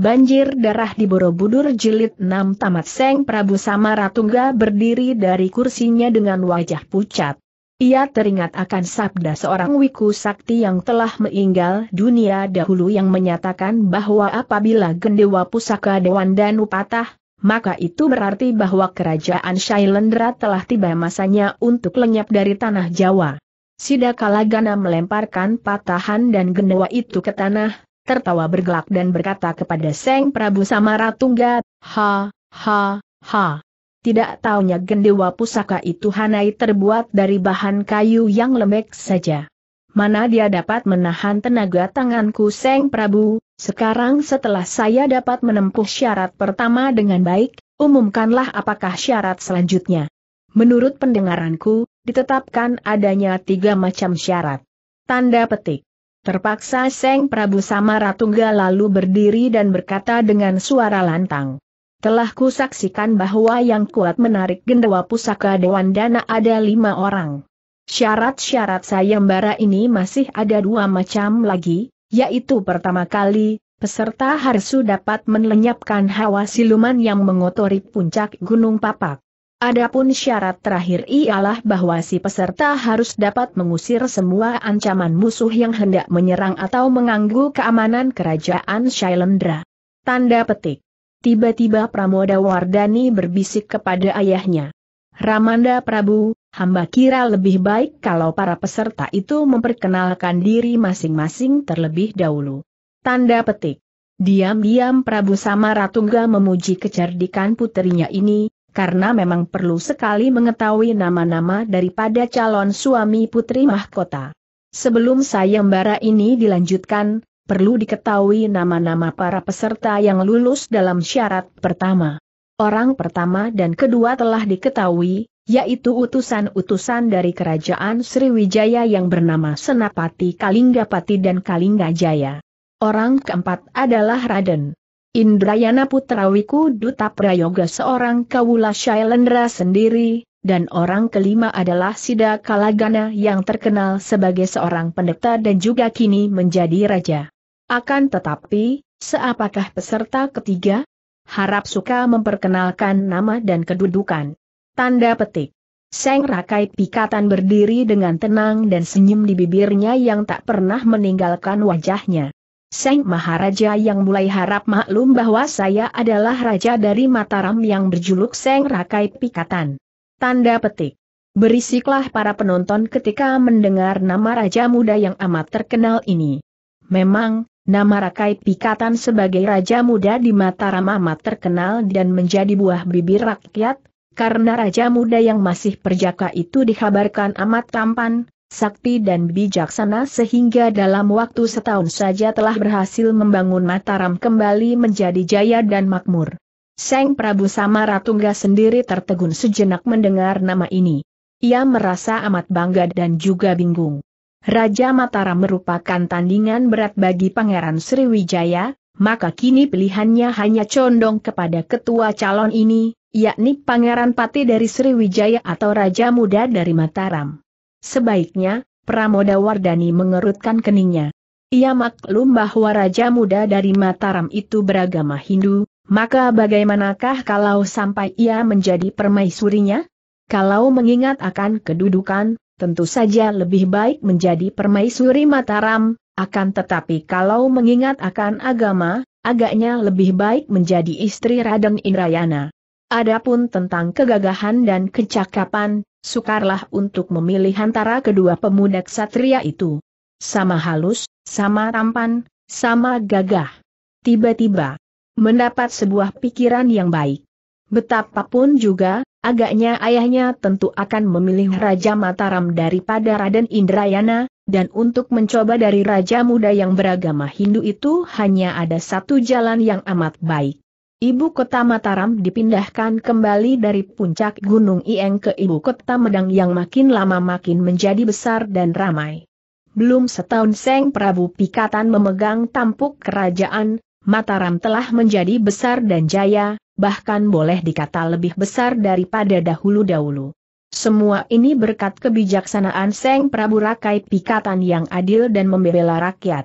Banjir darah di Borobudur jilid 6 tamat Seng Prabu Samaratungga berdiri dari kursinya dengan wajah pucat. Ia teringat akan sabda seorang wiku sakti yang telah meninggal dunia dahulu yang menyatakan bahwa apabila Gendewa Pusaka Dewan Danu patah, maka itu berarti bahwa kerajaan Shailendra telah tiba masanya untuk lenyap dari tanah Jawa. Sida melemparkan patahan dan gendewa itu ke tanah, tertawa bergelak dan berkata kepada Seng Prabu Samaratungga, Ha, ha, ha. Tidak taunya gendewa pusaka itu hanai terbuat dari bahan kayu yang lembek saja. Mana dia dapat menahan tenaga tanganku Seng Prabu, sekarang setelah saya dapat menempuh syarat pertama dengan baik, umumkanlah apakah syarat selanjutnya. Menurut pendengaranku, ditetapkan adanya tiga macam syarat. Tanda petik. Terpaksa Seng Prabu Samaratungga lalu berdiri dan berkata dengan suara lantang. Telah kusaksikan bahwa yang kuat menarik gendawa pusaka Dewan Dana ada lima orang. Syarat-syarat sayembara ini masih ada dua macam lagi, yaitu pertama kali, peserta harus dapat melenyapkan hawa siluman yang mengotori puncak Gunung Papak. Adapun syarat terakhir ialah bahwa si peserta harus dapat mengusir semua ancaman musuh yang hendak menyerang atau mengganggu keamanan kerajaan Shailendra. Tanda petik. Tiba-tiba Pramoda Wardani berbisik kepada ayahnya. Ramanda Prabu, hamba kira lebih baik kalau para peserta itu memperkenalkan diri masing-masing terlebih dahulu. Tanda petik. Diam-diam Prabu Samaratungga memuji kecerdikan putrinya ini, karena memang perlu sekali mengetahui nama-nama daripada calon suami putri mahkota. Sebelum sayembara ini dilanjutkan, perlu diketahui nama-nama para peserta yang lulus dalam syarat pertama. Orang pertama dan kedua telah diketahui, yaitu utusan-utusan dari kerajaan Sriwijaya yang bernama Senapati Kalinggapati dan Kalinggajaya. Orang keempat adalah Raden. Indrayana Putra Wiku duta prayoga seorang Kawula Shailendra sendiri, dan orang kelima adalah Sida Kalagana yang terkenal sebagai seorang pendeta dan juga kini menjadi raja. Akan tetapi, seapakah peserta ketiga? Harap suka memperkenalkan nama dan kedudukan. Tanda petik. Seng Rakai Pikatan berdiri dengan tenang dan senyum di bibirnya yang tak pernah meninggalkan wajahnya. Seng Maharaja yang mulai harap maklum bahwa saya adalah raja dari Mataram yang berjuluk Seng Rakai Pikatan. Tanda petik. Berisiklah para penonton ketika mendengar nama raja muda yang amat terkenal ini. Memang, nama Rakai Pikatan sebagai raja muda di Mataram amat terkenal dan menjadi buah bibir rakyat, karena raja muda yang masih perjaka itu dikabarkan amat tampan, sakti dan bijaksana sehingga dalam waktu setahun saja telah berhasil membangun Mataram kembali menjadi jaya dan makmur. Seng Prabu Samaratungga sendiri tertegun sejenak mendengar nama ini. Ia merasa amat bangga dan juga bingung. Raja Mataram merupakan tandingan berat bagi Pangeran Sriwijaya, maka kini pilihannya hanya condong kepada ketua calon ini, yakni Pangeran Pati dari Sriwijaya atau Raja Muda dari Mataram. Sebaiknya, Pramoda Wardani mengerutkan keningnya. Ia maklum bahwa Raja Muda dari Mataram itu beragama Hindu, maka bagaimanakah kalau sampai ia menjadi permaisurinya? Kalau mengingat akan kedudukan, tentu saja lebih baik menjadi permaisuri Mataram, akan tetapi kalau mengingat akan agama, agaknya lebih baik menjadi istri Raden Indrayana. Adapun tentang kegagahan dan kecakapan, Sukarlah untuk memilih antara kedua pemuda ksatria itu. Sama halus, sama tampan, sama gagah. Tiba-tiba, mendapat sebuah pikiran yang baik. Betapapun juga, agaknya ayahnya tentu akan memilih Raja Mataram daripada Raden Indrayana, dan untuk mencoba dari raja muda yang beragama Hindu itu hanya ada satu jalan yang amat baik. Ibu kota Mataram dipindahkan kembali dari puncak Gunung Ieng ke ibu kota Medang yang makin lama makin menjadi besar dan ramai. Belum setahun Seng Prabu Pikatan memegang tampuk kerajaan, Mataram telah menjadi besar dan jaya, bahkan boleh dikata lebih besar daripada dahulu-dahulu. Semua ini berkat kebijaksanaan Seng Prabu Rakai Pikatan yang adil dan membela rakyat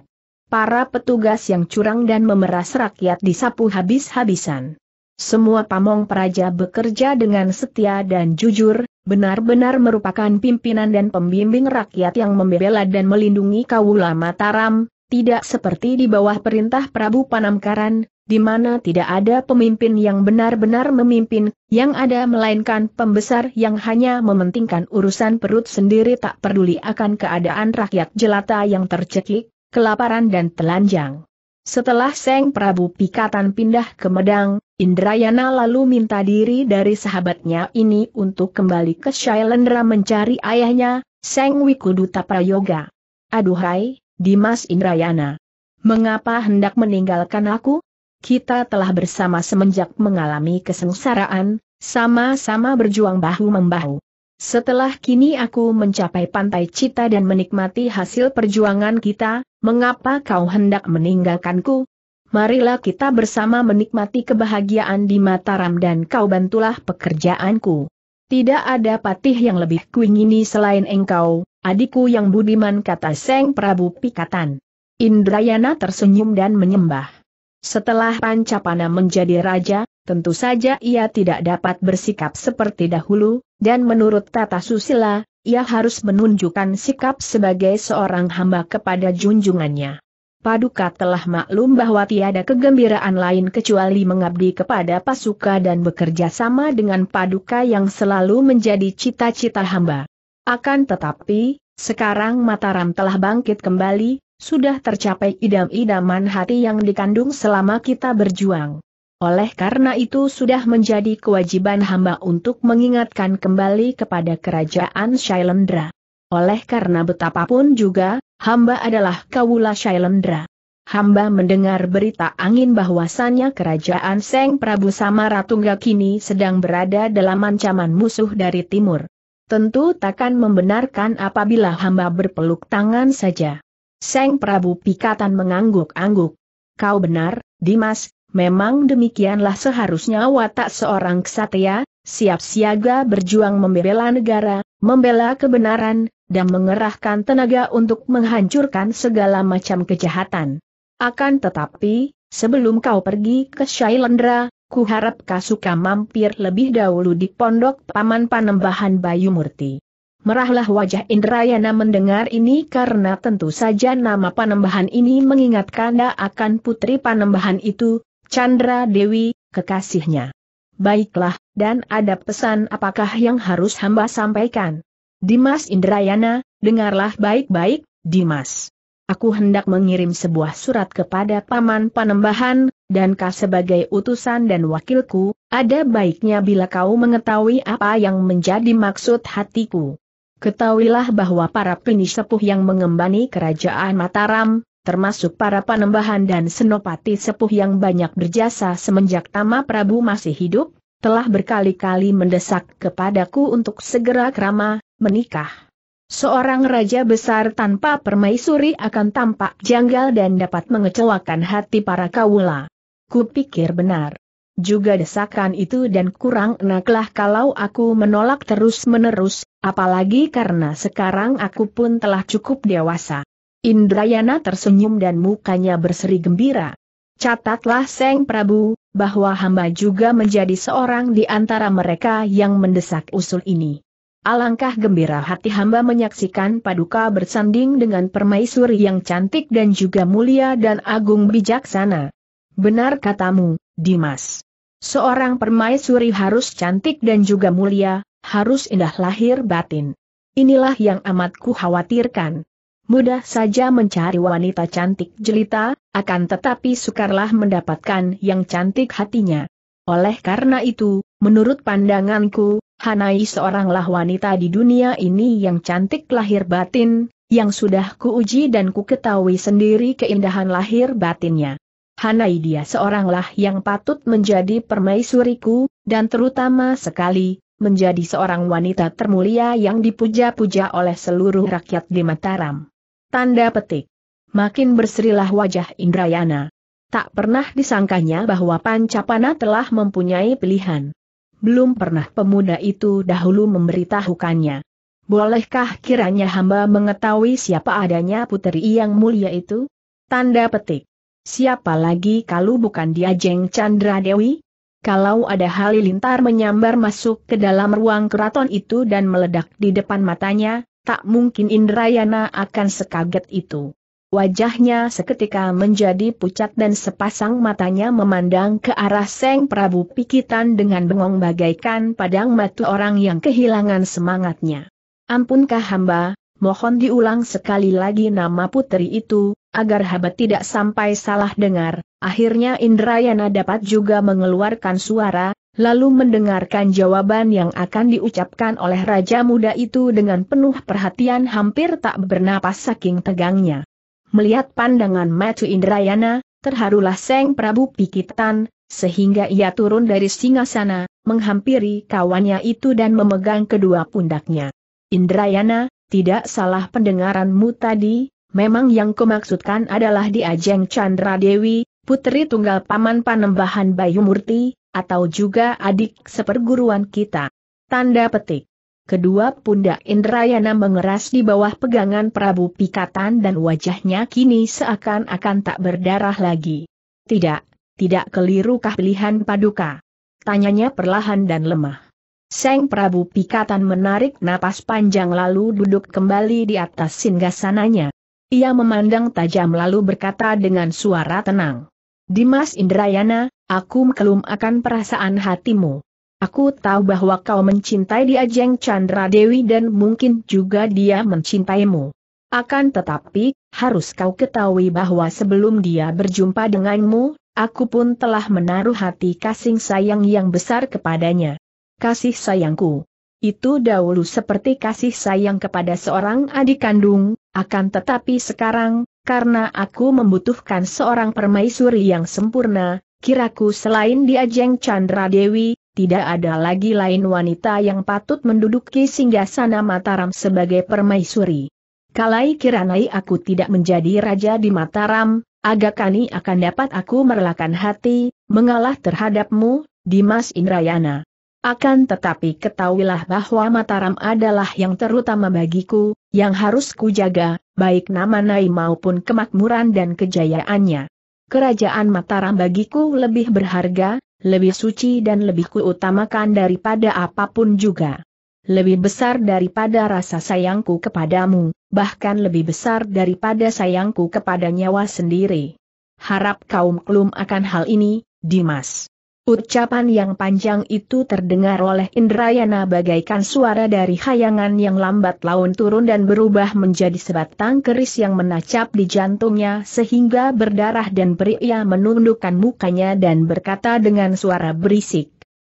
para petugas yang curang dan memeras rakyat disapu habis-habisan. Semua pamong praja bekerja dengan setia dan jujur, benar-benar merupakan pimpinan dan pembimbing rakyat yang membela dan melindungi Kawula Mataram, tidak seperti di bawah perintah Prabu Panamkaran, di mana tidak ada pemimpin yang benar-benar memimpin, yang ada melainkan pembesar yang hanya mementingkan urusan perut sendiri tak peduli akan keadaan rakyat jelata yang tercekik, kelaparan dan telanjang. Setelah Seng Prabu Pikatan pindah ke Medang, Indrayana lalu minta diri dari sahabatnya ini untuk kembali ke Shailendra mencari ayahnya, Seng Wikudu Prayoga. Aduhai, Dimas Indrayana. Mengapa hendak meninggalkan aku? Kita telah bersama semenjak mengalami kesengsaraan, sama-sama berjuang bahu-membahu. Setelah kini aku mencapai pantai cita dan menikmati hasil perjuangan kita, mengapa kau hendak meninggalkanku? Marilah kita bersama menikmati kebahagiaan di Mataram dan kau bantulah pekerjaanku. Tidak ada patih yang lebih kuingini selain engkau, adikku yang budiman kata Seng Prabu Pikatan. Indrayana tersenyum dan menyembah. Setelah Pancapana menjadi raja, tentu saja ia tidak dapat bersikap seperti dahulu, dan menurut Tata Susila, ia harus menunjukkan sikap sebagai seorang hamba kepada junjungannya. Paduka telah maklum bahwa tiada kegembiraan lain kecuali mengabdi kepada pasuka dan bekerja sama dengan Paduka yang selalu menjadi cita-cita hamba. Akan tetapi, sekarang Mataram telah bangkit kembali, sudah tercapai idam-idaman hati yang dikandung selama kita berjuang. Oleh karena itu sudah menjadi kewajiban hamba untuk mengingatkan kembali kepada kerajaan Shailendra. Oleh karena betapapun juga, hamba adalah Kawula Shailendra. Hamba mendengar berita angin bahwasannya kerajaan Seng Prabu Samaratungga kini sedang berada dalam ancaman musuh dari timur. Tentu takkan membenarkan apabila hamba berpeluk tangan saja. Seng Prabu Pikatan mengangguk-angguk. Kau benar, Dimas, memang demikianlah seharusnya watak seorang ksatria, siap siaga berjuang membela negara, membela kebenaran, dan mengerahkan tenaga untuk menghancurkan segala macam kejahatan. Akan tetapi, sebelum kau pergi ke Shailendra, ku harap Kasuka mampir lebih dahulu di pondok Paman Panembahan Bayu Murti. Merahlah wajah Indrayana mendengar ini karena tentu saja nama panembahan ini mengingatkan dia akan putri panembahan itu, Chandra Dewi, kekasihnya. Baiklah, dan ada pesan apakah yang harus hamba sampaikan? Dimas Indrayana, dengarlah baik-baik, Dimas. Aku hendak mengirim sebuah surat kepada Paman Panembahan, dan kau sebagai utusan dan wakilku, ada baiknya bila kau mengetahui apa yang menjadi maksud hatiku. Ketahuilah bahwa para penisepuh yang mengembani kerajaan Mataram, termasuk para panembahan dan senopati sepuh yang banyak berjasa semenjak Tama Prabu masih hidup, telah berkali-kali mendesak kepadaku untuk segera kerama, menikah. Seorang raja besar tanpa permaisuri akan tampak janggal dan dapat mengecewakan hati para kaula. Kupikir benar juga desakan itu dan kurang enaklah kalau aku menolak terus-menerus, apalagi karena sekarang aku pun telah cukup dewasa. Indrayana tersenyum dan mukanya berseri gembira. Catatlah Seng Prabu, bahwa hamba juga menjadi seorang di antara mereka yang mendesak usul ini. Alangkah gembira hati hamba menyaksikan Paduka bersanding dengan permaisuri yang cantik dan juga mulia dan agung bijaksana. Benar katamu, Dimas. Seorang permaisuri harus cantik dan juga mulia, harus indah lahir batin. Inilah yang amat ku khawatirkan. Mudah saja mencari wanita cantik jelita, akan tetapi sukarlah mendapatkan yang cantik hatinya. Oleh karena itu, menurut pandanganku, Hanai seoranglah wanita di dunia ini yang cantik lahir batin, yang sudah kuuji dan ku ketahui sendiri keindahan lahir batinnya. Hanai dia seoranglah yang patut menjadi permaisuriku, dan terutama sekali, menjadi seorang wanita termulia yang dipuja-puja oleh seluruh rakyat di Mataram. Tanda petik. Makin berserilah wajah Indrayana. Tak pernah disangkanya bahwa Pancapana telah mempunyai pilihan. Belum pernah pemuda itu dahulu memberitahukannya. Bolehkah kiranya hamba mengetahui siapa adanya puteri yang mulia itu? Tanda petik. Siapa lagi kalau bukan dia Jeng Chandra Dewi? Kalau ada halilintar menyambar masuk ke dalam ruang keraton itu dan meledak di depan matanya, tak mungkin Indrayana akan sekaget itu. Wajahnya seketika menjadi pucat dan sepasang matanya memandang ke arah Seng Prabu Pikitan dengan bengong bagaikan padang mata orang yang kehilangan semangatnya. Ampunkah hamba, mohon diulang sekali lagi nama putri itu, agar Habat tidak sampai salah dengar, akhirnya Indrayana dapat juga mengeluarkan suara, lalu mendengarkan jawaban yang akan diucapkan oleh Raja Muda itu dengan penuh perhatian hampir tak bernapas saking tegangnya. Melihat pandangan mata Indrayana, terharulah Seng Prabu Pikitan, sehingga ia turun dari singasana, menghampiri kawannya itu dan memegang kedua pundaknya. Indrayana, tidak salah pendengaranmu tadi, Memang yang kumaksudkan adalah di Ajeng Chandra Dewi, putri tunggal paman panembahan Bayu Murti, atau juga adik seperguruan kita. Tanda petik. Kedua pundak Indrayana mengeras di bawah pegangan Prabu Pikatan dan wajahnya kini seakan-akan tak berdarah lagi. Tidak, tidak kelirukah pilihan paduka? Tanyanya perlahan dan lemah. Seng Prabu Pikatan menarik napas panjang lalu duduk kembali di atas singgasananya. Ia memandang tajam lalu berkata dengan suara tenang. Dimas Indrayana, aku mengelum akan perasaan hatimu. Aku tahu bahwa kau mencintai dia Jeng Chandra Dewi dan mungkin juga dia mencintaimu. Akan tetapi, harus kau ketahui bahwa sebelum dia berjumpa denganmu, aku pun telah menaruh hati kasih sayang yang besar kepadanya. Kasih sayangku. Itu dahulu seperti kasih sayang kepada seorang adik kandung, akan tetapi sekarang, karena aku membutuhkan seorang permaisuri yang sempurna, kiraku selain diajeng Chandra Dewi, tidak ada lagi lain wanita yang patut menduduki singgasana Mataram sebagai permaisuri. Kalai kiranai aku tidak menjadi raja di Mataram, agakani akan dapat aku merelakan hati, mengalah terhadapmu, Dimas Indrayana. Akan tetapi ketahuilah bahwa Mataram adalah yang terutama bagiku, yang harus kujaga, baik nama Nai maupun kemakmuran dan kejayaannya. Kerajaan Mataram bagiku lebih berharga, lebih suci dan lebih kuutamakan daripada apapun juga. Lebih besar daripada rasa sayangku kepadamu, bahkan lebih besar daripada sayangku kepada nyawa sendiri. Harap kaum klum akan hal ini, Dimas. Ucapan yang panjang itu terdengar oleh Indrayana bagaikan suara dari hayangan yang lambat laun turun dan berubah menjadi sebatang keris yang menacap di jantungnya sehingga berdarah dan pria menundukkan mukanya dan berkata dengan suara berisik.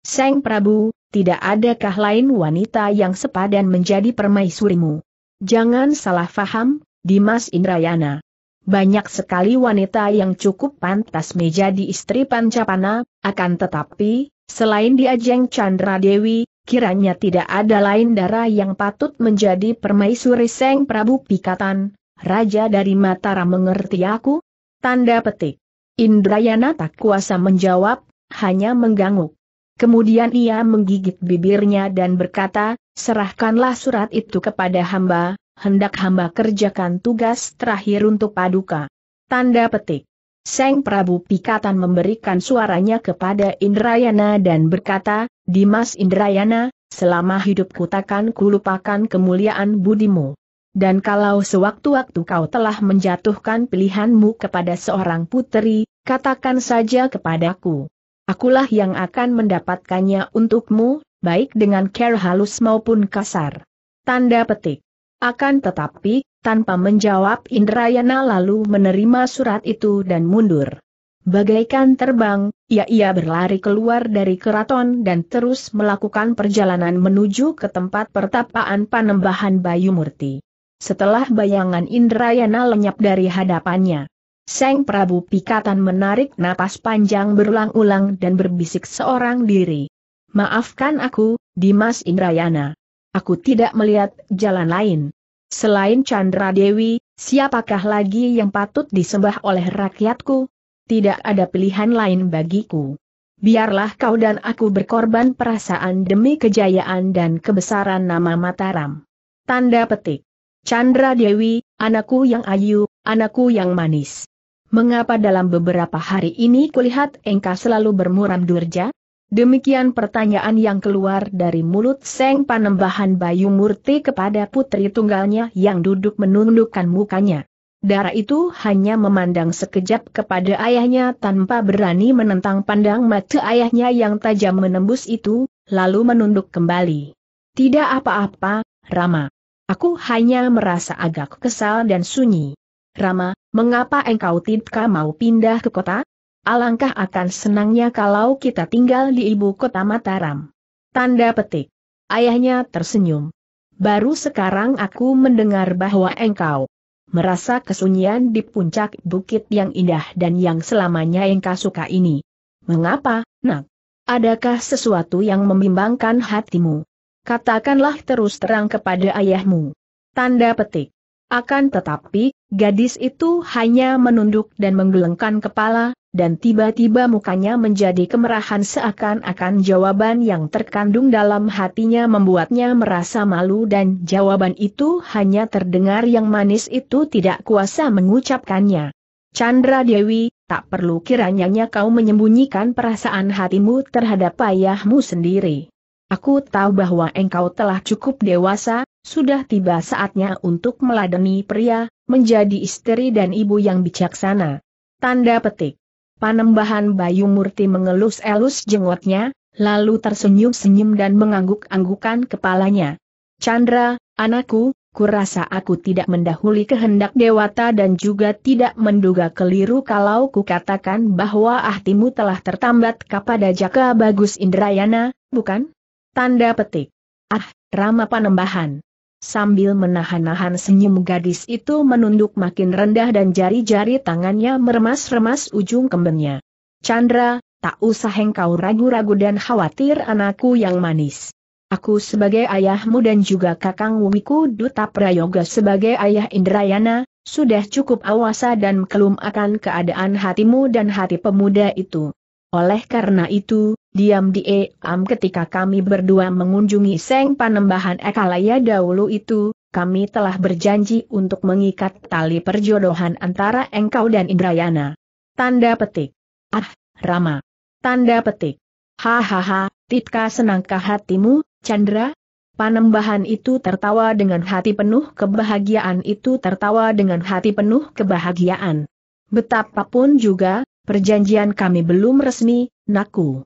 Seng Prabu, tidak adakah lain wanita yang sepadan menjadi permaisurimu? Jangan salah faham, Dimas Indrayana banyak sekali wanita yang cukup pantas menjadi istri Pancapana, akan tetapi, selain di Ajeng Chandra Dewi, kiranya tidak ada lain darah yang patut menjadi permaisuri Seng Prabu Pikatan, Raja dari Mataram mengerti aku? Tanda petik. Indrayana tak kuasa menjawab, hanya mengganggu. Kemudian ia menggigit bibirnya dan berkata, serahkanlah surat itu kepada hamba, hendak hamba kerjakan tugas terakhir untuk paduka. Tanda petik. Seng Prabu Pikatan memberikan suaranya kepada Indrayana dan berkata, Dimas Indrayana, selama hidupku takkan kulupakan kemuliaan budimu. Dan kalau sewaktu-waktu kau telah menjatuhkan pilihanmu kepada seorang puteri, katakan saja kepadaku. Akulah yang akan mendapatkannya untukmu, baik dengan care halus maupun kasar. Tanda petik. Akan tetapi, tanpa menjawab Indrayana lalu menerima surat itu dan mundur. Bagaikan terbang, ia-ia ya berlari keluar dari keraton dan terus melakukan perjalanan menuju ke tempat pertapaan panembahan Bayu Murti. Setelah bayangan Indrayana lenyap dari hadapannya, Seng Prabu Pikatan menarik napas panjang berulang-ulang dan berbisik seorang diri. Maafkan aku, Dimas Indrayana aku tidak melihat jalan lain. Selain Chandra Dewi, siapakah lagi yang patut disembah oleh rakyatku? Tidak ada pilihan lain bagiku. Biarlah kau dan aku berkorban perasaan demi kejayaan dan kebesaran nama Mataram. Tanda petik. Chandra Dewi, anakku yang ayu, anakku yang manis. Mengapa dalam beberapa hari ini kulihat engkau selalu bermuram durja? Demikian pertanyaan yang keluar dari mulut Seng Panembahan Bayu Murti kepada putri tunggalnya yang duduk menundukkan mukanya. Darah itu hanya memandang sekejap kepada ayahnya tanpa berani menentang pandang mata ayahnya yang tajam menembus itu, lalu menunduk kembali. Tidak apa-apa, Rama. Aku hanya merasa agak kesal dan sunyi. Rama, mengapa engkau tidak mau pindah ke kota? Alangkah akan senangnya kalau kita tinggal di ibu kota Mataram. Tanda petik. Ayahnya tersenyum. Baru sekarang aku mendengar bahwa engkau merasa kesunyian di puncak bukit yang indah dan yang selamanya engkau suka ini. Mengapa, nak? Adakah sesuatu yang membimbangkan hatimu? Katakanlah terus terang kepada ayahmu. Tanda petik. Akan tetapi, gadis itu hanya menunduk dan menggelengkan kepala, dan tiba-tiba mukanya menjadi kemerahan seakan-akan jawaban yang terkandung dalam hatinya membuatnya merasa malu dan jawaban itu hanya terdengar yang manis itu tidak kuasa mengucapkannya. Chandra Dewi, tak perlu kiranya kau menyembunyikan perasaan hatimu terhadap ayahmu sendiri. Aku tahu bahwa engkau telah cukup dewasa, sudah tiba saatnya untuk meladeni pria, menjadi istri dan ibu yang bijaksana. Tanda petik. Panembahan Bayu Murti mengelus-elus jenggotnya, lalu tersenyum-senyum dan mengangguk-anggukan kepalanya. Chandra, anakku, kurasa aku tidak mendahului kehendak dewata dan juga tidak menduga keliru kalau kukatakan bahwa ahtimu telah tertambat kepada Jaka Bagus Indrayana, bukan? Tanda petik. Ah, Rama Panembahan. Sambil menahan-nahan senyum gadis itu menunduk makin rendah dan jari-jari tangannya meremas-remas ujung kembennya. Chandra, tak usah engkau ragu-ragu dan khawatir anakku yang manis. Aku sebagai ayahmu dan juga kakang Wiku Duta Prayoga sebagai ayah Indrayana, sudah cukup awasa dan kelum akan keadaan hatimu dan hati pemuda itu. Oleh karena itu, Diam-diam ketika kami berdua mengunjungi Seng Panembahan Ekalaya dahulu itu, kami telah berjanji untuk mengikat tali perjodohan antara engkau dan Indrayana. Tanda petik. Ah, Rama. Tanda petik. Hahaha, Titka senangkah hatimu, Chandra? Panembahan itu tertawa dengan hati penuh kebahagiaan itu tertawa dengan hati penuh kebahagiaan. Betapapun juga, perjanjian kami belum resmi, Naku.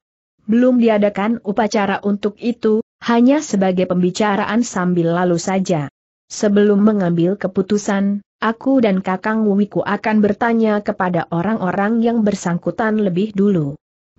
Belum diadakan upacara untuk itu, hanya sebagai pembicaraan sambil lalu saja. Sebelum mengambil keputusan, aku dan Kakang Wiku akan bertanya kepada orang-orang yang bersangkutan lebih dulu.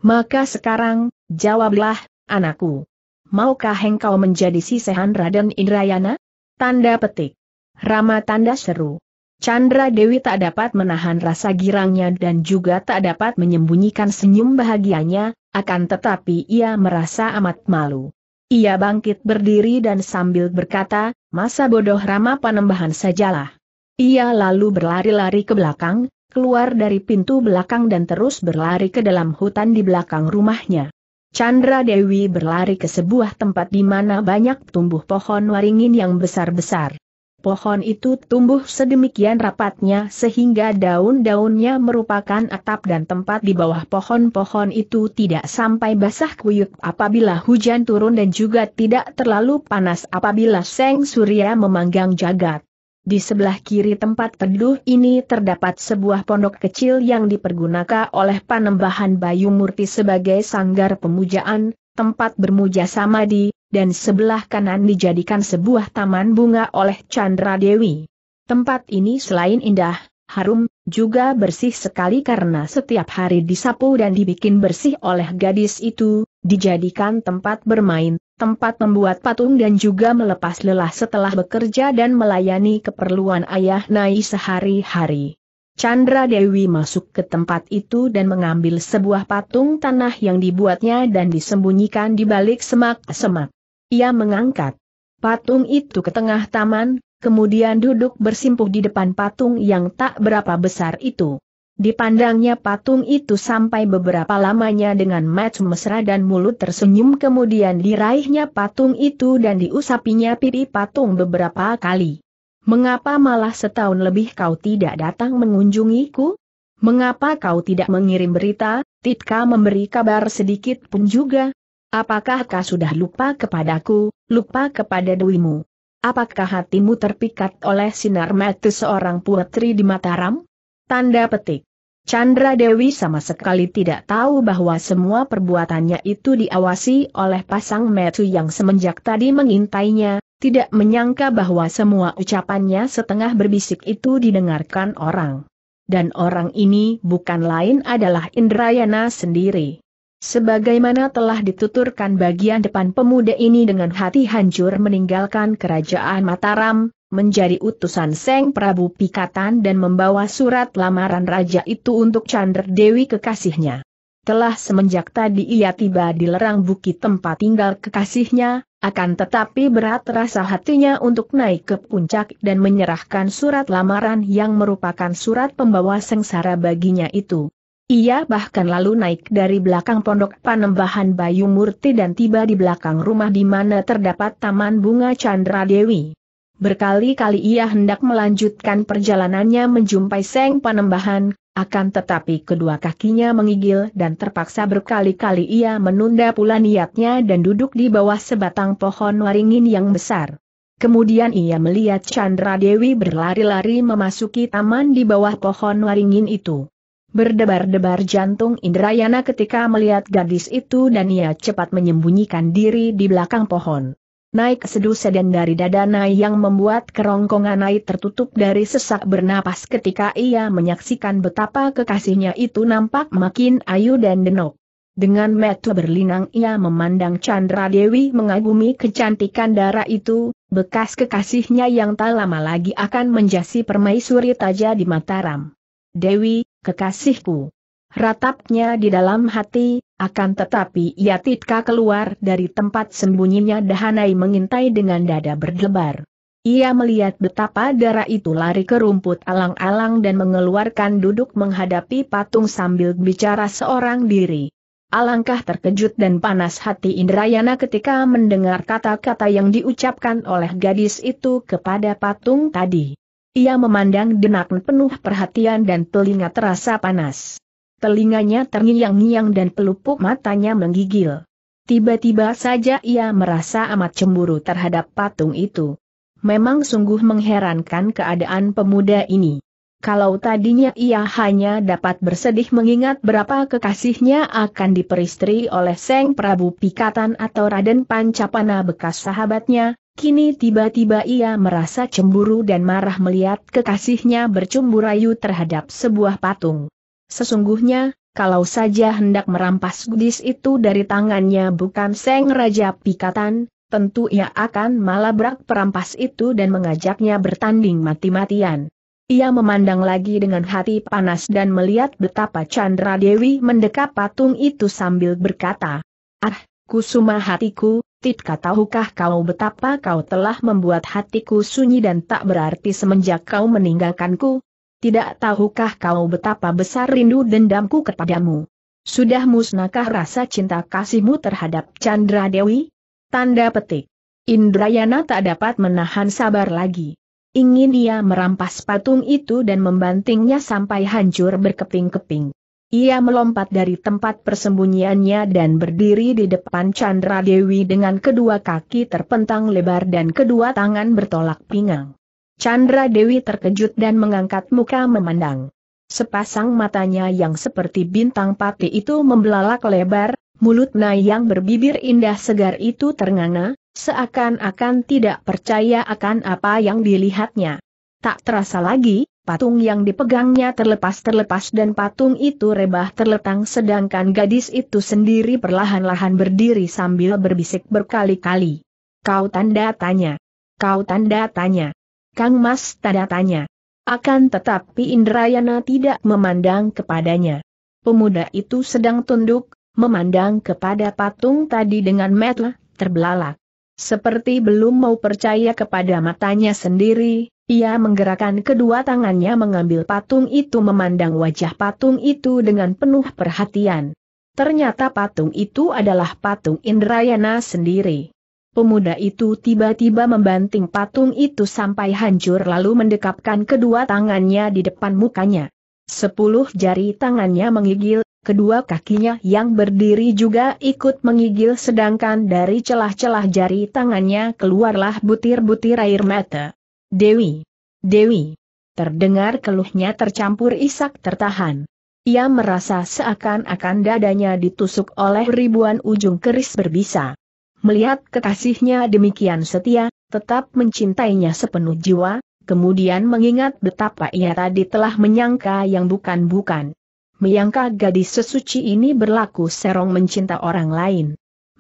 Maka sekarang, jawablah, anakku. Maukah engkau menjadi sisehan Raden Indrayana? Tanda petik. Rama tanda seru. Chandra Dewi tak dapat menahan rasa girangnya dan juga tak dapat menyembunyikan senyum bahagianya, akan tetapi ia merasa amat malu. Ia bangkit berdiri dan sambil berkata, masa bodoh rama panembahan sajalah. Ia lalu berlari-lari ke belakang, keluar dari pintu belakang dan terus berlari ke dalam hutan di belakang rumahnya. Chandra Dewi berlari ke sebuah tempat di mana banyak tumbuh pohon waringin yang besar-besar. Pohon itu tumbuh sedemikian rapatnya sehingga daun-daunnya merupakan atap dan tempat di bawah pohon-pohon itu tidak sampai basah kuyup apabila hujan turun dan juga tidak terlalu panas apabila seng surya memanggang jagat. Di sebelah kiri tempat teduh ini terdapat sebuah pondok kecil yang dipergunakan oleh panembahan Bayu Murti sebagai sanggar pemujaan, tempat bermuja samadi, dan sebelah kanan dijadikan sebuah taman bunga oleh Chandra Dewi. Tempat ini selain indah, harum, juga bersih sekali karena setiap hari disapu dan dibikin bersih oleh gadis itu, dijadikan tempat bermain, tempat membuat patung dan juga melepas lelah setelah bekerja dan melayani keperluan ayah Nai sehari-hari. Chandra Dewi masuk ke tempat itu dan mengambil sebuah patung tanah yang dibuatnya dan disembunyikan di balik semak-semak. Ia mengangkat patung itu ke tengah taman, kemudian duduk bersimpuh di depan patung yang tak berapa besar itu. Dipandangnya patung itu sampai beberapa lamanya dengan mat mesra dan mulut tersenyum kemudian diraihnya patung itu dan diusapinya pipi patung beberapa kali. Mengapa malah setahun lebih kau tidak datang mengunjungiku? Mengapa kau tidak mengirim berita, Titka memberi kabar sedikit pun juga? Apakah kau sudah lupa kepadaku, lupa kepada dewimu? Apakah hatimu terpikat oleh sinar mata seorang putri di Mataram? Tanda petik. Chandra Dewi sama sekali tidak tahu bahwa semua perbuatannya itu diawasi oleh pasang metu yang semenjak tadi mengintainya, tidak menyangka bahwa semua ucapannya setengah berbisik itu didengarkan orang. Dan orang ini bukan lain adalah Indrayana sendiri. Sebagaimana telah dituturkan bagian depan pemuda ini dengan hati hancur meninggalkan kerajaan Mataram, menjadi utusan Seng Prabu Pikatan dan membawa surat lamaran raja itu untuk Chandra Dewi kekasihnya. Telah semenjak tadi ia tiba di lerang bukit tempat tinggal kekasihnya, akan tetapi berat rasa hatinya untuk naik ke puncak dan menyerahkan surat lamaran yang merupakan surat pembawa sengsara baginya itu. Ia bahkan lalu naik dari belakang pondok panembahan Bayu Murti dan tiba di belakang rumah di mana terdapat Taman Bunga Chandra Dewi. Berkali-kali ia hendak melanjutkan perjalanannya menjumpai Seng Panembahan, akan tetapi kedua kakinya mengigil dan terpaksa berkali-kali ia menunda pula niatnya dan duduk di bawah sebatang pohon waringin yang besar. Kemudian ia melihat Chandra Dewi berlari-lari memasuki taman di bawah pohon waringin itu. Berdebar-debar jantung Indrayana ketika melihat gadis itu dan ia cepat menyembunyikan diri di belakang pohon. Naik seduh sedan dari dadana yang membuat kerongkongan naik tertutup dari sesak bernapas ketika ia menyaksikan betapa kekasihnya itu nampak makin ayu dan denok. Dengan mata berlinang ia memandang Chandra Dewi mengagumi kecantikan darah itu, bekas kekasihnya yang tak lama lagi akan menjasi permaisuri taja di Mataram. Dewi, kekasihku. Ratapnya di dalam hati, akan tetapi ia tidak keluar dari tempat sembunyinya Dahanai mengintai dengan dada berdebar. Ia melihat betapa darah itu lari ke rumput alang-alang dan mengeluarkan duduk menghadapi patung sambil bicara seorang diri. Alangkah terkejut dan panas hati Indrayana ketika mendengar kata-kata yang diucapkan oleh gadis itu kepada patung tadi. Ia memandang Denak penuh perhatian dan telinga terasa panas. Telinganya terngiang-ngiang dan pelupuk matanya menggigil. Tiba-tiba saja ia merasa amat cemburu terhadap patung itu. Memang sungguh mengherankan keadaan pemuda ini. Kalau tadinya ia hanya dapat bersedih mengingat berapa kekasihnya akan diperistri oleh Seng Prabu Pikatan atau Raden Pancapana bekas sahabatnya, Kini tiba-tiba ia merasa cemburu dan marah melihat kekasihnya bercumbu rayu terhadap sebuah patung. Sesungguhnya, kalau saja hendak merampas gudis itu dari tangannya bukan Seng Raja Pikatan, tentu ia akan malabrak perampas itu dan mengajaknya bertanding mati-matian. Ia memandang lagi dengan hati panas dan melihat betapa Chandra Dewi mendekap patung itu sambil berkata, Ah, kusuma hatiku, Titka tahukah kau betapa kau telah membuat hatiku sunyi dan tak berarti semenjak kau meninggalkanku? Tidak tahukah kau betapa besar rindu dendamku kepadamu? Sudah musnahkah rasa cinta kasihmu terhadap Chandra Dewi? Tanda petik. Indrayana tak dapat menahan sabar lagi. Ingin ia merampas patung itu dan membantingnya sampai hancur berkeping-keping. Ia melompat dari tempat persembunyiannya dan berdiri di depan Chandra Dewi dengan kedua kaki terpentang lebar dan kedua tangan bertolak pinggang. Chandra Dewi terkejut dan mengangkat muka memandang. Sepasang matanya yang seperti bintang pati itu membelalak lebar, mulutnya yang berbibir indah segar itu ternganga, seakan-akan tidak percaya akan apa yang dilihatnya. Tak terasa lagi, Patung yang dipegangnya terlepas-terlepas dan patung itu rebah terletang sedangkan gadis itu sendiri perlahan-lahan berdiri sambil berbisik berkali-kali. Kau tanda tanya. Kau tanda tanya. Kang Mas tanda tanya. Akan tetapi Indrayana tidak memandang kepadanya. Pemuda itu sedang tunduk, memandang kepada patung tadi dengan metla, terbelalak. Seperti belum mau percaya kepada matanya sendiri, ia menggerakkan kedua tangannya mengambil patung itu memandang wajah patung itu dengan penuh perhatian. Ternyata patung itu adalah patung Indrayana sendiri. Pemuda itu tiba-tiba membanting patung itu sampai hancur lalu mendekapkan kedua tangannya di depan mukanya. Sepuluh jari tangannya mengigil, kedua kakinya yang berdiri juga ikut mengigil sedangkan dari celah-celah jari tangannya keluarlah butir-butir air mata. Dewi! Dewi! Terdengar keluhnya tercampur isak tertahan. Ia merasa seakan-akan dadanya ditusuk oleh ribuan ujung keris berbisa. Melihat kekasihnya demikian setia, tetap mencintainya sepenuh jiwa, kemudian mengingat betapa ia tadi telah menyangka yang bukan-bukan. Menyangka gadis sesuci ini berlaku serong mencinta orang lain.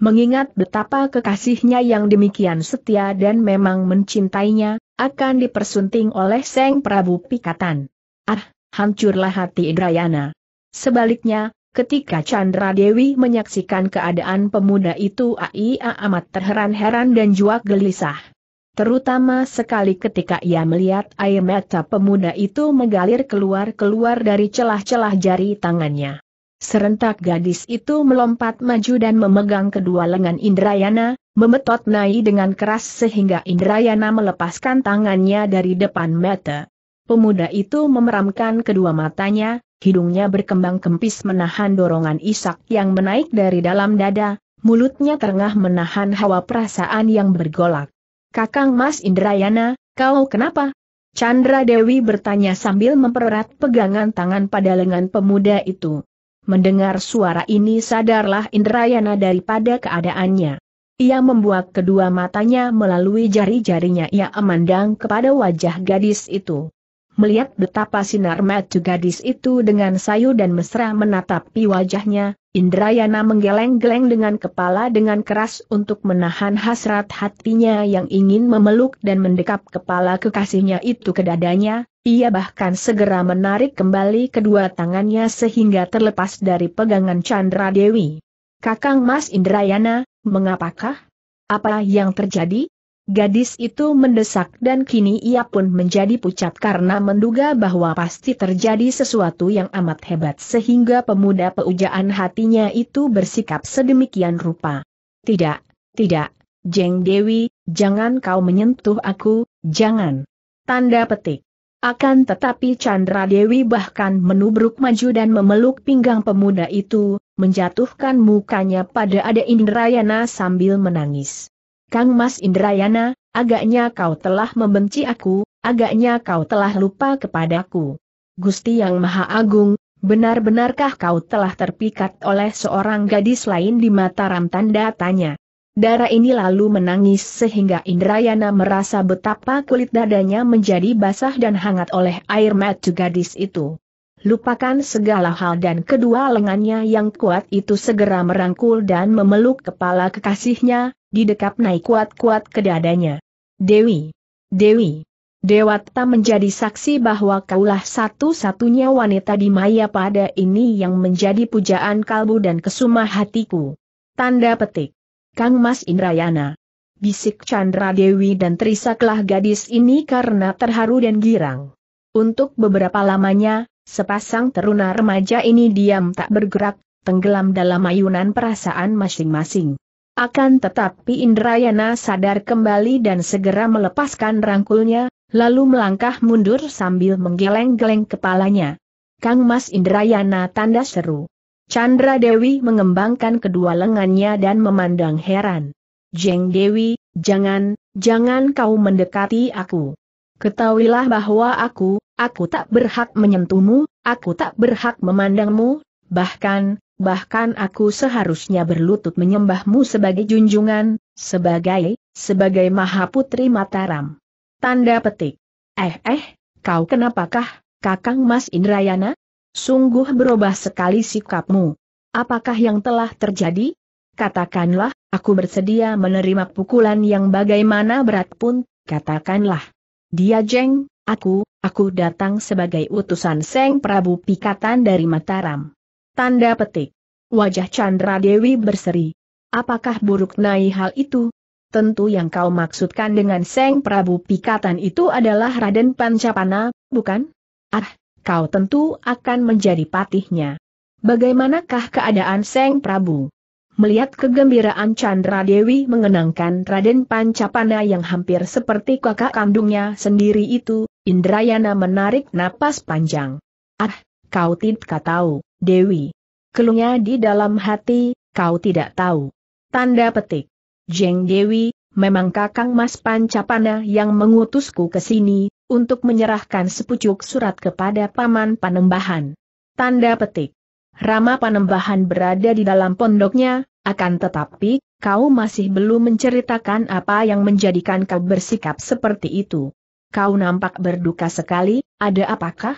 Mengingat betapa kekasihnya yang demikian setia dan memang mencintainya, akan dipersunting oleh Seng Prabu Pikatan. Ah, hancurlah hati Indrayana. Sebaliknya, ketika Chandra Dewi menyaksikan keadaan pemuda itu ia amat terheran-heran dan juak gelisah. Terutama sekali ketika ia melihat air mata pemuda itu mengalir keluar-keluar dari celah-celah jari tangannya. Serentak gadis itu melompat maju dan memegang kedua lengan Indrayana, memetot Nai dengan keras sehingga Indrayana melepaskan tangannya dari depan mata. Pemuda itu memeramkan kedua matanya, hidungnya berkembang kempis menahan dorongan isak yang menaik dari dalam dada, mulutnya tengah menahan hawa perasaan yang bergolak. Kakang Mas Indrayana, kau kenapa? Chandra Dewi bertanya sambil mempererat pegangan tangan pada lengan pemuda itu. Mendengar suara ini sadarlah Indrayana daripada keadaannya. Ia membuat kedua matanya melalui jari-jarinya ia memandang kepada wajah gadis itu melihat betapa sinar mata gadis itu dengan sayu dan mesra menatapi wajahnya, Indrayana menggeleng-geleng dengan kepala dengan keras untuk menahan hasrat hatinya yang ingin memeluk dan mendekap kepala kekasihnya itu ke dadanya, ia bahkan segera menarik kembali kedua tangannya sehingga terlepas dari pegangan Chandra Dewi. Kakang Mas Indrayana, mengapakah? Apa yang terjadi? Gadis itu mendesak dan kini ia pun menjadi pucat karena menduga bahwa pasti terjadi sesuatu yang amat hebat sehingga pemuda peujaan hatinya itu bersikap sedemikian rupa. Tidak, tidak, Jeng Dewi, jangan kau menyentuh aku, jangan. Tanda petik. Akan tetapi Chandra Dewi bahkan menubruk maju dan memeluk pinggang pemuda itu, menjatuhkan mukanya pada Ade Indrayana sambil menangis. Kang Mas Indrayana, agaknya kau telah membenci aku, agaknya kau telah lupa kepadaku. Gusti Yang Maha Agung, benar-benarkah kau telah terpikat oleh seorang gadis lain di Mataram tanda tanya. Darah ini lalu menangis sehingga Indrayana merasa betapa kulit dadanya menjadi basah dan hangat oleh air mata gadis itu. Lupakan segala hal dan kedua lengannya yang kuat itu segera merangkul dan memeluk kepala kekasihnya, di didekap naik kuat-kuat ke dadanya. Dewi! Dewi! Dewata menjadi saksi bahwa kaulah satu-satunya wanita di Maya pada ini yang menjadi pujaan kalbu dan kesumah hatiku. Tanda petik. Kang Mas Indrayana. Bisik Chandra Dewi dan terisaklah gadis ini karena terharu dan girang. Untuk beberapa lamanya, Sepasang teruna remaja ini diam tak bergerak, tenggelam dalam ayunan perasaan masing-masing. Akan tetapi Indrayana sadar kembali dan segera melepaskan rangkulnya, lalu melangkah mundur sambil menggeleng-geleng kepalanya. Kang Mas Indrayana tanda seru. Chandra Dewi mengembangkan kedua lengannya dan memandang heran. Jeng Dewi, jangan, jangan kau mendekati aku. Ketahuilah bahwa aku, aku tak berhak menyentuhmu, aku tak berhak memandangmu, bahkan, bahkan aku seharusnya berlutut menyembahmu sebagai junjungan, sebagai, sebagai Mahaputri Mataram. Tanda petik. Eh eh, kau kenapakah, Kakang Mas Indrayana? Sungguh berubah sekali sikapmu. Apakah yang telah terjadi? Katakanlah, aku bersedia menerima pukulan yang bagaimana berat pun, katakanlah. Dia jeng, aku, Aku datang sebagai utusan Seng Prabu Pikatan dari Mataram. Tanda petik. Wajah Chandra Dewi berseri. Apakah buruk naik hal itu? Tentu yang kau maksudkan dengan Seng Prabu Pikatan itu adalah Raden Pancapana, bukan? Ah, kau tentu akan menjadi patihnya. Bagaimanakah keadaan Seng Prabu? Melihat kegembiraan Chandra Dewi mengenangkan Raden Pancapana yang hampir seperti kakak kandungnya sendiri itu, Indrayana menarik napas panjang. Ah, kau tidak tahu, Dewi. Keluhnya di dalam hati, kau tidak tahu. Tanda petik. Jeng Dewi, memang kakang Mas Pancapana yang mengutusku ke sini, untuk menyerahkan sepucuk surat kepada Paman Panembahan. Tanda petik. Rama Panembahan berada di dalam pondoknya, akan tetapi, kau masih belum menceritakan apa yang menjadikan kau bersikap seperti itu kau nampak berduka sekali, ada apakah?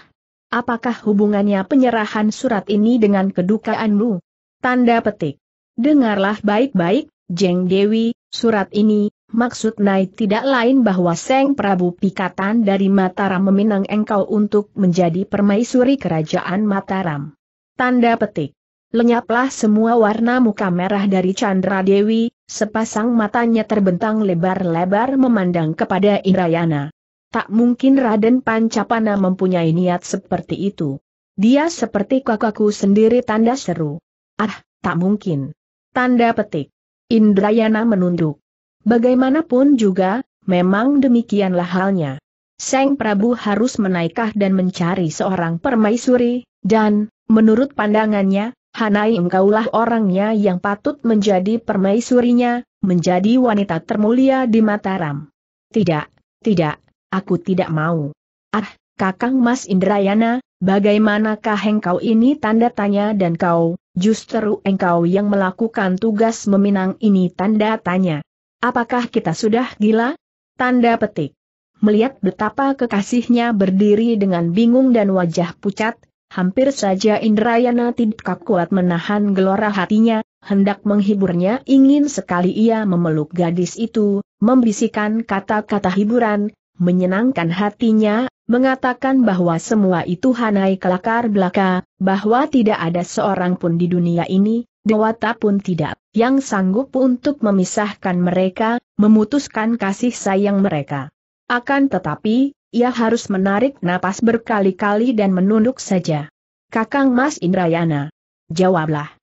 Apakah hubungannya penyerahan surat ini dengan kedukaanmu? Tanda petik. Dengarlah baik-baik, Jeng Dewi, surat ini, maksud naik tidak lain bahwa Seng Prabu Pikatan dari Mataram meminang engkau untuk menjadi permaisuri kerajaan Mataram. Tanda petik. Lenyaplah semua warna muka merah dari Chandra Dewi, sepasang matanya terbentang lebar-lebar memandang kepada Irayana. Tak mungkin Raden Pancapana mempunyai niat seperti itu. Dia seperti kakakku sendiri tanda seru. Ah, tak mungkin. Tanda petik. Indrayana menunduk. Bagaimanapun juga, memang demikianlah halnya. Seng Prabu harus menaikah dan mencari seorang permaisuri, dan, menurut pandangannya, Hanai engkaulah orangnya yang patut menjadi permaisurinya, menjadi wanita termulia di Mataram. Tidak, tidak, Aku tidak mau. Ah, Kakang Mas Indrayana, bagaimanakah engkau ini tanda tanya dan kau, justru engkau yang melakukan tugas meminang ini tanda tanya. Apakah kita sudah gila? Tanda petik. Melihat betapa kekasihnya berdiri dengan bingung dan wajah pucat, Hampir saja Indrayana tidak kuat menahan gelora hatinya, hendak menghiburnya ingin sekali ia memeluk gadis itu, membisikkan kata-kata hiburan, menyenangkan hatinya, mengatakan bahwa semua itu hanai kelakar belaka, bahwa tidak ada seorang pun di dunia ini, dewata pun tidak, yang sanggup untuk memisahkan mereka, memutuskan kasih sayang mereka. Akan tetapi, ia harus menarik napas berkali-kali dan menunduk saja. Kakang Mas Indrayana. Jawablah.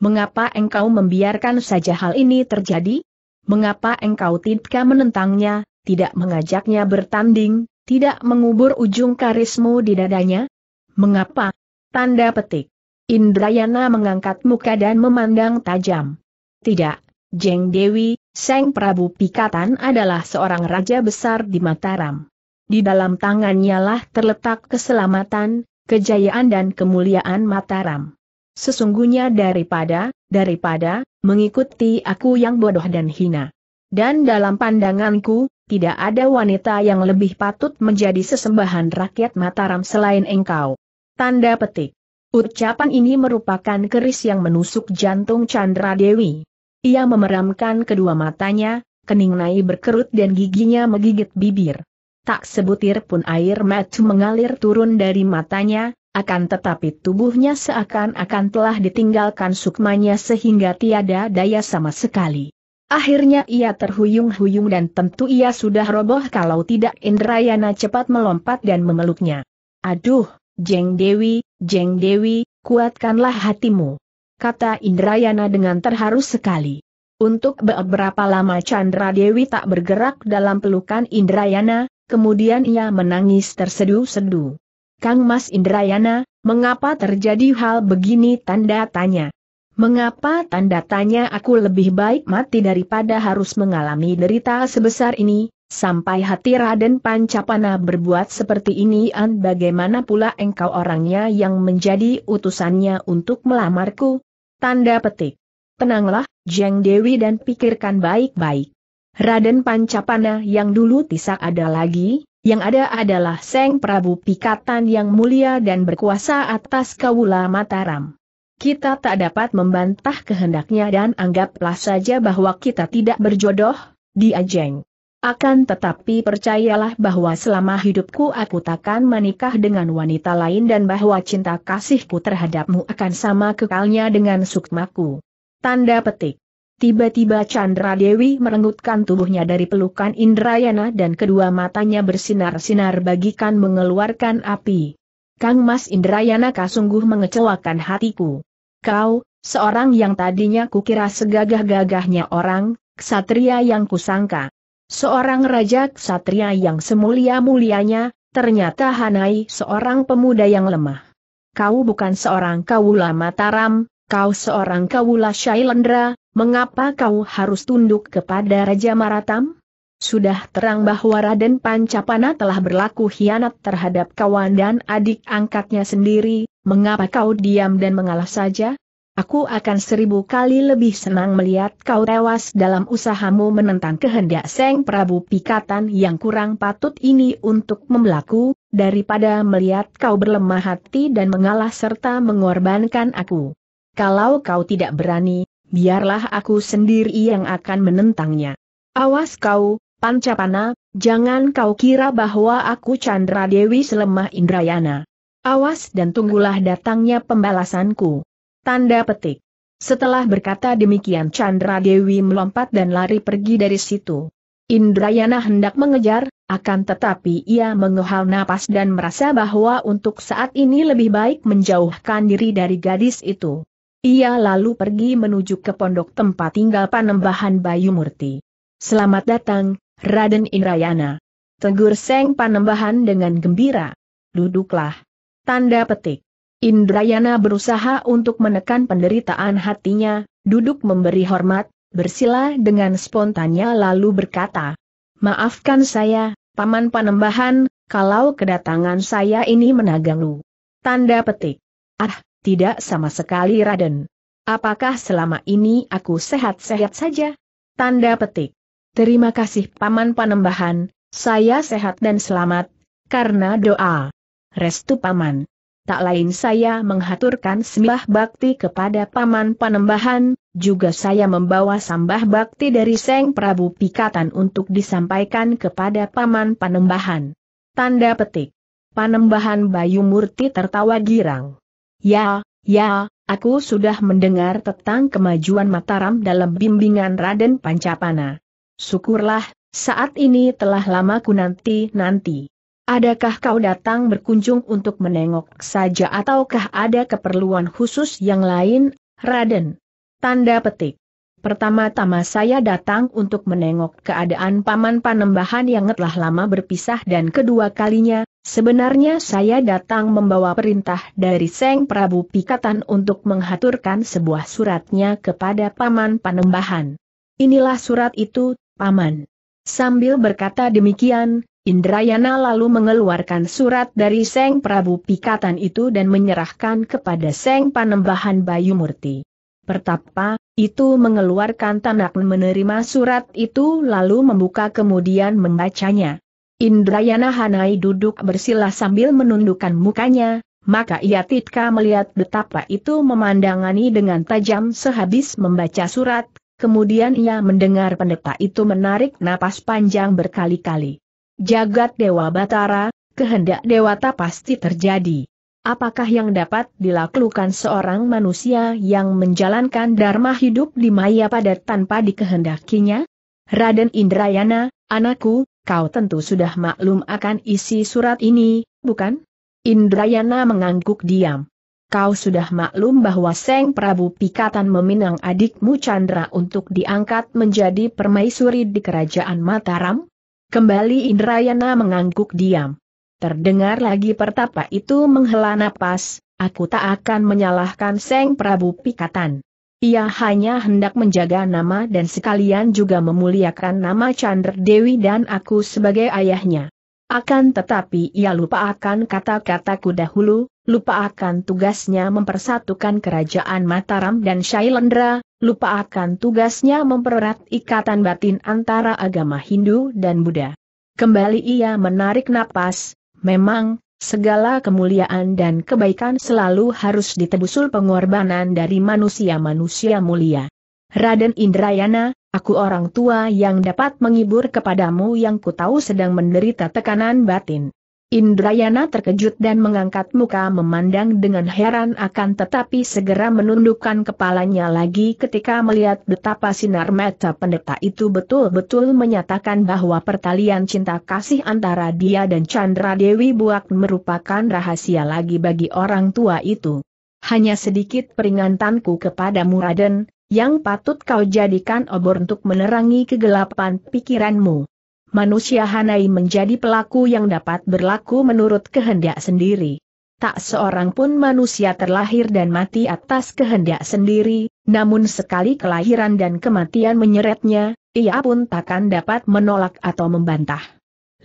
Mengapa engkau membiarkan saja hal ini terjadi? Mengapa engkau tidak menentangnya, tidak mengajaknya bertanding, tidak mengubur ujung karismu di dadanya? Mengapa? Tanda petik. Indrayana mengangkat muka dan memandang tajam. Tidak, Jeng Dewi, Seng Prabu Pikatan adalah seorang raja besar di Mataram. Di dalam tangannya lah terletak keselamatan, kejayaan dan kemuliaan Mataram. Sesungguhnya daripada, daripada, mengikuti aku yang bodoh dan hina. Dan dalam pandanganku, tidak ada wanita yang lebih patut menjadi sesembahan rakyat Mataram selain engkau. Tanda petik. Ucapan ini merupakan keris yang menusuk jantung Chandra Dewi. Ia memeramkan kedua matanya, kening Nai berkerut dan giginya menggigit bibir. Tak sebutir pun air mata mengalir turun dari matanya, akan tetapi tubuhnya seakan-akan telah ditinggalkan sukmanya sehingga tiada daya sama sekali. Akhirnya ia terhuyung-huyung dan tentu ia sudah roboh kalau tidak Indrayana cepat melompat dan memeluknya. Aduh, Jeng Dewi, Jeng Dewi, kuatkanlah hatimu. Kata Indrayana dengan terharu sekali. Untuk beberapa lama Chandra Dewi tak bergerak dalam pelukan Indrayana, kemudian ia menangis terseduh-seduh. Kang Mas Indrayana, mengapa terjadi hal begini tanda tanya. Mengapa tanda tanya aku lebih baik mati daripada harus mengalami derita sebesar ini, sampai hati Raden Pancapana berbuat seperti ini an bagaimana pula engkau orangnya yang menjadi utusannya untuk melamarku? Tanda petik. Tenanglah, Jeng Dewi dan pikirkan baik-baik. Raden Pancapana yang dulu tisak ada lagi, yang ada adalah Seng Prabu Pikatan yang mulia dan berkuasa atas Kawula Mataram kita tak dapat membantah kehendaknya dan anggaplah saja bahwa kita tidak berjodoh, diajeng. Akan tetapi percayalah bahwa selama hidupku aku takkan menikah dengan wanita lain dan bahwa cinta kasihku terhadapmu akan sama kekalnya dengan sukmaku. Tanda petik. Tiba-tiba Chandra Dewi merenggutkan tubuhnya dari pelukan Indrayana dan kedua matanya bersinar-sinar bagikan mengeluarkan api. Kang Mas Indrayana kasungguh mengecewakan hatiku. Kau, seorang yang tadinya kukira segagah-gagahnya orang, ksatria yang kusangka. Seorang raja ksatria yang semulia-mulianya, ternyata Hanai seorang pemuda yang lemah. Kau bukan seorang Kaula Mataram, kau seorang Kaula Shailendra, mengapa kau harus tunduk kepada Raja Maratam? Sudah terang bahwa Raden Pancapana telah berlaku hianat terhadap kawan dan adik angkatnya sendiri, mengapa kau diam dan mengalah saja? Aku akan seribu kali lebih senang melihat kau tewas dalam usahamu menentang kehendak Seng Prabu Pikatan yang kurang patut ini untuk membelaku, daripada melihat kau berlemah hati dan mengalah serta mengorbankan aku. Kalau kau tidak berani, biarlah aku sendiri yang akan menentangnya. Awas kau, Pancapana, jangan kau kira bahwa aku Chandra Dewi selemah Indrayana. Awas dan tunggulah datangnya pembalasanku. Tanda petik. Setelah berkata demikian Chandra Dewi melompat dan lari pergi dari situ. Indrayana hendak mengejar, akan tetapi ia mengehal napas dan merasa bahwa untuk saat ini lebih baik menjauhkan diri dari gadis itu. Ia lalu pergi menuju ke pondok tempat tinggal Panembahan Bayu Murti. Selamat datang, Raden Indrayana. Tegur Seng Panembahan dengan gembira. Duduklah. Tanda petik. Indrayana berusaha untuk menekan penderitaan hatinya, duduk memberi hormat, bersila dengan spontannya lalu berkata, Maafkan saya, Paman Panembahan, kalau kedatangan saya ini menagang lu. Tanda petik. Ah, tidak sama sekali Raden. Apakah selama ini aku sehat-sehat saja? Tanda petik. Terima kasih Paman Panembahan, saya sehat dan selamat, karena doa. Restu Paman. Tak lain saya menghaturkan sembah bakti kepada Paman Panembahan, juga saya membawa sambah bakti dari Seng Prabu Pikatan untuk disampaikan kepada Paman Panembahan. Tanda petik. Panembahan Bayu Murti tertawa girang. Ya, ya, aku sudah mendengar tentang kemajuan Mataram dalam bimbingan Raden Pancapana. Syukurlah, saat ini telah lama ku nanti-nanti. Adakah kau datang berkunjung untuk menengok saja ataukah ada keperluan khusus yang lain, Raden? Tanda petik. Pertama-tama saya datang untuk menengok keadaan Paman Panembahan yang telah lama berpisah dan kedua kalinya, sebenarnya saya datang membawa perintah dari Seng Prabu Pikatan untuk menghaturkan sebuah suratnya kepada Paman Panembahan. Inilah surat itu, Paman. Sambil berkata demikian, Indrayana lalu mengeluarkan surat dari Seng Prabu Pikatan itu dan menyerahkan kepada Seng Panembahan Bayu Murti. Pertapa, itu mengeluarkan tanak menerima surat itu lalu membuka kemudian membacanya. Indrayana Hanai duduk bersila sambil menundukkan mukanya, maka ia titka melihat betapa itu memandangani dengan tajam sehabis membaca surat, Kemudian ia mendengar pendeta itu menarik napas panjang berkali-kali. Jagat Dewa Batara, kehendak Dewata pasti terjadi. Apakah yang dapat dilakukan seorang manusia yang menjalankan dharma hidup di maya pada tanpa dikehendakinya? Raden Indrayana, anakku, kau tentu sudah maklum akan isi surat ini, bukan? Indrayana mengangguk diam kau sudah maklum bahwa Seng Prabu Pikatan meminang adikmu Chandra untuk diangkat menjadi permaisuri di kerajaan Mataram? Kembali Indrayana mengangguk diam. Terdengar lagi pertapa itu menghela napas, aku tak akan menyalahkan Seng Prabu Pikatan. Ia hanya hendak menjaga nama dan sekalian juga memuliakan nama Chandra Dewi dan aku sebagai ayahnya. Akan tetapi ia lupa akan kata-kataku dahulu, lupa akan tugasnya mempersatukan kerajaan Mataram dan Shailendra, lupa akan tugasnya mempererat ikatan batin antara agama Hindu dan Buddha. Kembali ia menarik napas, memang, segala kemuliaan dan kebaikan selalu harus ditebusul pengorbanan dari manusia-manusia mulia. Raden Indrayana, Aku orang tua yang dapat menghibur kepadamu yang ku tahu sedang menderita tekanan batin. Indrayana terkejut dan mengangkat muka memandang dengan heran akan tetapi segera menundukkan kepalanya lagi ketika melihat betapa sinar mata pendeta itu betul-betul menyatakan bahwa pertalian cinta kasih antara dia dan Chandra Dewi Buak merupakan rahasia lagi bagi orang tua itu. Hanya sedikit peringatanku kepadamu Raden, yang patut kau jadikan obor untuk menerangi kegelapan pikiranmu. Manusia Hanai menjadi pelaku yang dapat berlaku menurut kehendak sendiri. Tak seorang pun manusia terlahir dan mati atas kehendak sendiri, namun sekali kelahiran dan kematian menyeretnya, ia pun takkan dapat menolak atau membantah.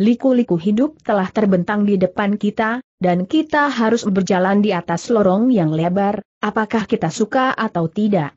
Liku-liku hidup telah terbentang di depan kita, dan kita harus berjalan di atas lorong yang lebar, apakah kita suka atau tidak.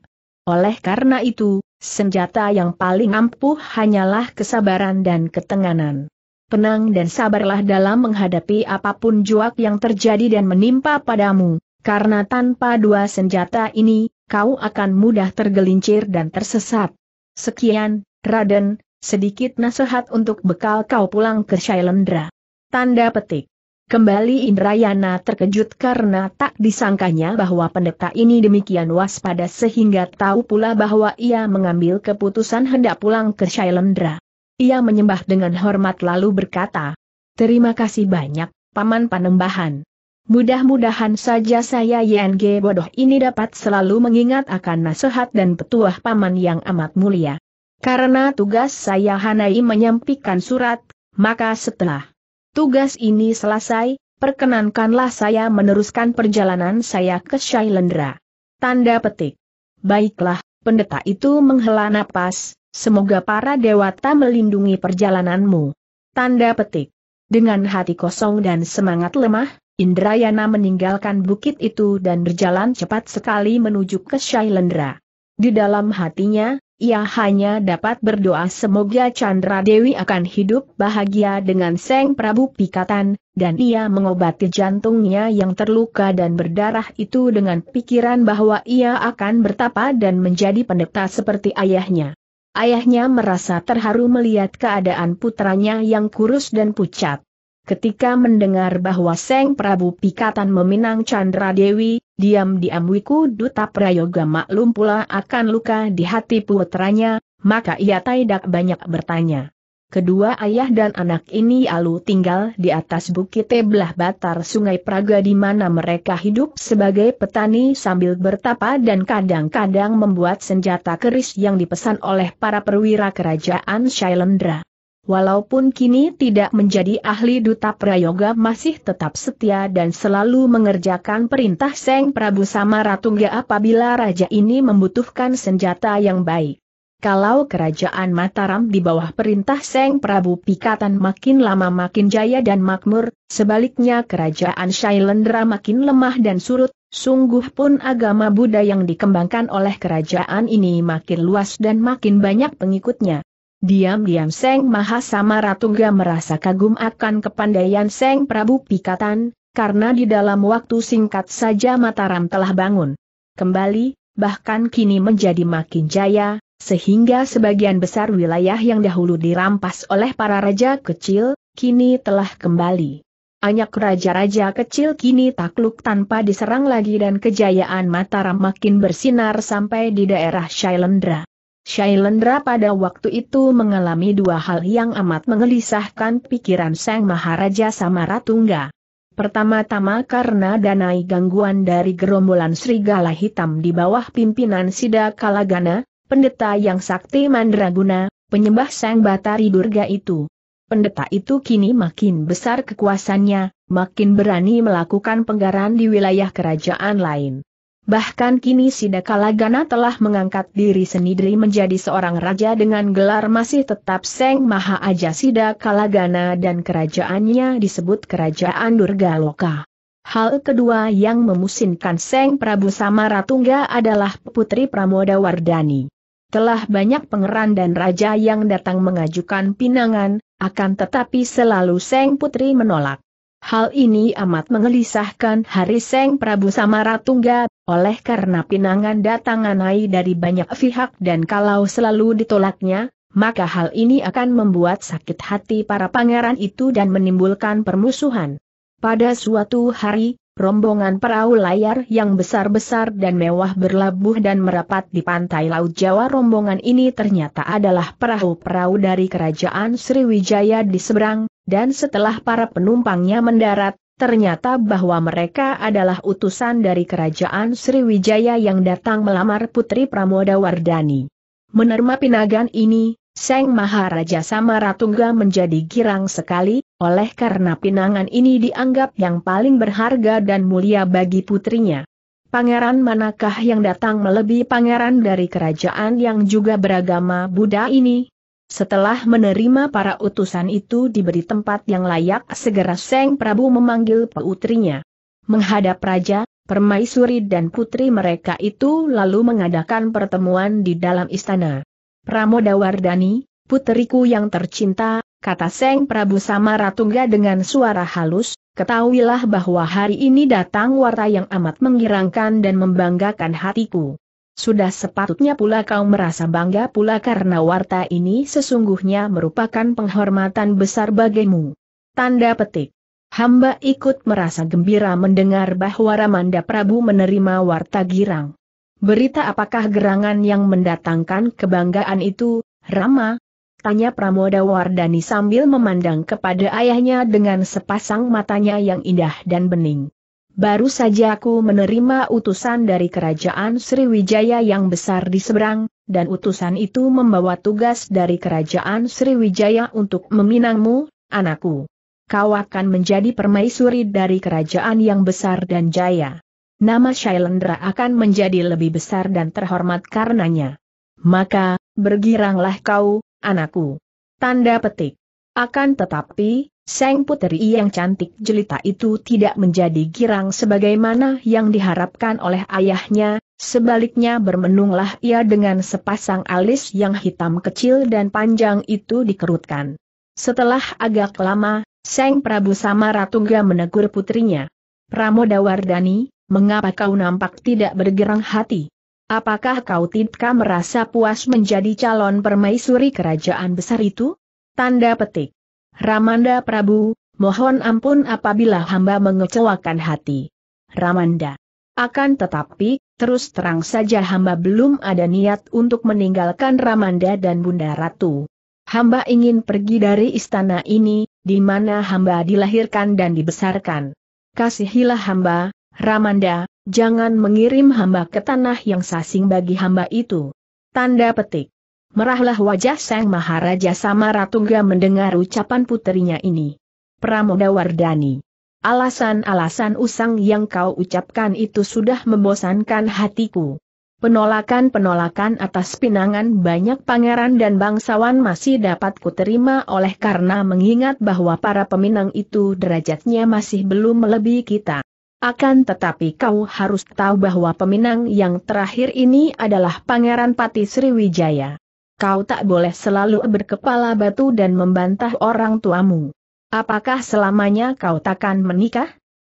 Oleh karena itu, senjata yang paling ampuh hanyalah kesabaran dan ketenganan. Penang dan sabarlah dalam menghadapi apapun juak yang terjadi dan menimpa padamu, karena tanpa dua senjata ini, kau akan mudah tergelincir dan tersesat. Sekian, Raden, sedikit nasihat untuk bekal kau pulang ke Shailendra. Tanda petik. Kembali Indrayana terkejut karena tak disangkanya bahwa pendeta ini demikian waspada sehingga tahu pula bahwa ia mengambil keputusan hendak pulang ke Shailendra. Ia menyembah dengan hormat lalu berkata, Terima kasih banyak, Paman Panembahan. Mudah-mudahan saja saya YNG bodoh ini dapat selalu mengingat akan nasihat dan petuah paman yang amat mulia. Karena tugas saya Hanai menyampaikan surat, maka setelah Tugas ini selesai, perkenankanlah saya meneruskan perjalanan saya ke Shailendra. Tanda petik. Baiklah, pendeta itu menghela napas, semoga para dewata melindungi perjalananmu. Tanda petik. Dengan hati kosong dan semangat lemah, Indrayana meninggalkan bukit itu dan berjalan cepat sekali menuju ke Shailendra. Di dalam hatinya, ia hanya dapat berdoa semoga Chandra Dewi akan hidup bahagia dengan Seng Prabu Pikatan, dan ia mengobati jantungnya yang terluka dan berdarah itu dengan pikiran bahwa ia akan bertapa dan menjadi pendeta seperti ayahnya. Ayahnya merasa terharu melihat keadaan putranya yang kurus dan pucat. Ketika mendengar bahwa Seng Prabu Pikatan meminang Chandra Dewi, diam-diam Wiku Duta Prayoga maklum pula akan luka di hati putranya, maka ia tidak banyak bertanya. Kedua ayah dan anak ini alu tinggal di atas bukit tebelah batar sungai Praga di mana mereka hidup sebagai petani sambil bertapa dan kadang-kadang membuat senjata keris yang dipesan oleh para perwira kerajaan Shailendra. Walaupun kini tidak menjadi ahli duta prayoga masih tetap setia dan selalu mengerjakan perintah Seng Prabu Samaratungga apabila raja ini membutuhkan senjata yang baik. Kalau kerajaan Mataram di bawah perintah Seng Prabu Pikatan makin lama makin jaya dan makmur, sebaliknya kerajaan Shailendra makin lemah dan surut, sungguh pun agama Buddha yang dikembangkan oleh kerajaan ini makin luas dan makin banyak pengikutnya. Diam-diam Seng Mahasama Ratungga merasa kagum akan kepandaian Seng Prabu Pikatan, karena di dalam waktu singkat saja Mataram telah bangun. Kembali, bahkan kini menjadi makin jaya, sehingga sebagian besar wilayah yang dahulu dirampas oleh para raja kecil, kini telah kembali. Anyak raja-raja kecil kini takluk tanpa diserang lagi dan kejayaan Mataram makin bersinar sampai di daerah Shailendra. Shailendra pada waktu itu mengalami dua hal yang amat mengelisahkan pikiran Sang Maharaja Samaratungga. Pertama-tama karena danai gangguan dari gerombolan serigala hitam di bawah pimpinan Sida Kalagana, pendeta yang sakti mandraguna, penyembah sang Batari Durga itu. Pendeta itu kini makin besar kekuasannya, makin berani melakukan penggaran di wilayah kerajaan lain. Bahkan kini Sidakala Gana telah mengangkat diri sendiri menjadi seorang raja dengan gelar masih tetap Seng Maha Aja Sidakala Gana dan kerajaannya disebut Kerajaan Durgaloka. Hal kedua yang memusinkan Seng Prabu Samaratungga adalah Putri Pramoda Wardani. Telah banyak pangeran dan raja yang datang mengajukan pinangan, akan tetapi selalu Seng Putri menolak. Hal ini amat mengelisahkan Hari Seng Prabu Samaratungga, oleh karena pinangan datang datanganai dari banyak pihak dan kalau selalu ditolaknya, maka hal ini akan membuat sakit hati para pangeran itu dan menimbulkan permusuhan. Pada suatu hari, rombongan perahu layar yang besar-besar dan mewah berlabuh dan merapat di pantai Laut Jawa rombongan ini ternyata adalah perahu-perahu dari kerajaan Sriwijaya di seberang, dan setelah para penumpangnya mendarat, ternyata bahwa mereka adalah utusan dari kerajaan Sriwijaya yang datang melamar Putri Pramoda Wardani. Menerima pinangan ini, Seng Maharaja Samaratungga menjadi girang sekali, oleh karena pinangan ini dianggap yang paling berharga dan mulia bagi putrinya. Pangeran manakah yang datang melebihi pangeran dari kerajaan yang juga beragama Buddha ini? Setelah menerima para utusan itu diberi tempat yang layak segera Seng Prabu memanggil putrinya. Menghadap raja, permaisuri dan putri mereka itu lalu mengadakan pertemuan di dalam istana. Pramodawardani, puteriku yang tercinta, kata Seng Prabu Samaratungga dengan suara halus, ketahuilah bahwa hari ini datang warta yang amat menggirangkan dan membanggakan hatiku. Sudah sepatutnya pula kau merasa bangga pula karena warta ini sesungguhnya merupakan penghormatan besar bagimu. Tanda petik. Hamba ikut merasa gembira mendengar bahwa Ramanda Prabu menerima warta girang. Berita apakah gerangan yang mendatangkan kebanggaan itu, Rama? Tanya Pramoda Wardani sambil memandang kepada ayahnya dengan sepasang matanya yang indah dan bening baru saja aku menerima utusan dari kerajaan Sriwijaya yang besar di seberang, dan utusan itu membawa tugas dari kerajaan Sriwijaya untuk meminangmu, anakku. Kau akan menjadi permaisuri dari kerajaan yang besar dan jaya. Nama Shailendra akan menjadi lebih besar dan terhormat karenanya. Maka, bergiranglah kau, anakku. Tanda petik. Akan tetapi, Sang putri yang cantik jelita itu tidak menjadi girang sebagaimana yang diharapkan oleh ayahnya, sebaliknya bermenunglah ia dengan sepasang alis yang hitam kecil dan panjang itu dikerutkan. Setelah agak lama, Sang Prabu Samaratungga menegur putrinya. Pramodawardani, mengapa kau nampak tidak bergerang hati? Apakah kau tidak merasa puas menjadi calon permaisuri kerajaan besar itu? Tanda petik. Ramanda Prabu, mohon ampun apabila hamba mengecewakan hati. Ramanda. Akan tetapi, terus terang saja hamba belum ada niat untuk meninggalkan Ramanda dan Bunda Ratu. Hamba ingin pergi dari istana ini, di mana hamba dilahirkan dan dibesarkan. Kasihilah hamba, Ramanda, jangan mengirim hamba ke tanah yang sasing bagi hamba itu. Tanda petik. Merahlah wajah Sang Maharaja Samaratungga mendengar ucapan putrinya ini. Pramoda Wardani. Alasan-alasan usang yang kau ucapkan itu sudah membosankan hatiku. Penolakan-penolakan atas pinangan banyak pangeran dan bangsawan masih dapat kuterima oleh karena mengingat bahwa para peminang itu derajatnya masih belum melebihi kita. Akan tetapi kau harus tahu bahwa peminang yang terakhir ini adalah Pangeran Pati Sriwijaya kau tak boleh selalu berkepala batu dan membantah orang tuamu. Apakah selamanya kau takkan menikah?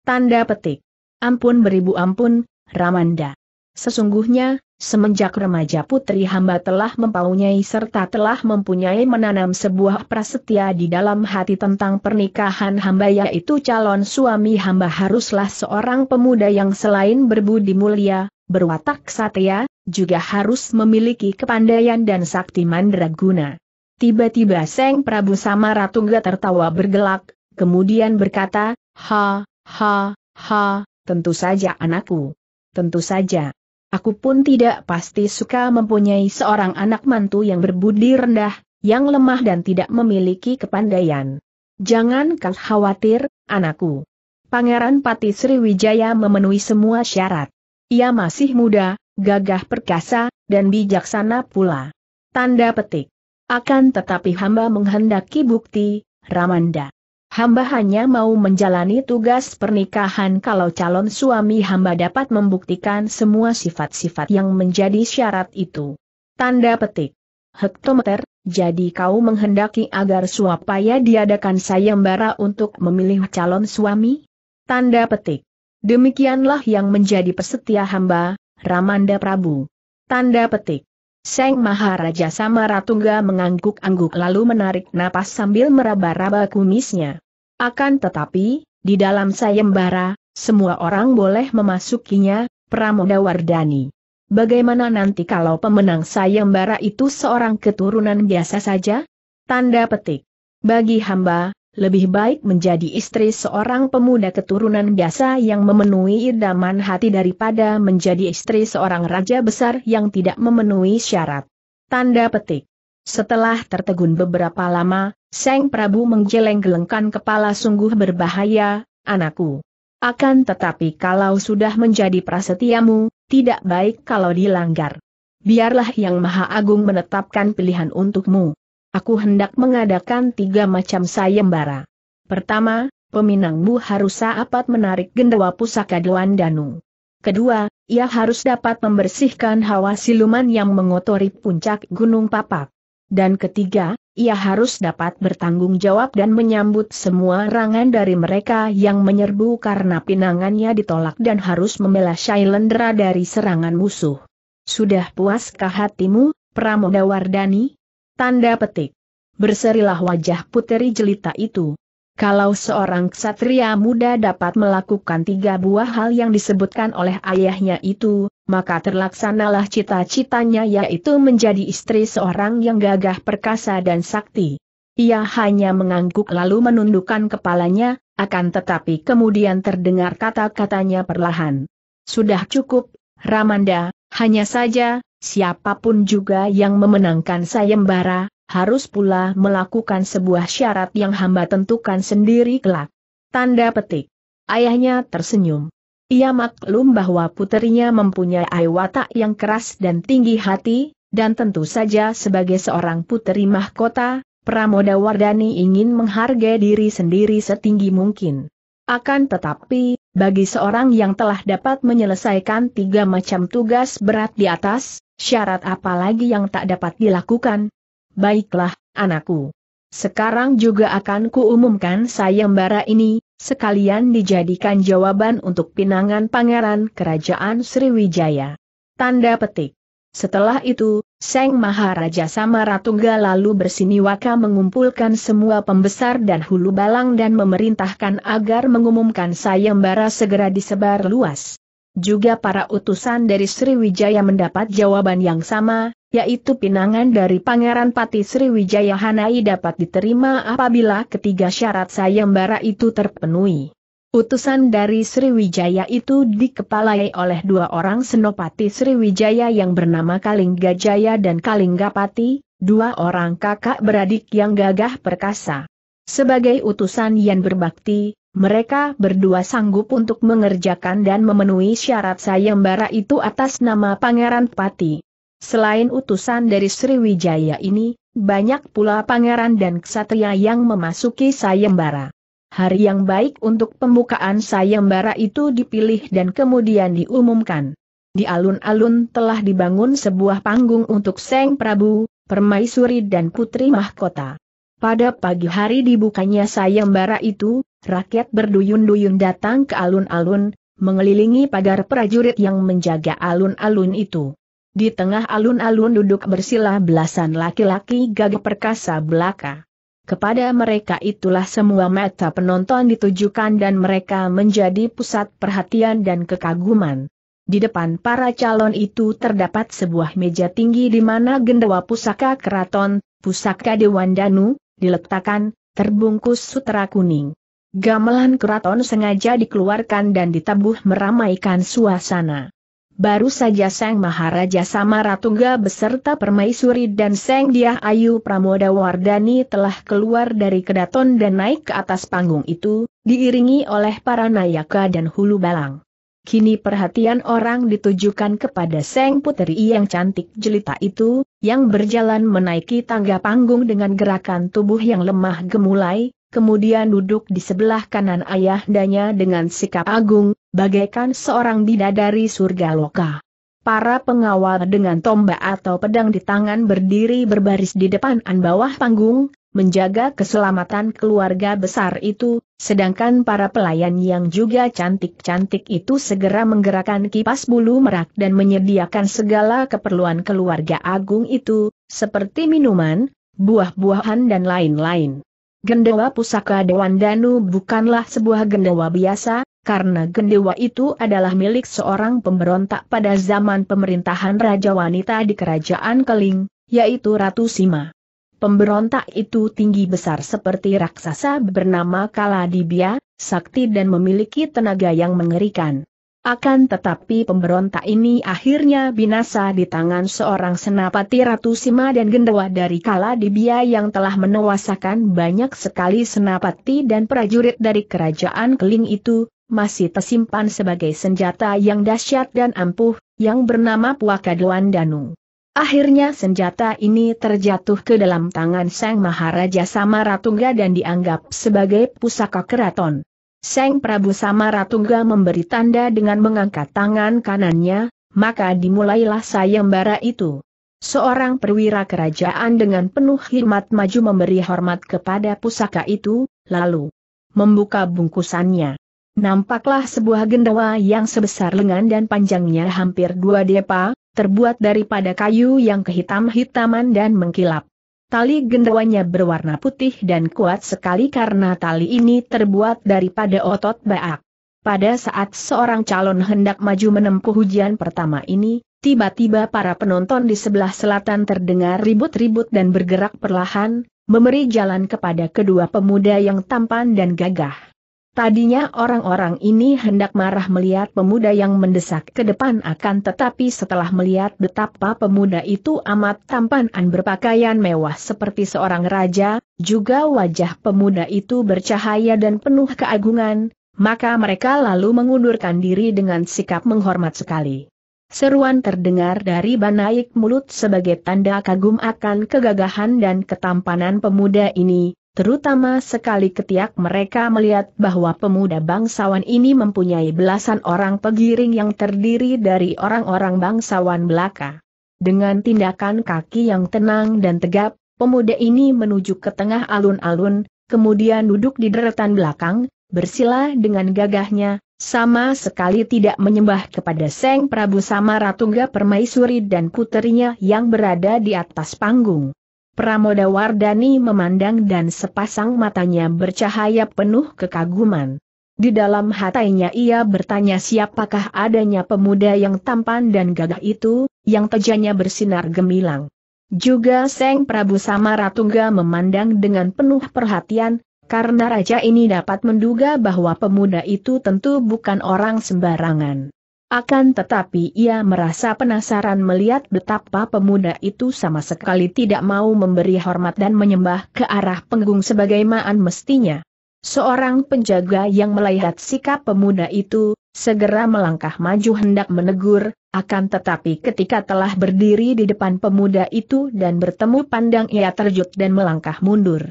Tanda petik. Ampun beribu ampun, Ramanda. Sesungguhnya, semenjak remaja putri hamba telah mempunyai serta telah mempunyai menanam sebuah prasetya di dalam hati tentang pernikahan hamba yaitu calon suami hamba haruslah seorang pemuda yang selain berbudi mulia, berwatak satya, juga harus memiliki kepandaian dan sakti mandraguna. Tiba-tiba Seng Prabu sama Ratungga tertawa bergelak, kemudian berkata, Ha, ha, ha, tentu saja anakku. Tentu saja. Aku pun tidak pasti suka mempunyai seorang anak mantu yang berbudi rendah, yang lemah dan tidak memiliki kepandaian. Jangan kau khawatir, anakku. Pangeran Pati Sriwijaya memenuhi semua syarat. Ia masih muda, gagah perkasa, dan bijaksana pula. Tanda petik. Akan tetapi hamba menghendaki bukti, Ramanda. Hamba hanya mau menjalani tugas pernikahan kalau calon suami hamba dapat membuktikan semua sifat-sifat yang menjadi syarat itu. Tanda petik. Hektometer, jadi kau menghendaki agar suapaya diadakan sayembara untuk memilih calon suami? Tanda petik. Demikianlah yang menjadi pesetia hamba, Ramanda Prabu. Tanda petik. Seng Maharaja Samaratungga mengangguk-angguk lalu menarik napas sambil meraba-raba kumisnya. Akan tetapi, di dalam sayembara, semua orang boleh memasukinya, Pramoda Wardani. Bagaimana nanti kalau pemenang sayembara itu seorang keturunan biasa saja? Tanda petik. Bagi hamba, lebih baik menjadi istri seorang pemuda keturunan biasa yang memenuhi idaman hati daripada menjadi istri seorang raja besar yang tidak memenuhi syarat. Tanda petik. Setelah tertegun beberapa lama, Seng Prabu menggeleng-gelengkan kepala sungguh berbahaya, anakku. Akan tetapi kalau sudah menjadi prasetyamu, tidak baik kalau dilanggar. Biarlah Yang Maha Agung menetapkan pilihan untukmu. Aku hendak mengadakan tiga macam sayembara. Pertama, peminangmu harus dapat menarik gendawa pusaka Dewan Danu. Kedua, ia harus dapat membersihkan hawa siluman yang mengotori puncak Gunung Papak. Dan ketiga, ia harus dapat bertanggung jawab dan menyambut semua rangan dari mereka yang menyerbu karena pinangannya ditolak dan harus membela Shailendra dari serangan musuh. Sudah puaskah hatimu, Pramodawardani? Tanda petik. Berserilah wajah puteri jelita itu. Kalau seorang ksatria muda dapat melakukan tiga buah hal yang disebutkan oleh ayahnya itu, maka terlaksanalah cita-citanya yaitu menjadi istri seorang yang gagah perkasa dan sakti. Ia hanya mengangguk lalu menundukkan kepalanya, akan tetapi kemudian terdengar kata-katanya perlahan. Sudah cukup, Ramanda, hanya saja, siapapun juga yang memenangkan sayembara, harus pula melakukan sebuah syarat yang hamba tentukan sendiri kelak. Tanda petik. Ayahnya tersenyum. Ia maklum bahwa puterinya mempunyai watak yang keras dan tinggi hati, dan tentu saja sebagai seorang puteri mahkota, Pramoda Wardani ingin menghargai diri sendiri setinggi mungkin. Akan tetapi, bagi seorang yang telah dapat menyelesaikan tiga macam tugas berat di atas, syarat apa lagi yang tak dapat dilakukan? Baiklah, anakku. Sekarang juga akan kuumumkan sayembara ini, sekalian dijadikan jawaban untuk pinangan pangeran kerajaan Sriwijaya. Tanda petik. Setelah itu, Seng Maharaja Samaratungga lalu bersiniwaka mengumpulkan semua pembesar dan hulu balang dan memerintahkan agar mengumumkan sayembara segera disebar luas. Juga para utusan dari Sriwijaya mendapat jawaban yang sama, yaitu pinangan dari Pangeran Pati Sriwijaya Hanai dapat diterima apabila ketiga syarat sayembara itu terpenuhi. Utusan dari Sriwijaya itu dikepalai oleh dua orang senopati Sriwijaya yang bernama Kalinggajaya dan Kalinggapati, dua orang kakak beradik yang gagah perkasa. Sebagai utusan yang berbakti, mereka berdua sanggup untuk mengerjakan dan memenuhi syarat sayembara itu atas nama Pangeran Pati. Selain utusan dari Sriwijaya ini, banyak pula pangeran dan ksatria yang memasuki sayembara hari yang baik untuk pembukaan sayembara itu dipilih dan kemudian diumumkan. Di alun-alun telah dibangun sebuah panggung untuk Seng Prabu, Permaisuri dan Putri Mahkota. Pada pagi hari dibukanya sayembara itu, rakyat berduyun-duyun datang ke alun-alun, mengelilingi pagar prajurit yang menjaga alun-alun itu. Di tengah alun-alun duduk bersila belasan laki-laki gagah perkasa belaka. Kepada mereka itulah semua mata penonton ditujukan dan mereka menjadi pusat perhatian dan kekaguman. Di depan para calon itu terdapat sebuah meja tinggi di mana gendawa pusaka keraton, pusaka Dewan Danu, diletakkan, terbungkus sutera kuning. Gamelan keraton sengaja dikeluarkan dan ditabuh meramaikan suasana. Baru saja Sang Maharaja Samaratungga beserta Permaisuri dan Sang Diah Ayu Pramoda Wardani telah keluar dari kedaton dan naik ke atas panggung itu, diiringi oleh para nayaka dan hulu balang. Kini perhatian orang ditujukan kepada Sang Puteri yang cantik jelita itu, yang berjalan menaiki tangga panggung dengan gerakan tubuh yang lemah gemulai, kemudian duduk di sebelah kanan ayah ayahdanya dengan sikap agung, bagaikan seorang bidadari surga loka. Para pengawal dengan tombak atau pedang di tangan berdiri berbaris di depan an bawah panggung, menjaga keselamatan keluarga besar itu, sedangkan para pelayan yang juga cantik-cantik itu segera menggerakkan kipas bulu merak dan menyediakan segala keperluan keluarga agung itu, seperti minuman, buah-buahan dan lain-lain. Gendewa pusaka Dewan Danu bukanlah sebuah gendewa biasa, karena gendewa itu adalah milik seorang pemberontak pada zaman pemerintahan Raja Wanita di Kerajaan Keling, yaitu Ratu Sima. Pemberontak itu tinggi besar seperti raksasa bernama Kaladibia, sakti dan memiliki tenaga yang mengerikan. Akan tetapi pemberontak ini akhirnya binasa di tangan seorang senapati Ratu Sima dan Gendewa dari kala Dibia yang telah menewasakan banyak sekali senapati dan prajurit dari kerajaan Keling itu, masih tersimpan sebagai senjata yang dahsyat dan ampuh, yang bernama Puakaduan Danu. Akhirnya senjata ini terjatuh ke dalam tangan Sang Maharaja Samaratungga dan dianggap sebagai pusaka keraton. Seng Prabu Samara memberi tanda dengan mengangkat tangan kanannya, maka dimulailah sayembara itu. Seorang perwira kerajaan dengan penuh hormat maju memberi hormat kepada pusaka itu, lalu membuka bungkusannya. Nampaklah sebuah gendawa yang sebesar lengan dan panjangnya hampir dua depa, terbuat daripada kayu yang kehitam-hitaman dan mengkilap. Tali gendawanya berwarna putih dan kuat sekali karena tali ini terbuat daripada otot baak. Pada saat seorang calon hendak maju menempuh ujian pertama ini, tiba-tiba para penonton di sebelah selatan terdengar ribut-ribut dan bergerak perlahan, memberi jalan kepada kedua pemuda yang tampan dan gagah. Tadinya orang-orang ini hendak marah melihat pemuda yang mendesak ke depan akan tetapi setelah melihat betapa pemuda itu amat tampan dan berpakaian mewah seperti seorang raja, juga wajah pemuda itu bercahaya dan penuh keagungan, maka mereka lalu mengundurkan diri dengan sikap menghormat sekali. Seruan terdengar dari banaik mulut sebagai tanda kagum akan kegagahan dan ketampanan pemuda ini, Terutama sekali ketiak mereka melihat bahwa pemuda bangsawan ini mempunyai belasan orang pegiring yang terdiri dari orang-orang bangsawan belaka. Dengan tindakan kaki yang tenang dan tegap, pemuda ini menuju ke tengah alun-alun, kemudian duduk di deretan belakang, bersila dengan gagahnya, sama sekali tidak menyembah kepada Seng Prabu sama Permaisuri dan puterinya yang berada di atas panggung. Pramoda Wardani memandang dan sepasang matanya bercahaya penuh kekaguman. Di dalam hatinya ia bertanya siapakah adanya pemuda yang tampan dan gagah itu, yang tejanya bersinar gemilang. Juga Seng Prabu Samaratungga memandang dengan penuh perhatian, karena raja ini dapat menduga bahwa pemuda itu tentu bukan orang sembarangan. Akan tetapi ia merasa penasaran melihat betapa pemuda itu sama sekali tidak mau memberi hormat dan menyembah ke arah penggung sebagaimana mestinya. Seorang penjaga yang melihat sikap pemuda itu, segera melangkah maju hendak menegur, akan tetapi ketika telah berdiri di depan pemuda itu dan bertemu pandang ia terjut dan melangkah mundur.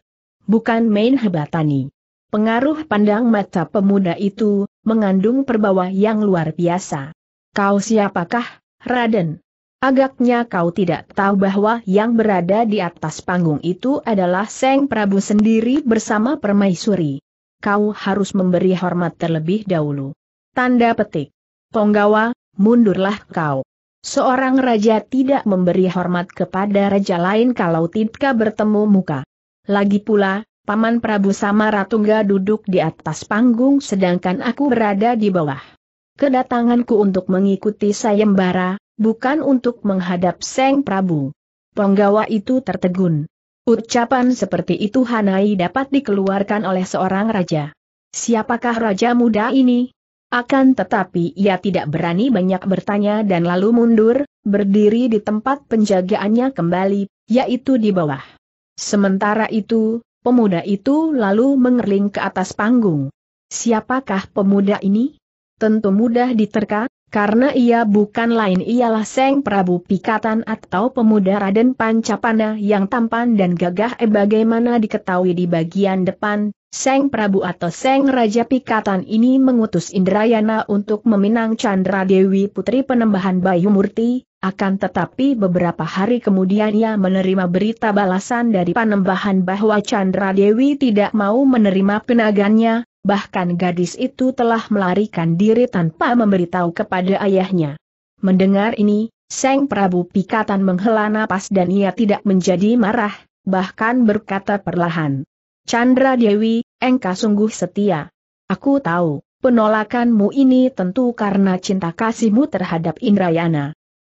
Bukan main hebatani. Pengaruh pandang mata pemuda itu, mengandung perbawa yang luar biasa. Kau siapakah, Raden? Agaknya kau tidak tahu bahwa yang berada di atas panggung itu adalah Seng Prabu sendiri bersama permaisuri. Kau harus memberi hormat terlebih dahulu. Tanda petik. Ponggawa, mundurlah kau. Seorang raja tidak memberi hormat kepada raja lain kalau tidak bertemu muka. Lagi pula, Paman Prabu sama Ratungga duduk di atas panggung sedangkan aku berada di bawah. Kedatanganku untuk mengikuti sayembara, bukan untuk menghadap Seng Prabu. Penggawa itu tertegun. Ucapan seperti itu Hanai dapat dikeluarkan oleh seorang raja. Siapakah raja muda ini? Akan tetapi ia tidak berani banyak bertanya dan lalu mundur, berdiri di tempat penjagaannya kembali, yaitu di bawah. Sementara itu, Pemuda itu lalu mengerling ke atas panggung. Siapakah pemuda ini? Tentu mudah diterka, karena ia bukan lain ialah Seng Prabu Pikatan atau pemuda Raden Pancapana yang tampan dan gagah eh bagaimana diketahui di bagian depan, Seng Prabu atau Seng Raja Pikatan ini mengutus Indrayana untuk meminang Chandra Dewi Putri Penembahan Bayu Murti, akan tetapi beberapa hari kemudian ia menerima berita balasan dari Panembahan bahwa Chandra Dewi tidak mau menerima penagannya, bahkan gadis itu telah melarikan diri tanpa memberitahu kepada ayahnya. Mendengar ini, Seng Prabu Pikatan menghela napas dan ia tidak menjadi marah, bahkan berkata perlahan. Chandra Dewi, engkau sungguh setia. Aku tahu, penolakanmu ini tentu karena cinta kasihmu terhadap Indrayana.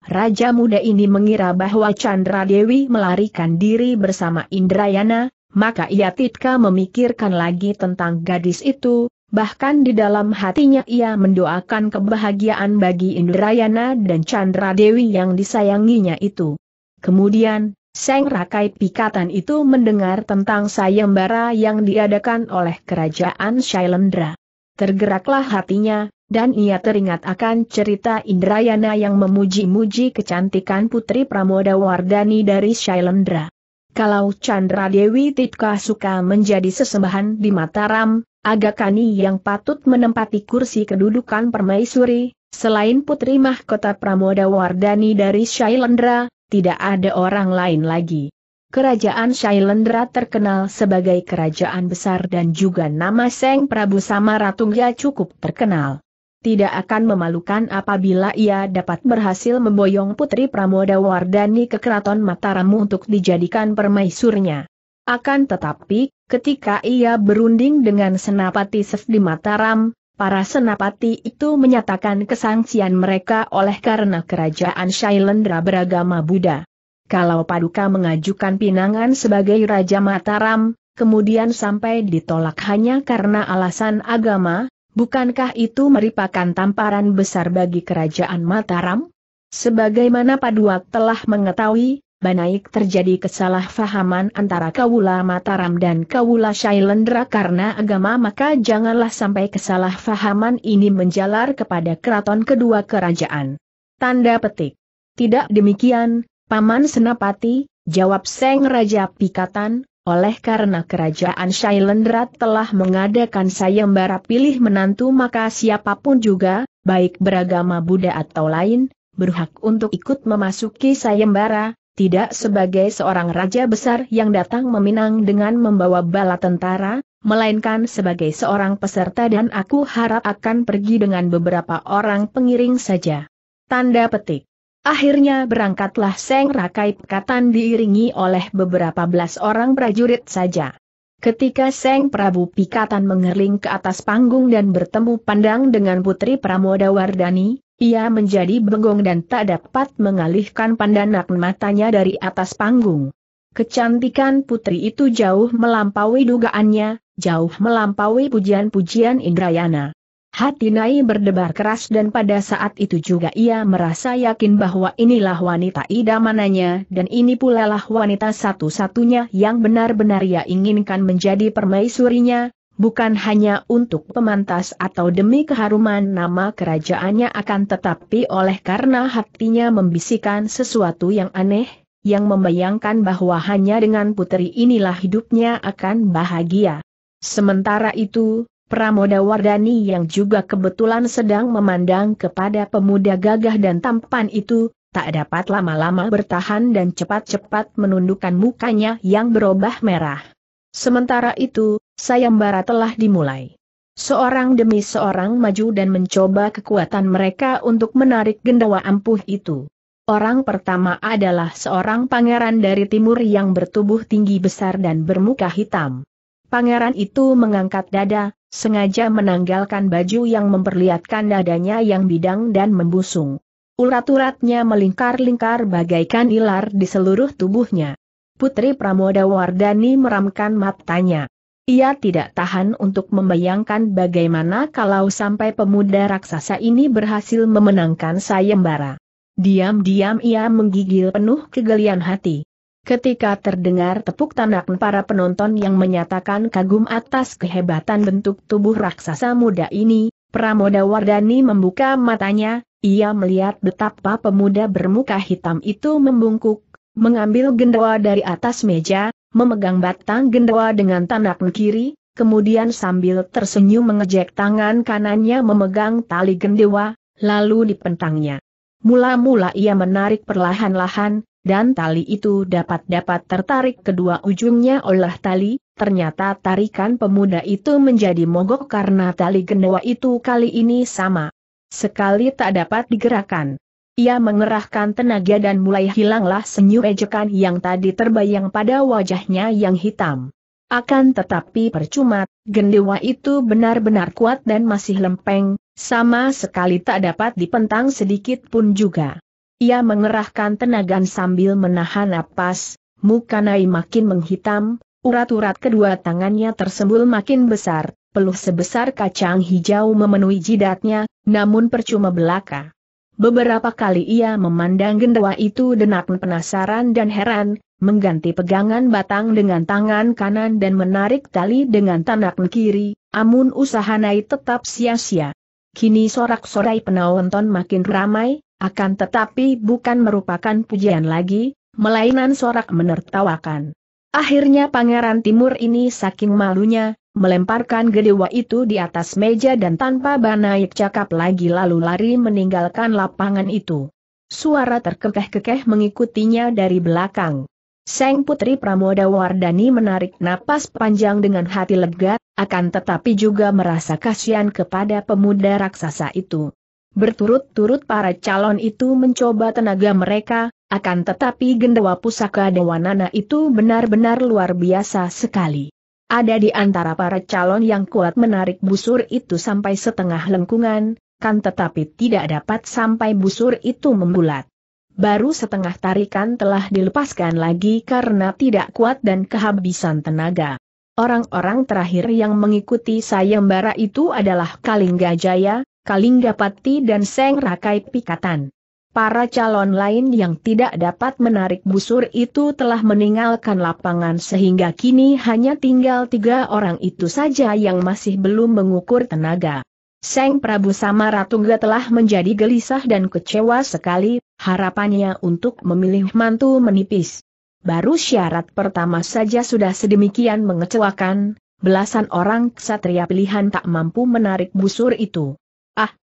Raja muda ini mengira bahwa Chandra Dewi melarikan diri bersama Indrayana, maka ia tidak memikirkan lagi tentang gadis itu, bahkan di dalam hatinya ia mendoakan kebahagiaan bagi Indrayana dan Chandra Dewi yang disayanginya itu. Kemudian, Seng Rakai Pikatan itu mendengar tentang sayembara yang diadakan oleh kerajaan Shailendra. Tergeraklah hatinya, dan ia teringat akan cerita Indrayana yang memuji-muji kecantikan Putri Pramoda Wardani dari Shailendra. Kalau Chandra Dewi Titka suka menjadi sesembahan di Mataram, Agakani yang patut menempati kursi kedudukan permaisuri, selain Putri Mahkota Pramoda Wardani dari Shailendra, tidak ada orang lain lagi. Kerajaan Shailendra terkenal sebagai kerajaan besar dan juga nama Seng Prabu Samaratungga cukup terkenal tidak akan memalukan apabila ia dapat berhasil memboyong Putri Pramoda Wardani ke keraton Mataram untuk dijadikan permaisurnya. Akan tetapi, ketika ia berunding dengan Senapati Sef di Mataram, para senapati itu menyatakan kesangsian mereka oleh karena kerajaan Shailendra beragama Buddha. Kalau Paduka mengajukan pinangan sebagai Raja Mataram, kemudian sampai ditolak hanya karena alasan agama, Bukankah itu merupakan tamparan besar bagi kerajaan Mataram? Sebagaimana Paduak telah mengetahui, banaik terjadi kesalahpahaman antara Kawula Mataram dan Kawula Shailendra karena agama maka janganlah sampai kesalahpahaman ini menjalar kepada keraton kedua kerajaan. Tanda petik. Tidak demikian, Paman Senapati, jawab Seng Raja Pikatan, oleh karena kerajaan Shailendra telah mengadakan sayembara pilih menantu maka siapapun juga, baik beragama Buddha atau lain, berhak untuk ikut memasuki sayembara, tidak sebagai seorang raja besar yang datang meminang dengan membawa bala tentara, melainkan sebagai seorang peserta dan aku harap akan pergi dengan beberapa orang pengiring saja. Tanda petik. Akhirnya berangkatlah Seng Rakai Pekatan diiringi oleh beberapa belas orang prajurit saja. Ketika Seng Prabu Pikatan mengerling ke atas panggung dan bertemu pandang dengan Putri Pramoda Wardani, ia menjadi bengong dan tak dapat mengalihkan pandangan matanya dari atas panggung. Kecantikan putri itu jauh melampaui dugaannya, jauh melampaui pujian-pujian Indrayana. Hati Nai berdebar keras dan pada saat itu juga ia merasa yakin bahwa inilah wanita idamanannya dan ini pula lah wanita satu-satunya yang benar-benar ia inginkan menjadi permaisurinya, bukan hanya untuk pemantas atau demi keharuman nama kerajaannya akan tetapi oleh karena hatinya membisikkan sesuatu yang aneh, yang membayangkan bahwa hanya dengan putri inilah hidupnya akan bahagia. Sementara itu, Pramoda Wardani yang juga kebetulan sedang memandang kepada pemuda gagah dan tampan itu, tak dapat lama-lama bertahan dan cepat-cepat menundukkan mukanya yang berubah merah. Sementara itu, sayembara telah dimulai. Seorang demi seorang maju dan mencoba kekuatan mereka untuk menarik gendawa ampuh itu. Orang pertama adalah seorang pangeran dari timur yang bertubuh tinggi besar dan bermuka hitam. Pangeran itu mengangkat dada, sengaja menanggalkan baju yang memperlihatkan dadanya yang bidang dan membusung. Urat-uratnya melingkar-lingkar bagaikan ilar di seluruh tubuhnya. Putri Pramoda Wardani meramkan matanya. Ia tidak tahan untuk membayangkan bagaimana kalau sampai pemuda raksasa ini berhasil memenangkan sayembara. Diam-diam ia menggigil penuh kegelian hati. Ketika terdengar tepuk tangan para penonton yang menyatakan kagum atas kehebatan bentuk tubuh raksasa muda ini, Pramoda Wardani membuka matanya, ia melihat betapa pemuda bermuka hitam itu membungkuk, mengambil gendawa dari atas meja, memegang batang gendawa dengan tanak kiri, kemudian sambil tersenyum mengejek tangan kanannya memegang tali gendawa, lalu dipentangnya. Mula-mula ia menarik perlahan-lahan, dan tali itu dapat-dapat tertarik kedua ujungnya oleh tali, ternyata tarikan pemuda itu menjadi mogok karena tali gendawa itu kali ini sama. Sekali tak dapat digerakkan. Ia mengerahkan tenaga dan mulai hilanglah senyum ejekan yang tadi terbayang pada wajahnya yang hitam. Akan tetapi percuma, gendewa itu benar-benar kuat dan masih lempeng, sama sekali tak dapat dipentang sedikit pun juga. Ia mengerahkan tenaga sambil menahan napas, muka Nai makin menghitam, urat-urat kedua tangannya tersembul makin besar, peluh sebesar kacang hijau memenuhi jidatnya, namun percuma belaka. Beberapa kali ia memandang gendewa itu dengan penasaran dan heran, mengganti pegangan batang dengan tangan kanan dan menarik tali dengan tangan kiri, amun usaha Nai tetap sia-sia. Kini sorak-sorai penonton makin ramai, akan tetapi bukan merupakan pujian lagi, melainkan sorak menertawakan. Akhirnya Pangeran Timur ini saking malunya, melemparkan gedewa itu di atas meja dan tanpa banaik cakap lagi lalu lari meninggalkan lapangan itu. Suara terkekeh-kekeh mengikutinya dari belakang. Seng Putri Pramoda Wardani menarik napas panjang dengan hati lega, akan tetapi juga merasa kasihan kepada pemuda raksasa itu. Berturut-turut para calon itu mencoba tenaga mereka, akan tetapi gendawa pusaka Dewanana itu benar-benar luar biasa sekali. Ada di antara para calon yang kuat menarik busur itu sampai setengah lengkungan, kan tetapi tidak dapat sampai busur itu membulat. Baru setengah tarikan telah dilepaskan lagi karena tidak kuat dan kehabisan tenaga. Orang-orang terakhir yang mengikuti sayembara itu adalah Kalingga Jaya, Kalinggapati dan Seng Rakai Pikatan. Para calon lain yang tidak dapat menarik busur itu telah meninggalkan lapangan sehingga kini hanya tinggal tiga orang itu saja yang masih belum mengukur tenaga. Seng Prabu Samaratungga telah menjadi gelisah dan kecewa sekali, harapannya untuk memilih mantu menipis. Baru syarat pertama saja sudah sedemikian mengecewakan, belasan orang ksatria pilihan tak mampu menarik busur itu.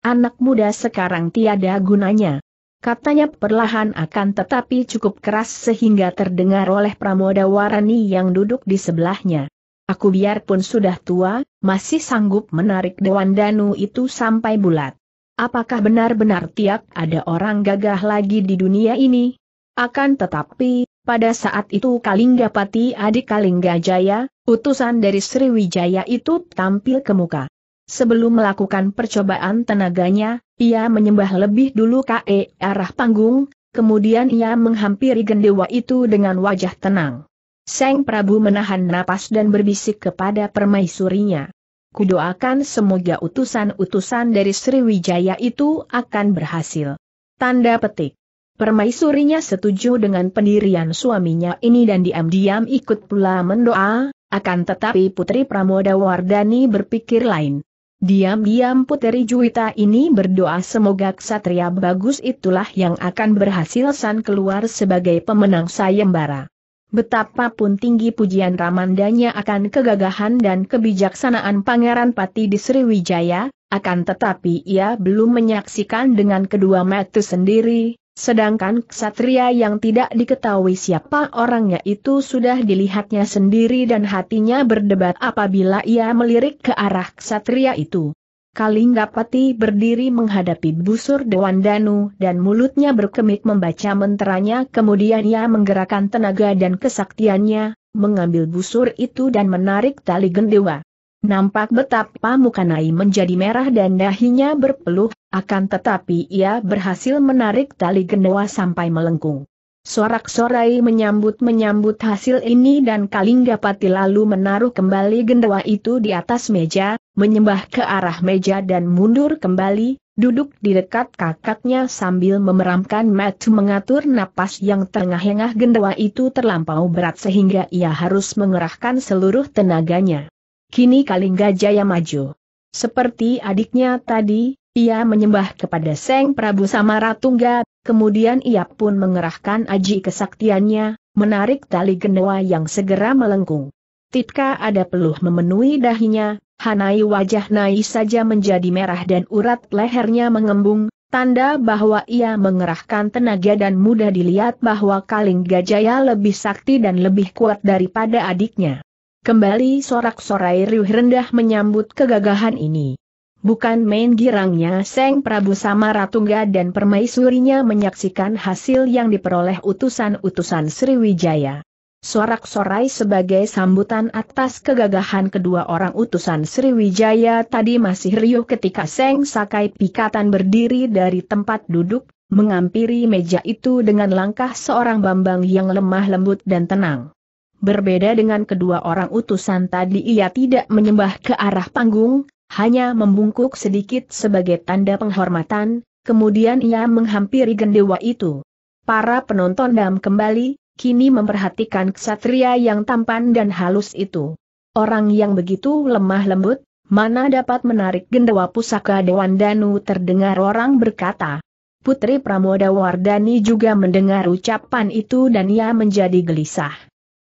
Anak muda sekarang tiada gunanya. Katanya perlahan akan tetapi cukup keras sehingga terdengar oleh Pramoda Warani yang duduk di sebelahnya. Aku biarpun sudah tua, masih sanggup menarik Dewan Danu itu sampai bulat. Apakah benar-benar tiap ada orang gagah lagi di dunia ini? Akan tetapi, pada saat itu Kalinggapati adik Kalinggajaya, utusan dari Sriwijaya itu tampil ke muka. Sebelum melakukan percobaan tenaganya, ia menyembah lebih dulu ke arah panggung, kemudian ia menghampiri gendewa itu dengan wajah tenang. Seng Prabu menahan napas dan berbisik kepada permaisurinya. Kudoakan semoga utusan-utusan dari Sriwijaya itu akan berhasil. Tanda petik. Permaisurinya setuju dengan pendirian suaminya ini dan diam-diam ikut pula mendoa, akan tetapi Putri Pramoda Wardani berpikir lain. Diam-diam Puteri Juwita ini berdoa semoga ksatria bagus itulah yang akan berhasil san keluar sebagai pemenang sayembara. Betapapun tinggi pujian Ramandanya akan kegagahan dan kebijaksanaan Pangeran Pati di Sriwijaya, akan tetapi ia belum menyaksikan dengan kedua mata sendiri, Sedangkan ksatria yang tidak diketahui siapa orangnya itu sudah dilihatnya sendiri dan hatinya berdebat apabila ia melirik ke arah ksatria itu. Kalinggapati berdiri menghadapi busur Dewan Danu dan mulutnya berkemik membaca menteranya kemudian ia menggerakkan tenaga dan kesaktiannya, mengambil busur itu dan menarik tali gendewa. Nampak betapa Mukanai menjadi merah dan dahinya berpeluh, akan tetapi ia berhasil menarik tali gendewa sampai melengkung. Sorak-sorai menyambut-menyambut hasil ini dan Kalinggapatilalu lalu menaruh kembali gendewa itu di atas meja, menyembah ke arah meja dan mundur kembali, duduk di dekat kakaknya sambil memeramkan mata mengatur napas yang tengah engah gendewa itu terlampau berat sehingga ia harus mengerahkan seluruh tenaganya. Kini Kalingga Jaya maju. Seperti adiknya tadi, ia menyembah kepada Seng Prabu Samaratungga, kemudian ia pun mengerahkan aji kesaktiannya, menarik tali genoa yang segera melengkung. Titka ada peluh memenuhi dahinya, Hanai wajah Nai saja menjadi merah dan urat lehernya mengembung, tanda bahwa ia mengerahkan tenaga dan mudah dilihat bahwa Kalingga Jaya lebih sakti dan lebih kuat daripada adiknya. Kembali sorak-sorai riuh rendah menyambut kegagahan ini. Bukan main girangnya Seng Prabu Samaratungga dan permaisurinya menyaksikan hasil yang diperoleh utusan-utusan Sriwijaya. Sorak-sorai sebagai sambutan atas kegagahan kedua orang utusan Sriwijaya tadi masih riuh ketika Seng Sakai Pikatan berdiri dari tempat duduk, mengampiri meja itu dengan langkah seorang Bambang yang lemah lembut dan tenang. Berbeda dengan kedua orang utusan tadi ia tidak menyembah ke arah panggung, hanya membungkuk sedikit sebagai tanda penghormatan, kemudian ia menghampiri gendewa itu. Para penonton dam kembali, kini memperhatikan ksatria yang tampan dan halus itu. Orang yang begitu lemah lembut, mana dapat menarik gendewa pusaka Dewan Danu terdengar orang berkata. Putri Pramoda Wardani juga mendengar ucapan itu dan ia menjadi gelisah.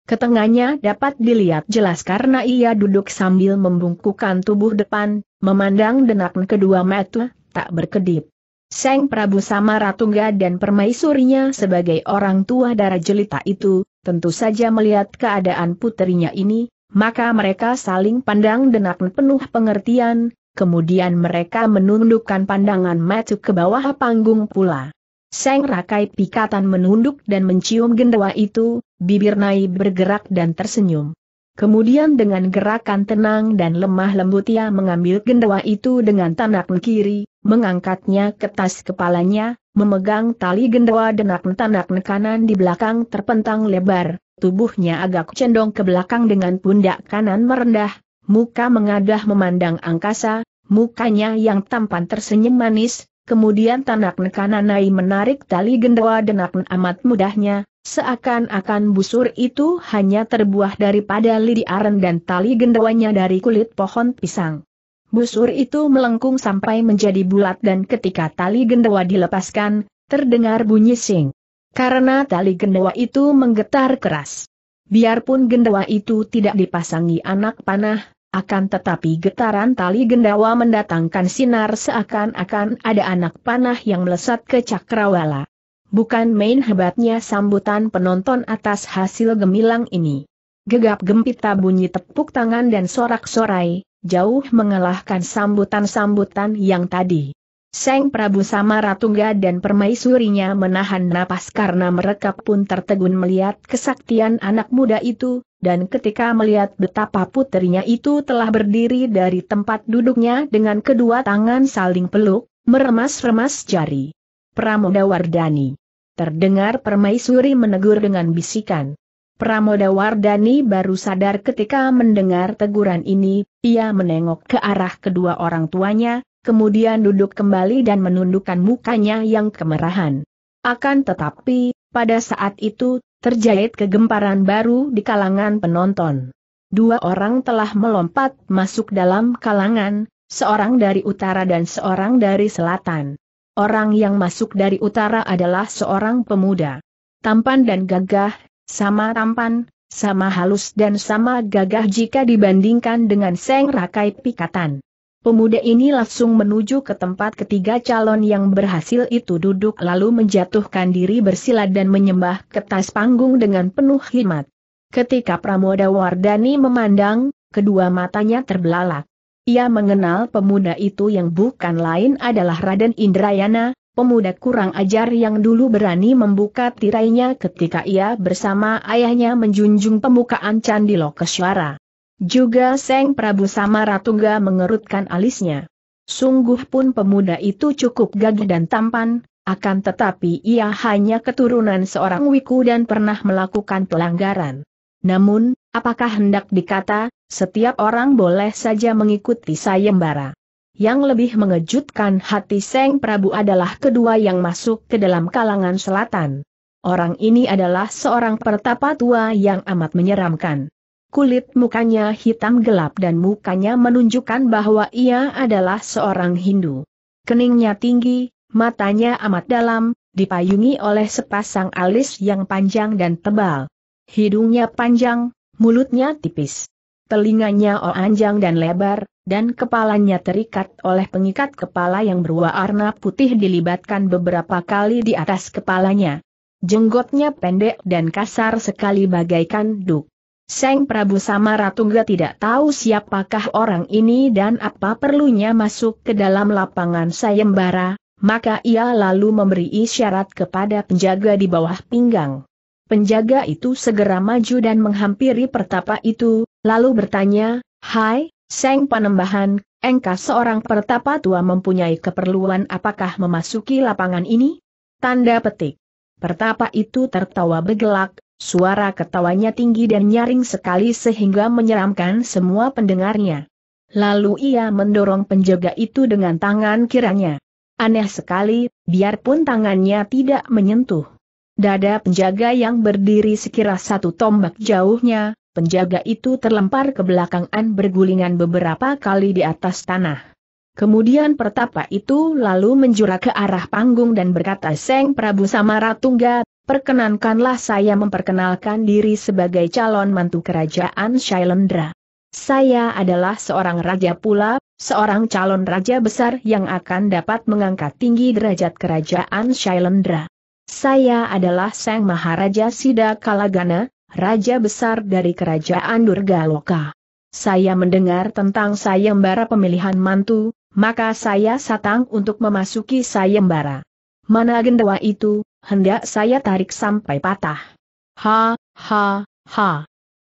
Ketengahnya dapat dilihat jelas karena ia duduk sambil membungkukkan tubuh depan, memandang denak kedua mata, tak berkedip. Seng Prabu sama Ratungga dan permaisurinya sebagai orang tua darah jelita itu, tentu saja melihat keadaan putrinya ini, maka mereka saling pandang denak penuh pengertian, kemudian mereka menundukkan pandangan mata ke bawah panggung pula. Seng Rakai Pikatan menunduk dan mencium gendawa itu, bibir Nai bergerak dan tersenyum. Kemudian dengan gerakan tenang dan lemah lembut ia mengambil gendawa itu dengan tanak kiri, mengangkatnya ke tas kepalanya, memegang tali gendawa denak tanak kanan di belakang terpentang lebar, tubuhnya agak cendong ke belakang dengan pundak kanan merendah, muka mengadah memandang angkasa, mukanya yang tampan tersenyum manis, kemudian tanak kanan nai menarik tali gendawa denak amat mudahnya, Seakan-akan busur itu hanya terbuah daripada lidi aren dan tali gendawanya dari kulit pohon pisang. Busur itu melengkung sampai menjadi bulat dan ketika tali gendawa dilepaskan, terdengar bunyi sing. Karena tali gendawa itu menggetar keras. Biarpun gendawa itu tidak dipasangi anak panah, akan tetapi getaran tali gendawa mendatangkan sinar seakan-akan ada anak panah yang melesat ke cakrawala. Bukan main hebatnya sambutan penonton atas hasil gemilang ini. Gegap gempita bunyi tepuk tangan dan sorak-sorai, jauh mengalahkan sambutan-sambutan yang tadi. Seng Prabu sama Ratungga dan permaisurinya menahan napas karena mereka pun tertegun melihat kesaktian anak muda itu, dan ketika melihat betapa puterinya itu telah berdiri dari tempat duduknya dengan kedua tangan saling peluk, meremas-remas jari. Wardani. Terdengar permaisuri menegur dengan bisikan. Pramoda Wardani baru sadar ketika mendengar teguran ini, ia menengok ke arah kedua orang tuanya, kemudian duduk kembali dan menundukkan mukanya yang kemerahan. Akan tetapi, pada saat itu, terjahit kegemparan baru di kalangan penonton. Dua orang telah melompat masuk dalam kalangan, seorang dari utara dan seorang dari selatan. Orang yang masuk dari utara adalah seorang pemuda. Tampan dan gagah, sama tampan, sama halus dan sama gagah jika dibandingkan dengan Seng Rakai Pikatan. Pemuda ini langsung menuju ke tempat ketiga calon yang berhasil itu duduk lalu menjatuhkan diri bersila dan menyembah ke tas panggung dengan penuh hikmat. Ketika Pramoda Wardani memandang, kedua matanya terbelalak. Ia mengenal pemuda itu yang bukan lain adalah Raden Indrayana, pemuda kurang ajar yang dulu berani membuka tirainya ketika ia bersama ayahnya menjunjung pembukaan Candi Lokeswara. Juga Seng Prabu Samaratungga mengerutkan alisnya. Sungguh pun pemuda itu cukup gagah dan tampan, akan tetapi ia hanya keturunan seorang wiku dan pernah melakukan pelanggaran. Namun, apakah hendak dikata, setiap orang boleh saja mengikuti sayembara. Yang lebih mengejutkan hati Seng Prabu adalah kedua yang masuk ke dalam kalangan selatan. Orang ini adalah seorang pertapa tua yang amat menyeramkan. Kulit mukanya hitam gelap dan mukanya menunjukkan bahwa ia adalah seorang Hindu. Keningnya tinggi, matanya amat dalam, dipayungi oleh sepasang alis yang panjang dan tebal. Hidungnya panjang, mulutnya tipis telinganya oanjang dan lebar, dan kepalanya terikat oleh pengikat kepala yang berwarna putih dilibatkan beberapa kali di atas kepalanya. Jenggotnya pendek dan kasar sekali bagaikan duk. Seng Prabu Samaratungga tidak tahu siapakah orang ini dan apa perlunya masuk ke dalam lapangan sayembara, maka ia lalu memberi isyarat kepada penjaga di bawah pinggang. Penjaga itu segera maju dan menghampiri pertapa itu, Lalu bertanya, Hai, Seng Panembahan, engkau seorang pertapa tua mempunyai keperluan apakah memasuki lapangan ini? Tanda petik. Pertapa itu tertawa bergelak, suara ketawanya tinggi dan nyaring sekali sehingga menyeramkan semua pendengarnya. Lalu ia mendorong penjaga itu dengan tangan kiranya. Aneh sekali, biarpun tangannya tidak menyentuh. Dada penjaga yang berdiri sekira satu tombak jauhnya, penjaga itu terlempar ke belakangan bergulingan beberapa kali di atas tanah. Kemudian pertapa itu lalu menjura ke arah panggung dan berkata Seng Prabu Samaratungga, perkenankanlah saya memperkenalkan diri sebagai calon mantu kerajaan Shailendra. Saya adalah seorang raja pula, seorang calon raja besar yang akan dapat mengangkat tinggi derajat kerajaan Shailendra. Saya adalah Seng Maharaja Sida Kalagana, raja besar dari kerajaan Durgaloka. Saya mendengar tentang sayembara pemilihan mantu, maka saya satang untuk memasuki sayembara. Mana gendawa itu, hendak saya tarik sampai patah. Ha, ha, ha.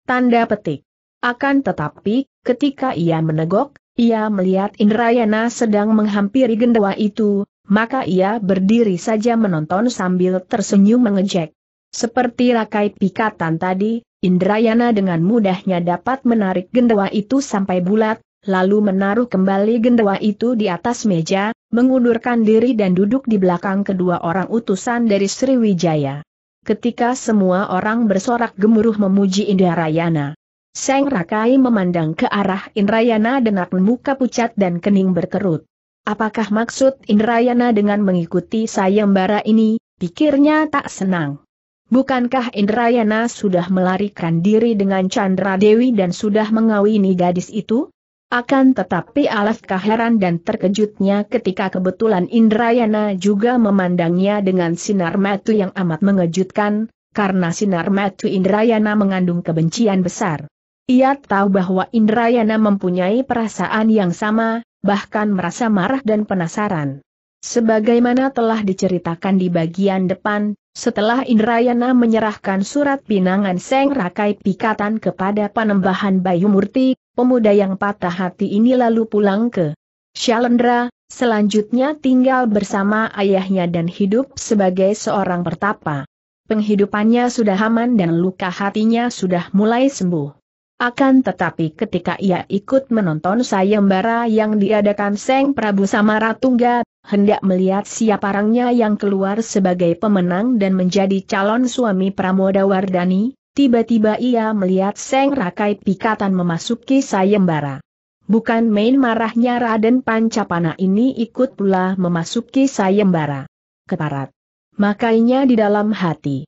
Tanda petik. Akan tetapi, ketika ia menegok, ia melihat Indrayana sedang menghampiri gendawa itu, maka ia berdiri saja menonton sambil tersenyum mengejek. Seperti rakai pikatan tadi, Indrayana dengan mudahnya dapat menarik gendawa itu sampai bulat, lalu menaruh kembali gendawa itu di atas meja, mengundurkan diri dan duduk di belakang kedua orang utusan dari Sriwijaya. Ketika semua orang bersorak gemuruh memuji Indrayana. Seng Rakai memandang ke arah Indrayana dengan muka pucat dan kening berkerut. Apakah maksud Indrayana dengan mengikuti sayembara ini, pikirnya tak senang. Bukankah Indrayana sudah melarikan diri dengan Chandra Dewi dan sudah mengawini gadis itu? Akan tetapi alas keheran dan terkejutnya ketika kebetulan Indrayana juga memandangnya dengan sinar mata yang amat mengejutkan, karena sinar mata Indrayana mengandung kebencian besar. Ia tahu bahwa Indrayana mempunyai perasaan yang sama, bahkan merasa marah dan penasaran. Sebagaimana telah diceritakan di bagian depan, setelah Indrayana menyerahkan surat pinangan Seng Rakai Pikatan kepada Panembahan Bayu Murti, pemuda yang patah hati ini lalu pulang ke Shalendra, selanjutnya tinggal bersama ayahnya dan hidup sebagai seorang pertapa. Penghidupannya sudah aman dan luka hatinya sudah mulai sembuh. Akan tetapi ketika ia ikut menonton sayembara yang diadakan Seng Prabu Samaratungga, hendak melihat siapa orangnya yang keluar sebagai pemenang dan menjadi calon suami Pramoda Wardani, tiba-tiba ia melihat Seng Rakai Pikatan memasuki sayembara. Bukan main marahnya Raden Pancapana ini ikut pula memasuki sayembara. Keparat. Makanya di dalam hati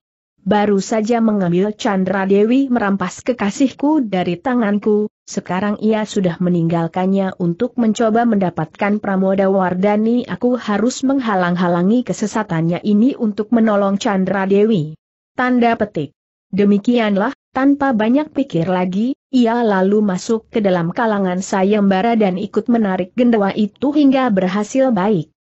baru saja mengambil Chandra Dewi merampas kekasihku dari tanganku, sekarang ia sudah meninggalkannya untuk mencoba mendapatkan Pramoda Wardani aku harus menghalang-halangi kesesatannya ini untuk menolong Chandra Dewi. Tanda petik. Demikianlah, tanpa banyak pikir lagi, ia lalu masuk ke dalam kalangan sayembara dan ikut menarik gendawa itu hingga berhasil baik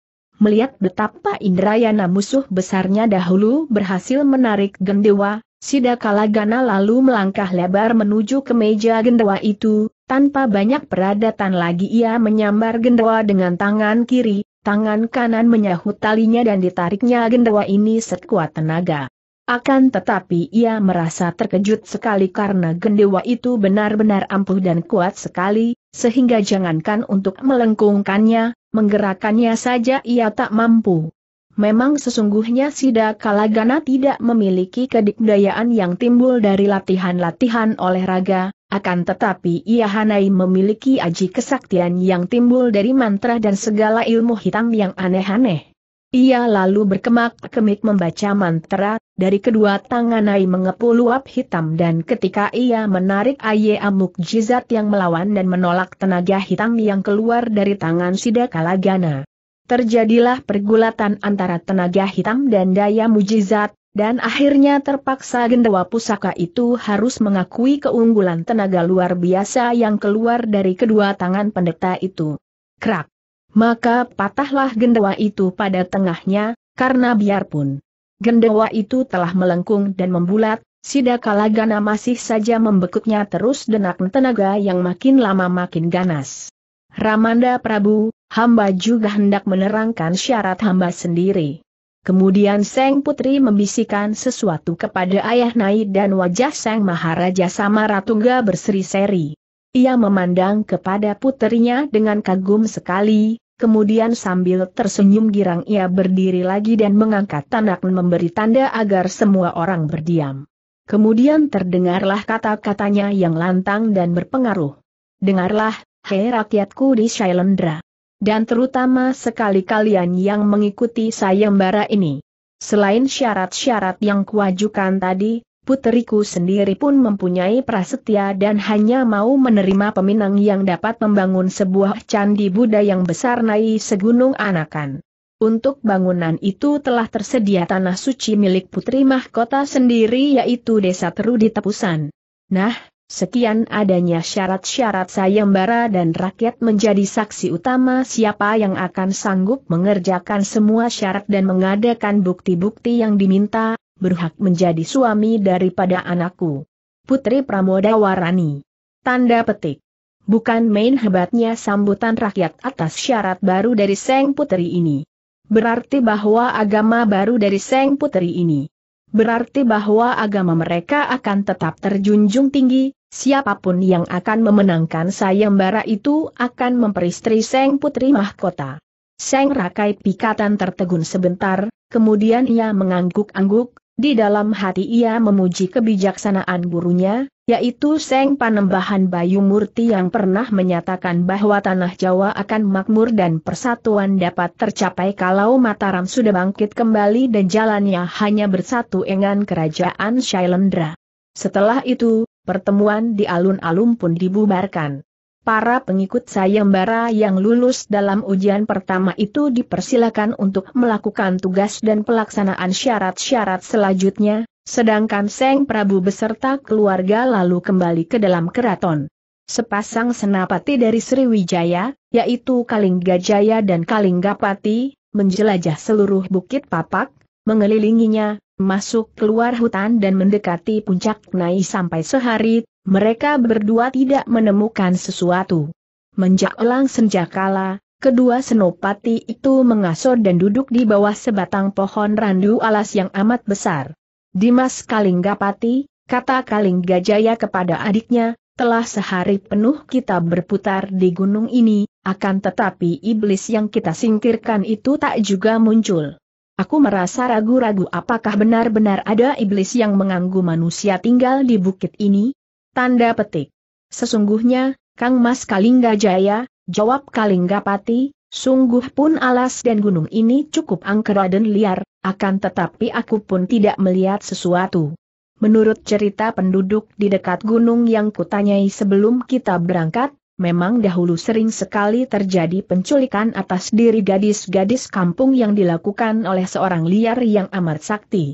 melihat betapa Indrayana musuh besarnya dahulu berhasil menarik gendewa, Sidakalagana lalu melangkah lebar menuju ke meja gendewa itu, tanpa banyak peradatan lagi ia menyambar gendewa dengan tangan kiri, tangan kanan menyahut talinya dan ditariknya gendewa ini sekuat tenaga. Akan tetapi ia merasa terkejut sekali karena gendewa itu benar-benar ampuh dan kuat sekali, sehingga jangankan untuk melengkungkannya, menggerakkannya saja ia tak mampu. Memang sesungguhnya Sida Kalagana tidak memiliki kedikdayaan yang timbul dari latihan-latihan oleh raga, akan tetapi ia Hanai memiliki aji kesaktian yang timbul dari mantra dan segala ilmu hitam yang aneh-aneh. Ia lalu berkemak-kemik membaca mantra, dari kedua tangan Ai mengepul luap hitam dan ketika ia menarik Aye Amuk Jizat yang melawan dan menolak tenaga hitam yang keluar dari tangan Sidakalagana. Terjadilah pergulatan antara tenaga hitam dan daya mujizat, dan akhirnya terpaksa gendawa pusaka itu harus mengakui keunggulan tenaga luar biasa yang keluar dari kedua tangan pendeta itu. Krak! Maka patahlah gendawa itu pada tengahnya, karena biarpun gendawa itu telah melengkung dan membulat, Sidakala Gana masih saja membekuknya terus denak tenaga yang makin lama makin ganas. Ramanda Prabu, hamba juga hendak menerangkan syarat hamba sendiri. Kemudian Seng Putri membisikkan sesuatu kepada Ayah Nai dan wajah Seng Maharaja Samaratungga berseri-seri. Ia memandang kepada putrinya dengan kagum sekali, Kemudian sambil tersenyum girang ia berdiri lagi dan mengangkat tangan memberi tanda agar semua orang berdiam. Kemudian terdengarlah kata-katanya yang lantang dan berpengaruh. Dengarlah, hei rakyatku di Shailendra. Dan terutama sekali kalian yang mengikuti sayembara ini. Selain syarat-syarat yang kuajukan tadi, puteriku sendiri pun mempunyai prasetya dan hanya mau menerima peminang yang dapat membangun sebuah candi Buddha yang besar naik segunung anakan. Untuk bangunan itu telah tersedia tanah suci milik putri mahkota sendiri yaitu desa Teru di Tepusan. Nah, sekian adanya syarat-syarat sayembara dan rakyat menjadi saksi utama siapa yang akan sanggup mengerjakan semua syarat dan mengadakan bukti-bukti yang diminta berhak menjadi suami daripada anakku. Putri Pramoda Warani. Tanda petik. Bukan main hebatnya sambutan rakyat atas syarat baru dari Seng Putri ini. Berarti bahwa agama baru dari Seng Putri ini. Berarti bahwa agama mereka akan tetap terjunjung tinggi, siapapun yang akan memenangkan sayembara itu akan memperistri Seng Putri Mahkota. Seng Rakai pikatan tertegun sebentar, kemudian ia mengangguk-angguk, di dalam hati ia memuji kebijaksanaan gurunya, yaitu Seng Panembahan Bayu Murti yang pernah menyatakan bahwa tanah Jawa akan makmur dan persatuan dapat tercapai kalau Mataram sudah bangkit kembali dan jalannya hanya bersatu dengan kerajaan Shailendra. Setelah itu, pertemuan di alun-alun pun dibubarkan para pengikut sayembara yang lulus dalam ujian pertama itu dipersilakan untuk melakukan tugas dan pelaksanaan syarat-syarat selanjutnya, sedangkan Seng Prabu beserta keluarga lalu kembali ke dalam keraton. Sepasang senapati dari Sriwijaya, yaitu Kalinggajaya dan Kalinggapati, menjelajah seluruh Bukit Papak, mengelilinginya, masuk keluar hutan dan mendekati puncak Nai sampai sehari mereka berdua tidak menemukan sesuatu. Menjak elang senjakala, kedua senopati itu mengasuh dan duduk di bawah sebatang pohon randu alas yang amat besar. Dimas Kalinggapati, kata Kalinggajaya kepada adiknya, telah sehari penuh kita berputar di gunung ini, akan tetapi iblis yang kita singkirkan itu tak juga muncul. Aku merasa ragu-ragu apakah benar-benar ada iblis yang mengganggu manusia tinggal di bukit ini, Tanda petik. Sesungguhnya, Kang Mas Kalingga Jaya, jawab Kalinggapati, Sungguh pun alas dan gunung ini cukup angker dan liar, akan tetapi aku pun tidak melihat sesuatu. Menurut cerita penduduk di dekat gunung yang kutanyai sebelum kita berangkat, memang dahulu sering sekali terjadi penculikan atas diri gadis-gadis kampung yang dilakukan oleh seorang liar yang amat sakti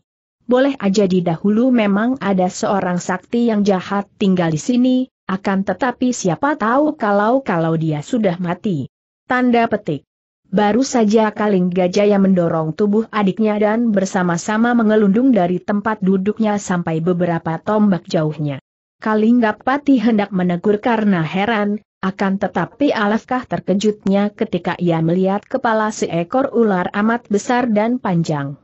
boleh aja di dahulu memang ada seorang sakti yang jahat tinggal di sini, akan tetapi siapa tahu kalau-kalau dia sudah mati. Tanda petik. Baru saja Kaling Gajaya mendorong tubuh adiknya dan bersama-sama mengelundung dari tempat duduknya sampai beberapa tombak jauhnya. Kalinggapati hendak menegur karena heran, akan tetapi alafkah terkejutnya ketika ia melihat kepala seekor ular amat besar dan panjang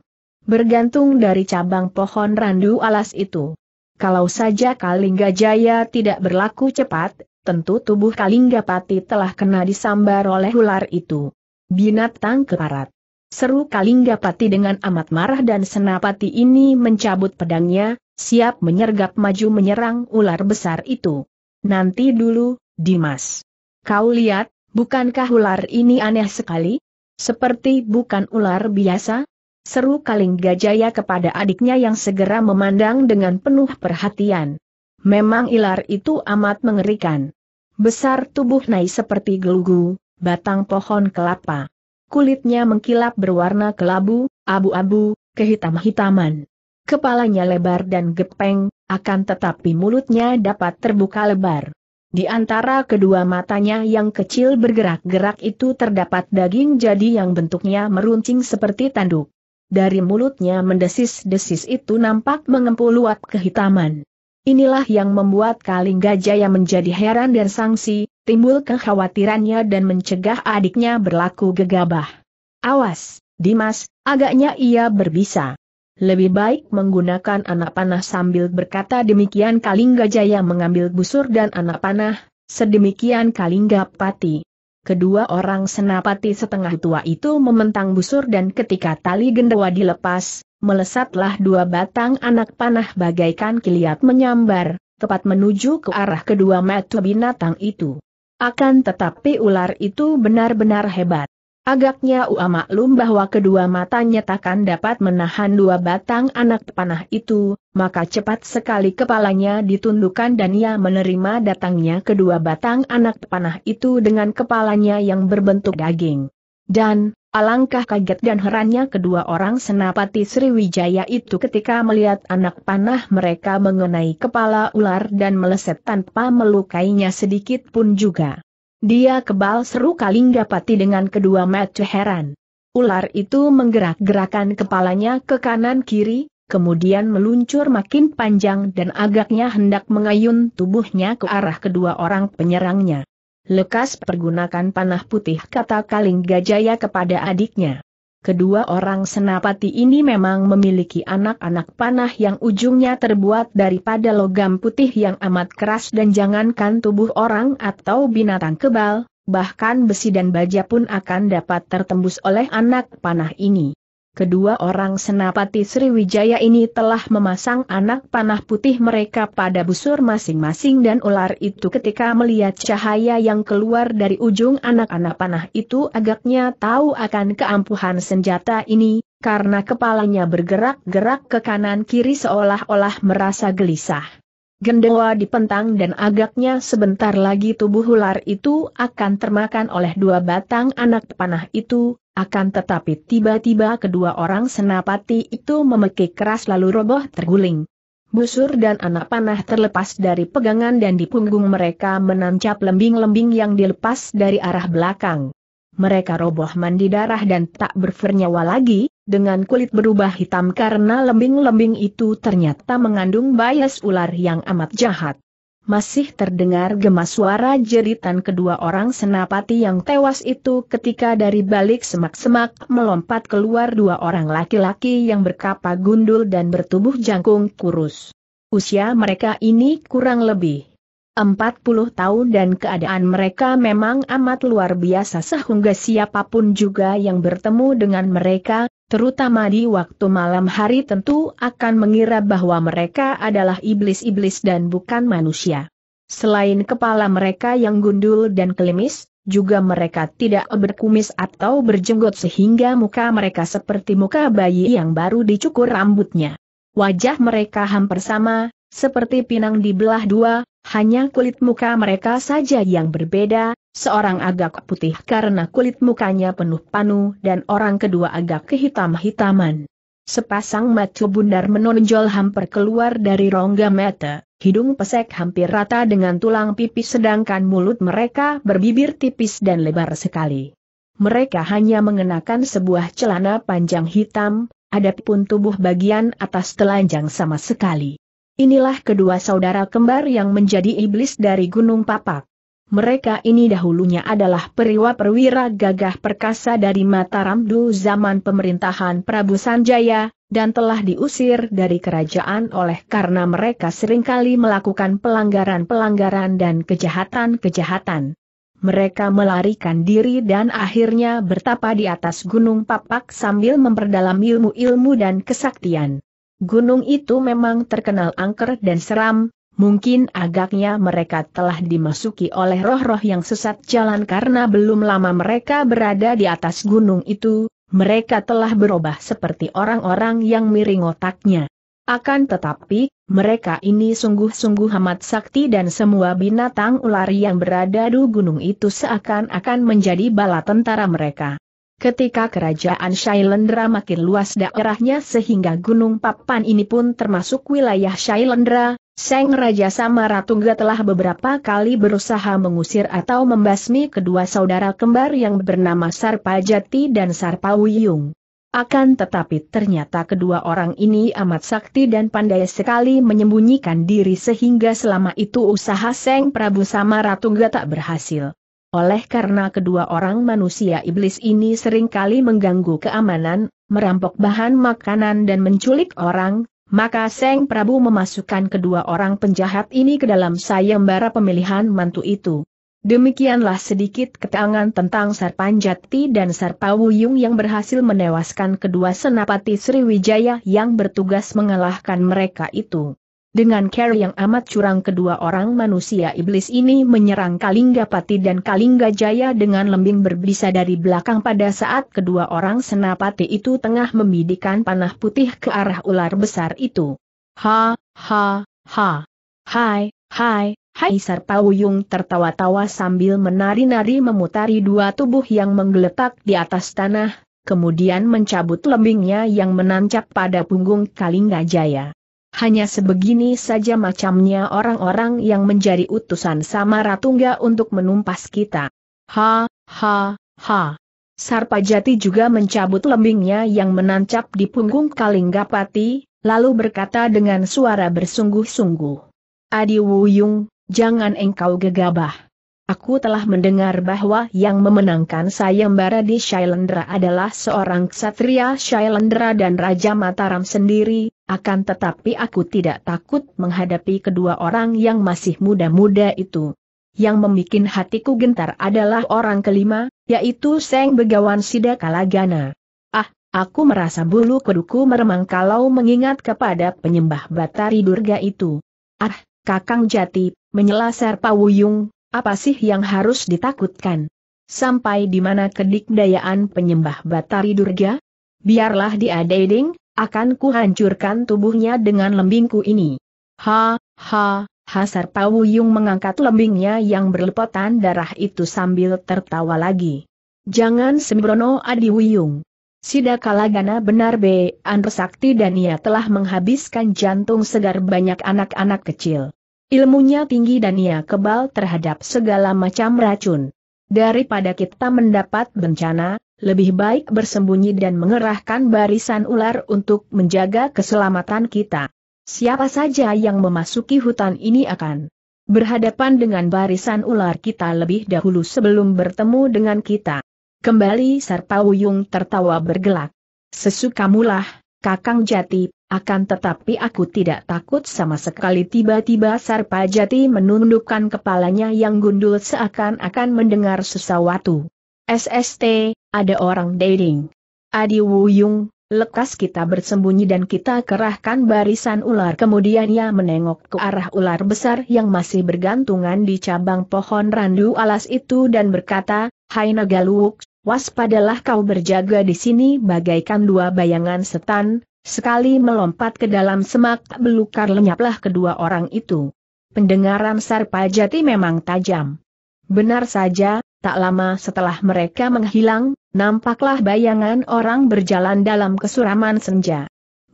bergantung dari cabang pohon randu alas itu. Kalau saja Kalingga Jaya tidak berlaku cepat, tentu tubuh Kalingga Pati telah kena disambar oleh ular itu. Binatang keparat. Seru Kalingga Pati dengan amat marah dan Senapati ini mencabut pedangnya, siap menyergap maju menyerang ular besar itu. Nanti dulu, Dimas. Kau lihat, bukankah ular ini aneh sekali? Seperti bukan ular biasa? seru Kaling Gajaya kepada adiknya yang segera memandang dengan penuh perhatian. Memang ilar itu amat mengerikan. Besar tubuh naik seperti gelugu, batang pohon kelapa. Kulitnya mengkilap berwarna kelabu, abu-abu, kehitam-hitaman. Kepalanya lebar dan gepeng, akan tetapi mulutnya dapat terbuka lebar. Di antara kedua matanya yang kecil bergerak-gerak itu terdapat daging jadi yang bentuknya meruncing seperti tanduk dari mulutnya mendesis-desis itu nampak mengempul uap kehitaman. Inilah yang membuat Kaling Gajaya menjadi heran dan sangsi, timbul kekhawatirannya dan mencegah adiknya berlaku gegabah. Awas, Dimas, agaknya ia berbisa. Lebih baik menggunakan anak panah sambil berkata demikian Kaling Gajaya mengambil busur dan anak panah, sedemikian Kalingga Pati. Kedua orang senapati setengah tua itu mementang busur dan ketika tali gendawa dilepas, melesatlah dua batang anak panah bagaikan kiliat menyambar, tepat menuju ke arah kedua mata binatang itu. Akan tetapi ular itu benar-benar hebat. Agaknya Ua maklum bahwa kedua matanya takkan dapat menahan dua batang anak panah itu, maka cepat sekali kepalanya ditundukkan dan ia menerima datangnya kedua batang anak panah itu dengan kepalanya yang berbentuk daging. Dan, alangkah kaget dan herannya kedua orang senapati Sriwijaya itu ketika melihat anak panah mereka mengenai kepala ular dan meleset tanpa melukainya sedikit pun juga. Dia kebal seru kaling dapati dengan kedua mata heran. Ular itu menggerak-gerakan kepalanya ke kanan-kiri, kemudian meluncur makin panjang dan agaknya hendak mengayun tubuhnya ke arah kedua orang penyerangnya. Lekas pergunakan panah putih kata Kaling Gajaya kepada adiknya. Kedua orang senapati ini memang memiliki anak-anak panah yang ujungnya terbuat daripada logam putih yang amat keras dan jangankan tubuh orang atau binatang kebal, bahkan besi dan baja pun akan dapat tertembus oleh anak panah ini. Kedua orang senapati Sriwijaya ini telah memasang anak panah putih mereka pada busur masing-masing dan ular itu ketika melihat cahaya yang keluar dari ujung anak-anak panah itu agaknya tahu akan keampuhan senjata ini, karena kepalanya bergerak-gerak ke kanan-kiri seolah-olah merasa gelisah. Gendewa dipentang dan agaknya sebentar lagi tubuh ular itu akan termakan oleh dua batang anak panah itu, akan tetapi tiba-tiba kedua orang senapati itu memekik keras lalu roboh terguling. Busur dan anak panah terlepas dari pegangan dan di punggung mereka menancap lembing-lembing yang dilepas dari arah belakang. Mereka roboh mandi darah dan tak bernyawa lagi, dengan kulit berubah hitam karena lembing-lembing itu ternyata mengandung bias ular yang amat jahat masih terdengar gema suara jeritan kedua orang senapati yang tewas itu ketika dari balik semak-semak melompat keluar dua orang laki-laki yang berkapa gundul dan bertubuh jangkung kurus. Usia mereka ini kurang lebih 40 tahun dan keadaan mereka memang amat luar biasa sehingga siapapun juga yang bertemu dengan mereka, terutama di waktu malam hari tentu akan mengira bahwa mereka adalah iblis-iblis dan bukan manusia. Selain kepala mereka yang gundul dan kelimis, juga mereka tidak berkumis atau berjenggot sehingga muka mereka seperti muka bayi yang baru dicukur rambutnya. Wajah mereka hampir sama, seperti pinang dibelah dua, hanya kulit muka mereka saja yang berbeda, seorang agak putih karena kulit mukanya penuh panu dan orang kedua agak kehitam-hitaman. Sepasang mata bundar menonjol hampir keluar dari rongga mata, hidung pesek hampir rata dengan tulang pipi, sedangkan mulut mereka berbibir tipis dan lebar sekali. Mereka hanya mengenakan sebuah celana panjang hitam, adapun tubuh bagian atas telanjang sama sekali. Inilah kedua saudara kembar yang menjadi iblis dari Gunung Papak. Mereka ini dahulunya adalah periwa-perwira gagah perkasa dari Mataram Du zaman pemerintahan Prabu Sanjaya, dan telah diusir dari kerajaan oleh karena mereka seringkali melakukan pelanggaran-pelanggaran dan kejahatan-kejahatan. Mereka melarikan diri dan akhirnya bertapa di atas gunung papak sambil memperdalam ilmu-ilmu dan kesaktian. Gunung itu memang terkenal angker dan seram, mungkin agaknya mereka telah dimasuki oleh roh-roh yang sesat jalan karena belum lama mereka berada di atas gunung itu, mereka telah berubah seperti orang-orang yang miring otaknya. Akan tetapi, mereka ini sungguh-sungguh amat sakti dan semua binatang ular yang berada di gunung itu seakan-akan menjadi bala tentara mereka. Ketika kerajaan Shailendra makin luas daerahnya sehingga Gunung Papan ini pun termasuk wilayah Shailendra, Seng Raja Samaratungga telah beberapa kali berusaha mengusir atau membasmi kedua saudara kembar yang bernama Sarpajati dan Sarpawiyung. Akan tetapi ternyata kedua orang ini amat sakti dan pandai sekali menyembunyikan diri sehingga selama itu usaha Seng Prabu Samaratungga tak berhasil. Oleh karena kedua orang manusia iblis ini seringkali mengganggu keamanan, merampok bahan makanan dan menculik orang, maka Seng Prabu memasukkan kedua orang penjahat ini ke dalam sayembara pemilihan mantu itu. Demikianlah sedikit keterangan tentang Sarpanjati dan Sarpawuyung yang berhasil menewaskan kedua senapati Sriwijaya yang bertugas mengalahkan mereka itu. Dengan care yang amat curang kedua orang manusia iblis ini menyerang Kalingga Pati dan Kalingga Jaya dengan lembing berbisa dari belakang pada saat kedua orang senapati itu tengah membidikan panah putih ke arah ular besar itu. Ha, ha, ha. Hai, hai, hai Sarpawuyung tertawa-tawa sambil menari-nari memutari dua tubuh yang menggeletak di atas tanah, kemudian mencabut lembingnya yang menancap pada punggung Kalingga Jaya. Hanya sebegini saja macamnya orang-orang yang menjadi utusan sama Ratungga untuk menumpas kita. Ha, ha, ha. Sarpajati juga mencabut lembingnya yang menancap di punggung Kalinggapati, lalu berkata dengan suara bersungguh-sungguh. Adi Wuyung, jangan engkau gegabah. Aku telah mendengar bahwa yang memenangkan sayembara di Shailendra adalah seorang ksatria Shailendra dan Raja Mataram sendiri, akan tetapi aku tidak takut menghadapi kedua orang yang masih muda-muda itu. Yang membuat hatiku gentar adalah orang kelima, yaitu Seng Begawan Sidakalagana. Ah, aku merasa bulu kuduku meremang kalau mengingat kepada penyembah Batari Durga itu. Ah, Kakang Jati, menyela Serpa Wuyung, apa sih yang harus ditakutkan? Sampai di mana kedikdayaan penyembah Batari Durga? Biarlah dia akan kuhancurkan tubuhnya dengan lembingku ini. Ha, ha, Hasar Pawuyung mengangkat lembingnya yang berlepotan darah itu sambil tertawa lagi. Jangan sembrono Adi Wuyung. Sidakalagana benar be. Sakti dan ia telah menghabiskan jantung segar banyak anak-anak kecil. Ilmunya tinggi dan ia kebal terhadap segala macam racun. Daripada kita mendapat bencana, lebih baik bersembunyi dan mengerahkan barisan ular untuk menjaga keselamatan kita. Siapa saja yang memasuki hutan ini akan berhadapan dengan barisan ular kita lebih dahulu sebelum bertemu dengan kita. Kembali Sarpa tertawa bergelak. Sesukamulah, Kakang Jati, akan tetapi aku tidak takut sama sekali tiba-tiba Sarpa Jati menundukkan kepalanya yang gundul seakan-akan mendengar sesuatu. SST, ada orang dating. Adi Wuyung, lekas kita bersembunyi dan kita kerahkan barisan ular. Kemudian ia menengok ke arah ular besar yang masih bergantungan di cabang pohon randu alas itu dan berkata, Hai naga luwuk, waspadalah kau berjaga di sini bagaikan dua bayangan setan, sekali melompat ke dalam semak belukar lenyaplah kedua orang itu. Pendengaran Sarpajati memang tajam. Benar saja, tak lama setelah mereka menghilang, nampaklah bayangan orang berjalan dalam kesuraman senja.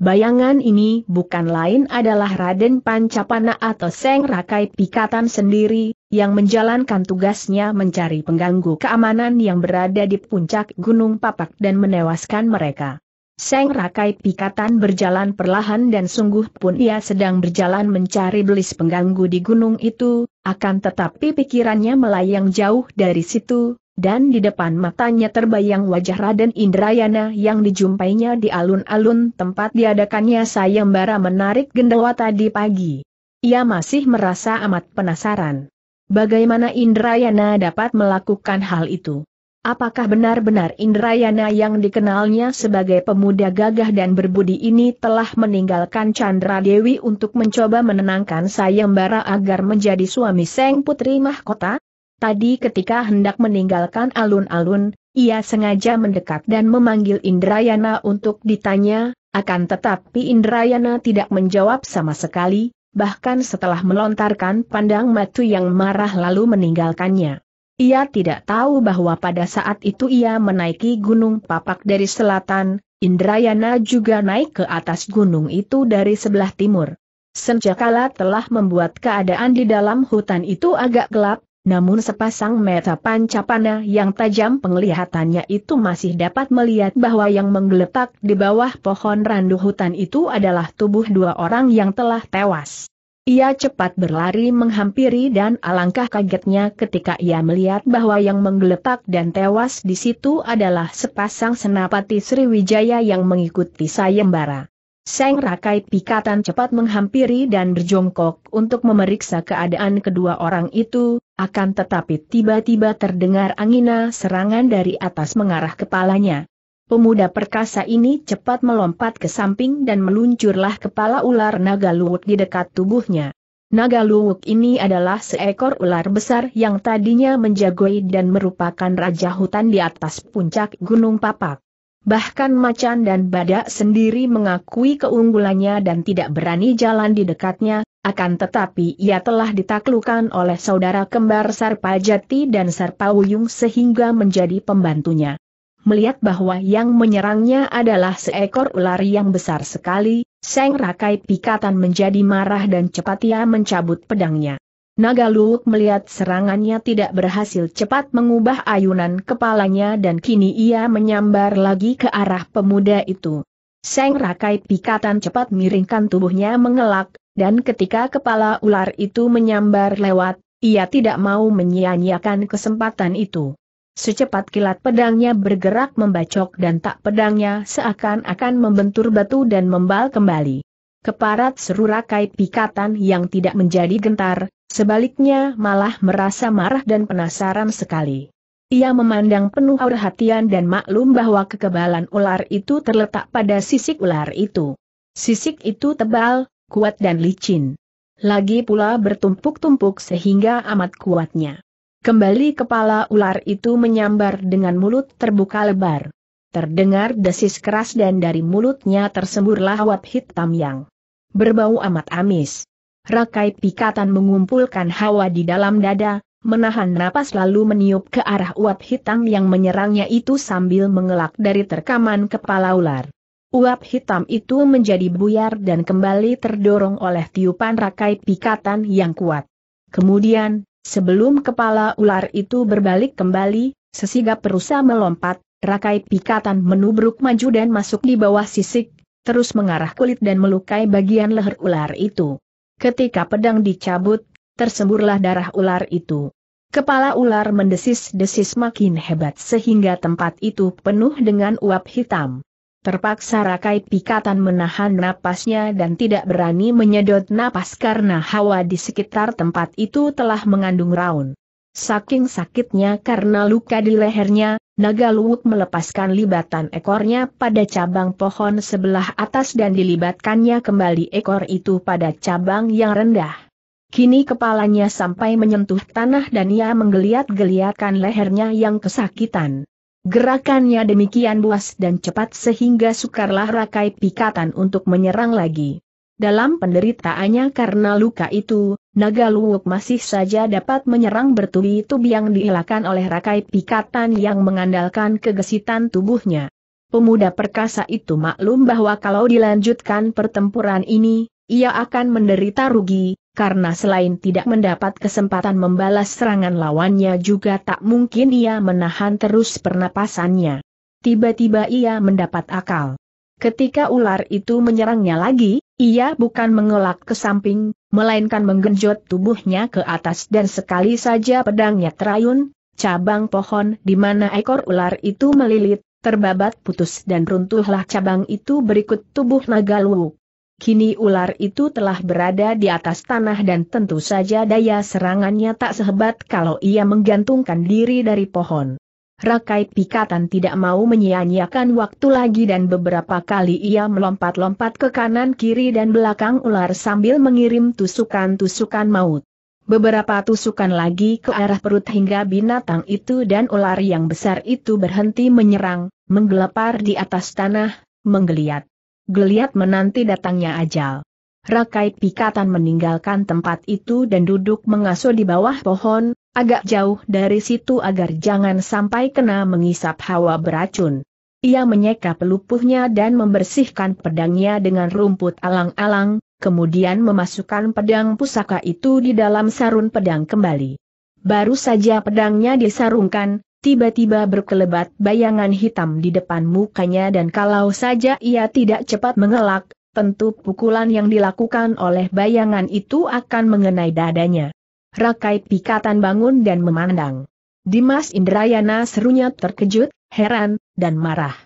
Bayangan ini bukan lain adalah Raden Pancapana atau Seng Rakai Pikatan sendiri, yang menjalankan tugasnya mencari pengganggu keamanan yang berada di puncak Gunung Papak dan menewaskan mereka. Seng Rakai Pikatan berjalan perlahan dan sungguh pun ia sedang berjalan mencari belis pengganggu di gunung itu, akan tetapi pikirannya melayang jauh dari situ, dan di depan matanya terbayang wajah Raden Indrayana yang dijumpainya di alun-alun tempat diadakannya sayembara menarik gendawa tadi pagi. Ia masih merasa amat penasaran. Bagaimana Indrayana dapat melakukan hal itu? Apakah benar-benar Indrayana yang dikenalnya sebagai pemuda gagah dan berbudi ini telah meninggalkan Chandra Dewi untuk mencoba menenangkan sayembara agar menjadi suami Seng Putri Mahkota? Tadi ketika hendak meninggalkan alun-alun, ia sengaja mendekat dan memanggil Indrayana untuk ditanya, akan tetapi Indrayana tidak menjawab sama sekali, bahkan setelah melontarkan pandang matu yang marah lalu meninggalkannya. Ia tidak tahu bahwa pada saat itu ia menaiki gunung papak dari selatan, Indrayana juga naik ke atas gunung itu dari sebelah timur. Senjakala telah membuat keadaan di dalam hutan itu agak gelap, namun sepasang mata pancapana yang tajam penglihatannya itu masih dapat melihat bahwa yang menggeletak di bawah pohon randu hutan itu adalah tubuh dua orang yang telah tewas. Ia cepat berlari menghampiri dan alangkah kagetnya ketika ia melihat bahwa yang menggeletak dan tewas di situ adalah sepasang senapati Sriwijaya yang mengikuti sayembara. Seng Rakai Pikatan cepat menghampiri dan berjongkok untuk memeriksa keadaan kedua orang itu, akan tetapi tiba-tiba terdengar angina serangan dari atas mengarah kepalanya. Pemuda perkasa ini cepat melompat ke samping dan meluncurlah kepala ular naga luwuk di dekat tubuhnya. Naga luwuk ini adalah seekor ular besar yang tadinya menjagoi dan merupakan raja hutan di atas puncak Gunung Papak. Bahkan macan dan badak sendiri mengakui keunggulannya dan tidak berani jalan di dekatnya, akan tetapi ia telah ditaklukkan oleh saudara kembar Sarpajati dan Sarpawuyung sehingga menjadi pembantunya melihat bahwa yang menyerangnya adalah seekor ular yang besar sekali, Seng Rakai Pikatan menjadi marah dan cepat ia mencabut pedangnya. Naga Luwuk melihat serangannya tidak berhasil cepat mengubah ayunan kepalanya dan kini ia menyambar lagi ke arah pemuda itu. Seng Rakai Pikatan cepat miringkan tubuhnya mengelak, dan ketika kepala ular itu menyambar lewat, ia tidak mau menyia-nyiakan kesempatan itu. Secepat kilat pedangnya bergerak membacok dan tak pedangnya seakan-akan membentur batu dan membal kembali. Keparat seru rakai pikatan yang tidak menjadi gentar, sebaliknya malah merasa marah dan penasaran sekali. Ia memandang penuh perhatian dan maklum bahwa kekebalan ular itu terletak pada sisik ular itu. Sisik itu tebal, kuat dan licin. Lagi pula bertumpuk-tumpuk sehingga amat kuatnya. Kembali kepala ular itu menyambar dengan mulut terbuka lebar. Terdengar desis keras dan dari mulutnya tersemburlah wap hitam yang berbau amat amis. Rakai pikatan mengumpulkan hawa di dalam dada, menahan napas lalu meniup ke arah uap hitam yang menyerangnya itu sambil mengelak dari terkaman kepala ular. Uap hitam itu menjadi buyar dan kembali terdorong oleh tiupan rakai pikatan yang kuat. Kemudian, Sebelum kepala ular itu berbalik kembali, sesigap perusa melompat, rakai pikatan menubruk maju dan masuk di bawah sisik, terus mengarah kulit dan melukai bagian leher ular itu. Ketika pedang dicabut, tersemburlah darah ular itu. Kepala ular mendesis-desis makin hebat sehingga tempat itu penuh dengan uap hitam. Terpaksa Rakai Pikatan menahan napasnya dan tidak berani menyedot napas karena hawa di sekitar tempat itu telah mengandung raun. Saking sakitnya karena luka di lehernya, Naga Luwuk melepaskan libatan ekornya pada cabang pohon sebelah atas dan dilibatkannya kembali ekor itu pada cabang yang rendah. Kini kepalanya sampai menyentuh tanah dan ia menggeliat-geliatkan lehernya yang kesakitan. Gerakannya demikian buas dan cepat sehingga sukarlah rakai pikatan untuk menyerang lagi. Dalam penderitaannya karena luka itu, naga luwuk masih saja dapat menyerang bertubi-tubi yang dielakkan oleh rakai pikatan yang mengandalkan kegesitan tubuhnya. Pemuda perkasa itu maklum bahwa kalau dilanjutkan pertempuran ini, ia akan menderita rugi, karena selain tidak mendapat kesempatan membalas serangan lawannya juga tak mungkin ia menahan terus pernapasannya. Tiba-tiba ia mendapat akal. Ketika ular itu menyerangnya lagi, ia bukan mengelak ke samping, melainkan menggenjot tubuhnya ke atas dan sekali saja pedangnya terayun, cabang pohon di mana ekor ular itu melilit, terbabat putus dan runtuhlah cabang itu berikut tubuh naga luwuk. Kini ular itu telah berada di atas tanah dan tentu saja daya serangannya tak sehebat kalau ia menggantungkan diri dari pohon. Rakai pikatan tidak mau menyia-nyiakan waktu lagi dan beberapa kali ia melompat-lompat ke kanan kiri dan belakang ular sambil mengirim tusukan-tusukan maut. Beberapa tusukan lagi ke arah perut hingga binatang itu dan ular yang besar itu berhenti menyerang, menggelepar di atas tanah, menggeliat geliat menanti datangnya ajal. Rakai Pikatan meninggalkan tempat itu dan duduk mengasuh di bawah pohon, agak jauh dari situ agar jangan sampai kena mengisap hawa beracun. Ia menyeka pelupuhnya dan membersihkan pedangnya dengan rumput alang-alang, kemudian memasukkan pedang pusaka itu di dalam sarung pedang kembali. Baru saja pedangnya disarungkan, tiba-tiba berkelebat bayangan hitam di depan mukanya dan kalau saja ia tidak cepat mengelak, tentu pukulan yang dilakukan oleh bayangan itu akan mengenai dadanya. Rakai pikatan bangun dan memandang. Dimas Indrayana serunya terkejut, heran, dan marah.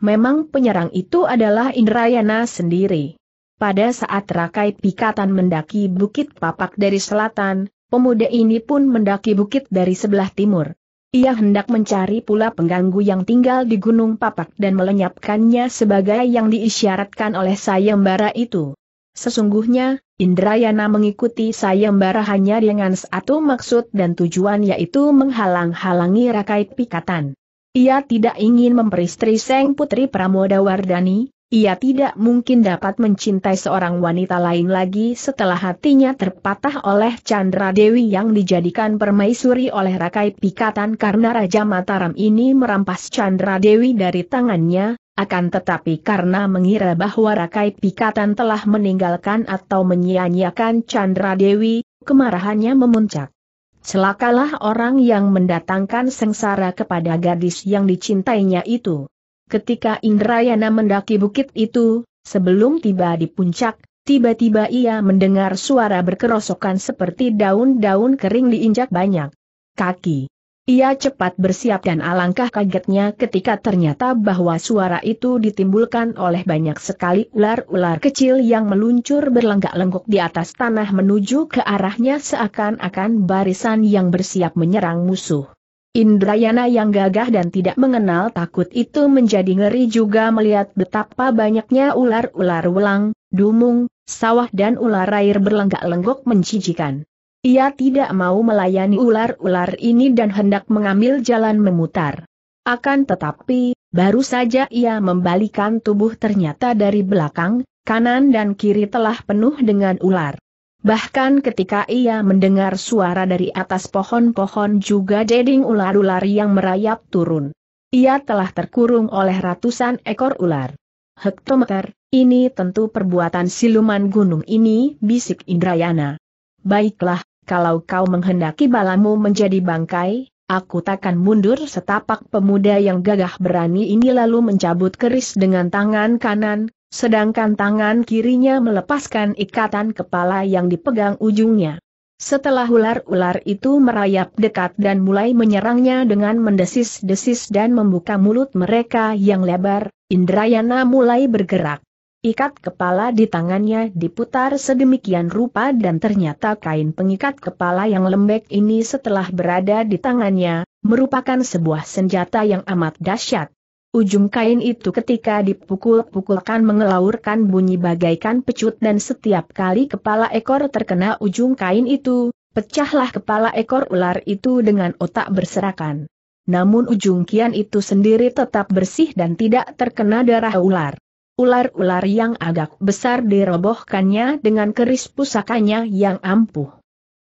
Memang penyerang itu adalah Indrayana sendiri. Pada saat Rakai Pikatan mendaki Bukit Papak dari selatan, pemuda ini pun mendaki bukit dari sebelah timur. Ia hendak mencari pula pengganggu yang tinggal di Gunung Papak dan melenyapkannya sebagai yang diisyaratkan oleh sayembara itu. Sesungguhnya, Indrayana mengikuti sayembara hanya dengan satu maksud dan tujuan yaitu menghalang-halangi Rakai Pikatan. Ia tidak ingin memperistri Seng Putri Wardani. Ia tidak mungkin dapat mencintai seorang wanita lain lagi setelah hatinya terpatah oleh Chandra Dewi yang dijadikan permaisuri oleh Rakai Pikatan karena Raja Mataram ini merampas Chandra Dewi dari tangannya, akan tetapi karena mengira bahwa Rakai Pikatan telah meninggalkan atau menyia-nyiakan Chandra Dewi, kemarahannya memuncak. Celakalah orang yang mendatangkan sengsara kepada gadis yang dicintainya itu. Ketika Indrayana mendaki bukit itu, sebelum tiba di puncak, tiba-tiba ia mendengar suara berkerosokan seperti daun-daun kering diinjak banyak kaki. Ia cepat bersiap dan alangkah kagetnya ketika ternyata bahwa suara itu ditimbulkan oleh banyak sekali ular-ular kecil yang meluncur berlenggak-lenggok di atas tanah menuju ke arahnya seakan-akan barisan yang bersiap menyerang musuh. Indrayana yang gagah dan tidak mengenal takut itu menjadi ngeri juga melihat betapa banyaknya ular-ular ulang, dumung, sawah dan ular air berlenggak-lenggok menjijikan. Ia tidak mau melayani ular-ular ini dan hendak mengambil jalan memutar. Akan tetapi, baru saja ia membalikan tubuh ternyata dari belakang, kanan dan kiri telah penuh dengan ular. Bahkan ketika ia mendengar suara dari atas pohon-pohon juga deding ular-ular yang merayap turun. Ia telah terkurung oleh ratusan ekor ular. Hektometer, ini tentu perbuatan siluman gunung ini, bisik Indrayana. Baiklah, kalau kau menghendaki balamu menjadi bangkai, aku takkan mundur setapak pemuda yang gagah berani ini lalu mencabut keris dengan tangan kanan, sedangkan tangan kirinya melepaskan ikatan kepala yang dipegang ujungnya. Setelah ular-ular itu merayap dekat dan mulai menyerangnya dengan mendesis-desis dan membuka mulut mereka yang lebar, Indrayana mulai bergerak. Ikat kepala di tangannya diputar sedemikian rupa dan ternyata kain pengikat kepala yang lembek ini setelah berada di tangannya, merupakan sebuah senjata yang amat dahsyat. Ujung kain itu ketika dipukul-pukulkan mengelaurkan bunyi bagaikan pecut dan setiap kali kepala ekor terkena ujung kain itu, pecahlah kepala ekor ular itu dengan otak berserakan. Namun ujung kian itu sendiri tetap bersih dan tidak terkena darah ular. Ular-ular yang agak besar dirobohkannya dengan keris pusakanya yang ampuh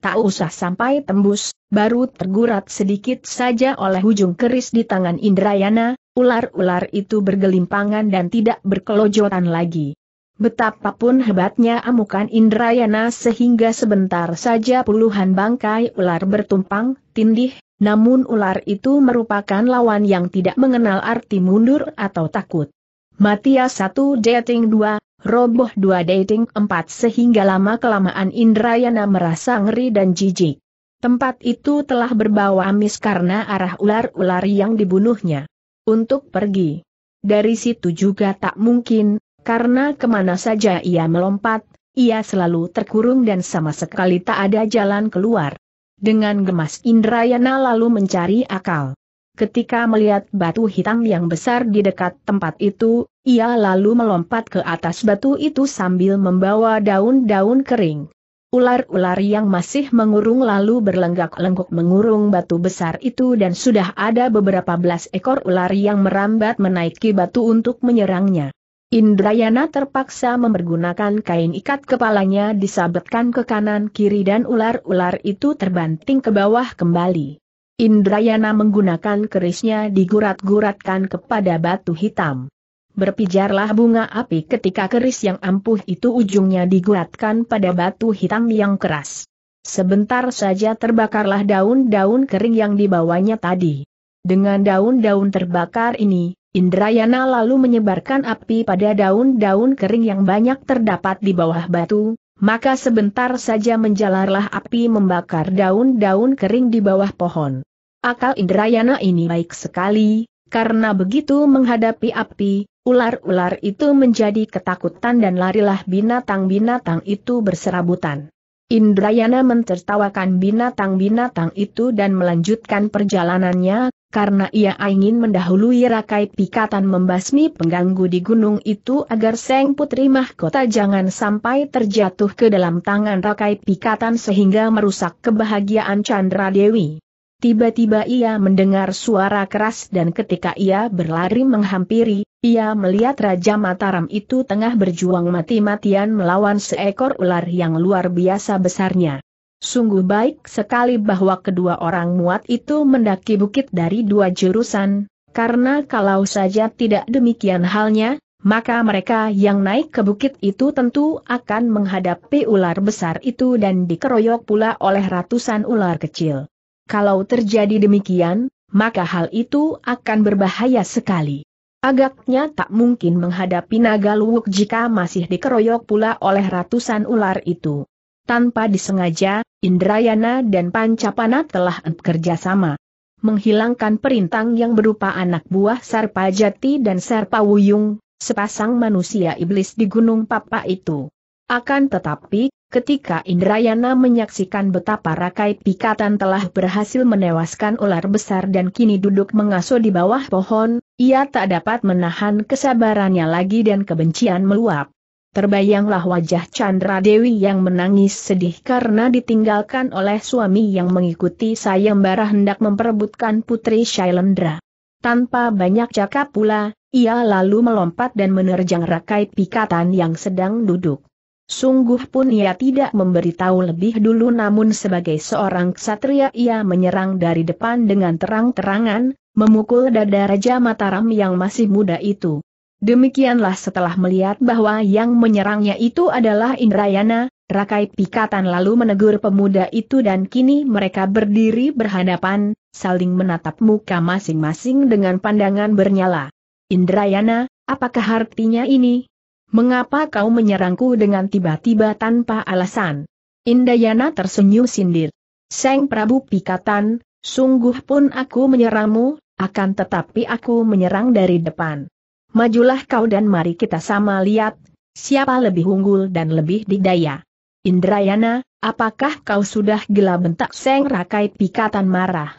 tak usah sampai tembus, baru tergurat sedikit saja oleh ujung keris di tangan Indrayana, ular-ular itu bergelimpangan dan tidak berkelojotan lagi. Betapapun hebatnya amukan Indrayana sehingga sebentar saja puluhan bangkai ular bertumpang, tindih, namun ular itu merupakan lawan yang tidak mengenal arti mundur atau takut. Matia 1 dating 2, roboh 2 dating 4 sehingga lama-kelamaan Indrayana merasa ngeri dan jijik. Tempat itu telah berbau amis karena arah ular-ular yang dibunuhnya. Untuk pergi. Dari situ juga tak mungkin, karena kemana saja ia melompat, ia selalu terkurung dan sama sekali tak ada jalan keluar. Dengan gemas Indrayana lalu mencari akal. Ketika melihat batu hitam yang besar di dekat tempat itu, ia lalu melompat ke atas batu itu sambil membawa daun-daun kering. Ular-ular yang masih mengurung lalu berlenggak-lenggok mengurung batu besar itu dan sudah ada beberapa belas ekor ular yang merambat menaiki batu untuk menyerangnya. Indrayana terpaksa mempergunakan kain ikat kepalanya disabetkan ke kanan kiri dan ular-ular itu terbanting ke bawah kembali. Indrayana menggunakan kerisnya digurat-guratkan kepada batu hitam. Berpijarlah bunga api ketika keris yang ampuh itu ujungnya diguratkan pada batu hitam yang keras. Sebentar saja terbakarlah daun-daun kering yang dibawanya tadi. Dengan daun-daun terbakar ini, Indrayana lalu menyebarkan api pada daun-daun kering yang banyak terdapat di bawah batu, maka sebentar saja menjalarlah api membakar daun-daun kering di bawah pohon. Akal Indrayana ini baik sekali, karena begitu menghadapi api, ular-ular itu menjadi ketakutan dan larilah binatang-binatang itu berserabutan. Indrayana mentertawakan binatang-binatang itu dan melanjutkan perjalanannya, karena ia ingin mendahului rakai pikatan membasmi pengganggu di gunung itu agar Seng Putri Mahkota jangan sampai terjatuh ke dalam tangan rakai pikatan sehingga merusak kebahagiaan Chandra Dewi. Tiba-tiba ia mendengar suara keras dan ketika ia berlari menghampiri, ia melihat Raja Mataram itu tengah berjuang mati-matian melawan seekor ular yang luar biasa besarnya. Sungguh baik sekali bahwa kedua orang muat itu mendaki bukit dari dua jurusan, karena kalau saja tidak demikian halnya, maka mereka yang naik ke bukit itu tentu akan menghadapi ular besar itu dan dikeroyok pula oleh ratusan ular kecil. Kalau terjadi demikian, maka hal itu akan berbahaya sekali. Agaknya tak mungkin menghadapi naga luwuk jika masih dikeroyok pula oleh ratusan ular itu. Tanpa disengaja, Indrayana dan Pancapana telah bekerja sama menghilangkan perintang yang berupa anak buah Sarpajati dan Sarpawuyung, sepasang manusia iblis di Gunung Papa itu. Akan tetapi, ketika Indrayana menyaksikan betapa rakai pikatan telah berhasil menewaskan ular besar dan kini duduk mengasuh di bawah pohon, ia tak dapat menahan kesabarannya lagi dan kebencian meluap. Terbayanglah wajah Chandra Dewi yang menangis sedih karena ditinggalkan oleh suami yang mengikuti sayembara hendak memperebutkan putri Shailendra. Tanpa banyak cakap pula, ia lalu melompat dan menerjang rakai pikatan yang sedang duduk. Sungguh pun ia tidak memberitahu lebih dulu namun sebagai seorang ksatria ia menyerang dari depan dengan terang-terangan, memukul dada Raja Mataram yang masih muda itu. Demikianlah setelah melihat bahwa yang menyerangnya itu adalah Indrayana, Rakai Pikatan lalu menegur pemuda itu dan kini mereka berdiri berhadapan, saling menatap muka masing-masing dengan pandangan bernyala. Indrayana, apakah artinya ini? Mengapa kau menyerangku dengan tiba-tiba tanpa alasan? Indayana tersenyum sindir. Seng Prabu Pikatan, sungguh pun aku menyerangmu, akan tetapi aku menyerang dari depan. Majulah kau dan mari kita sama lihat, siapa lebih unggul dan lebih didaya. Indrayana, apakah kau sudah gila bentak Seng Rakai Pikatan marah?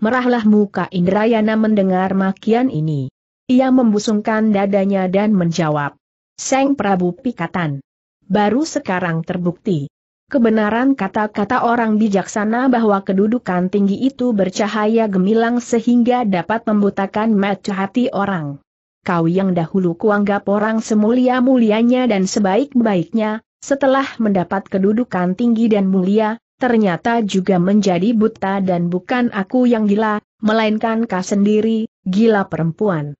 Merahlah muka Indrayana mendengar makian ini. Ia membusungkan dadanya dan menjawab. Seng Prabu Pikatan. Baru sekarang terbukti. Kebenaran kata-kata orang bijaksana bahwa kedudukan tinggi itu bercahaya gemilang sehingga dapat membutakan mata hati orang. Kau yang dahulu kuanggap orang semulia-mulianya dan sebaik-baiknya, setelah mendapat kedudukan tinggi dan mulia, ternyata juga menjadi buta dan bukan aku yang gila, melainkan kau sendiri, gila perempuan.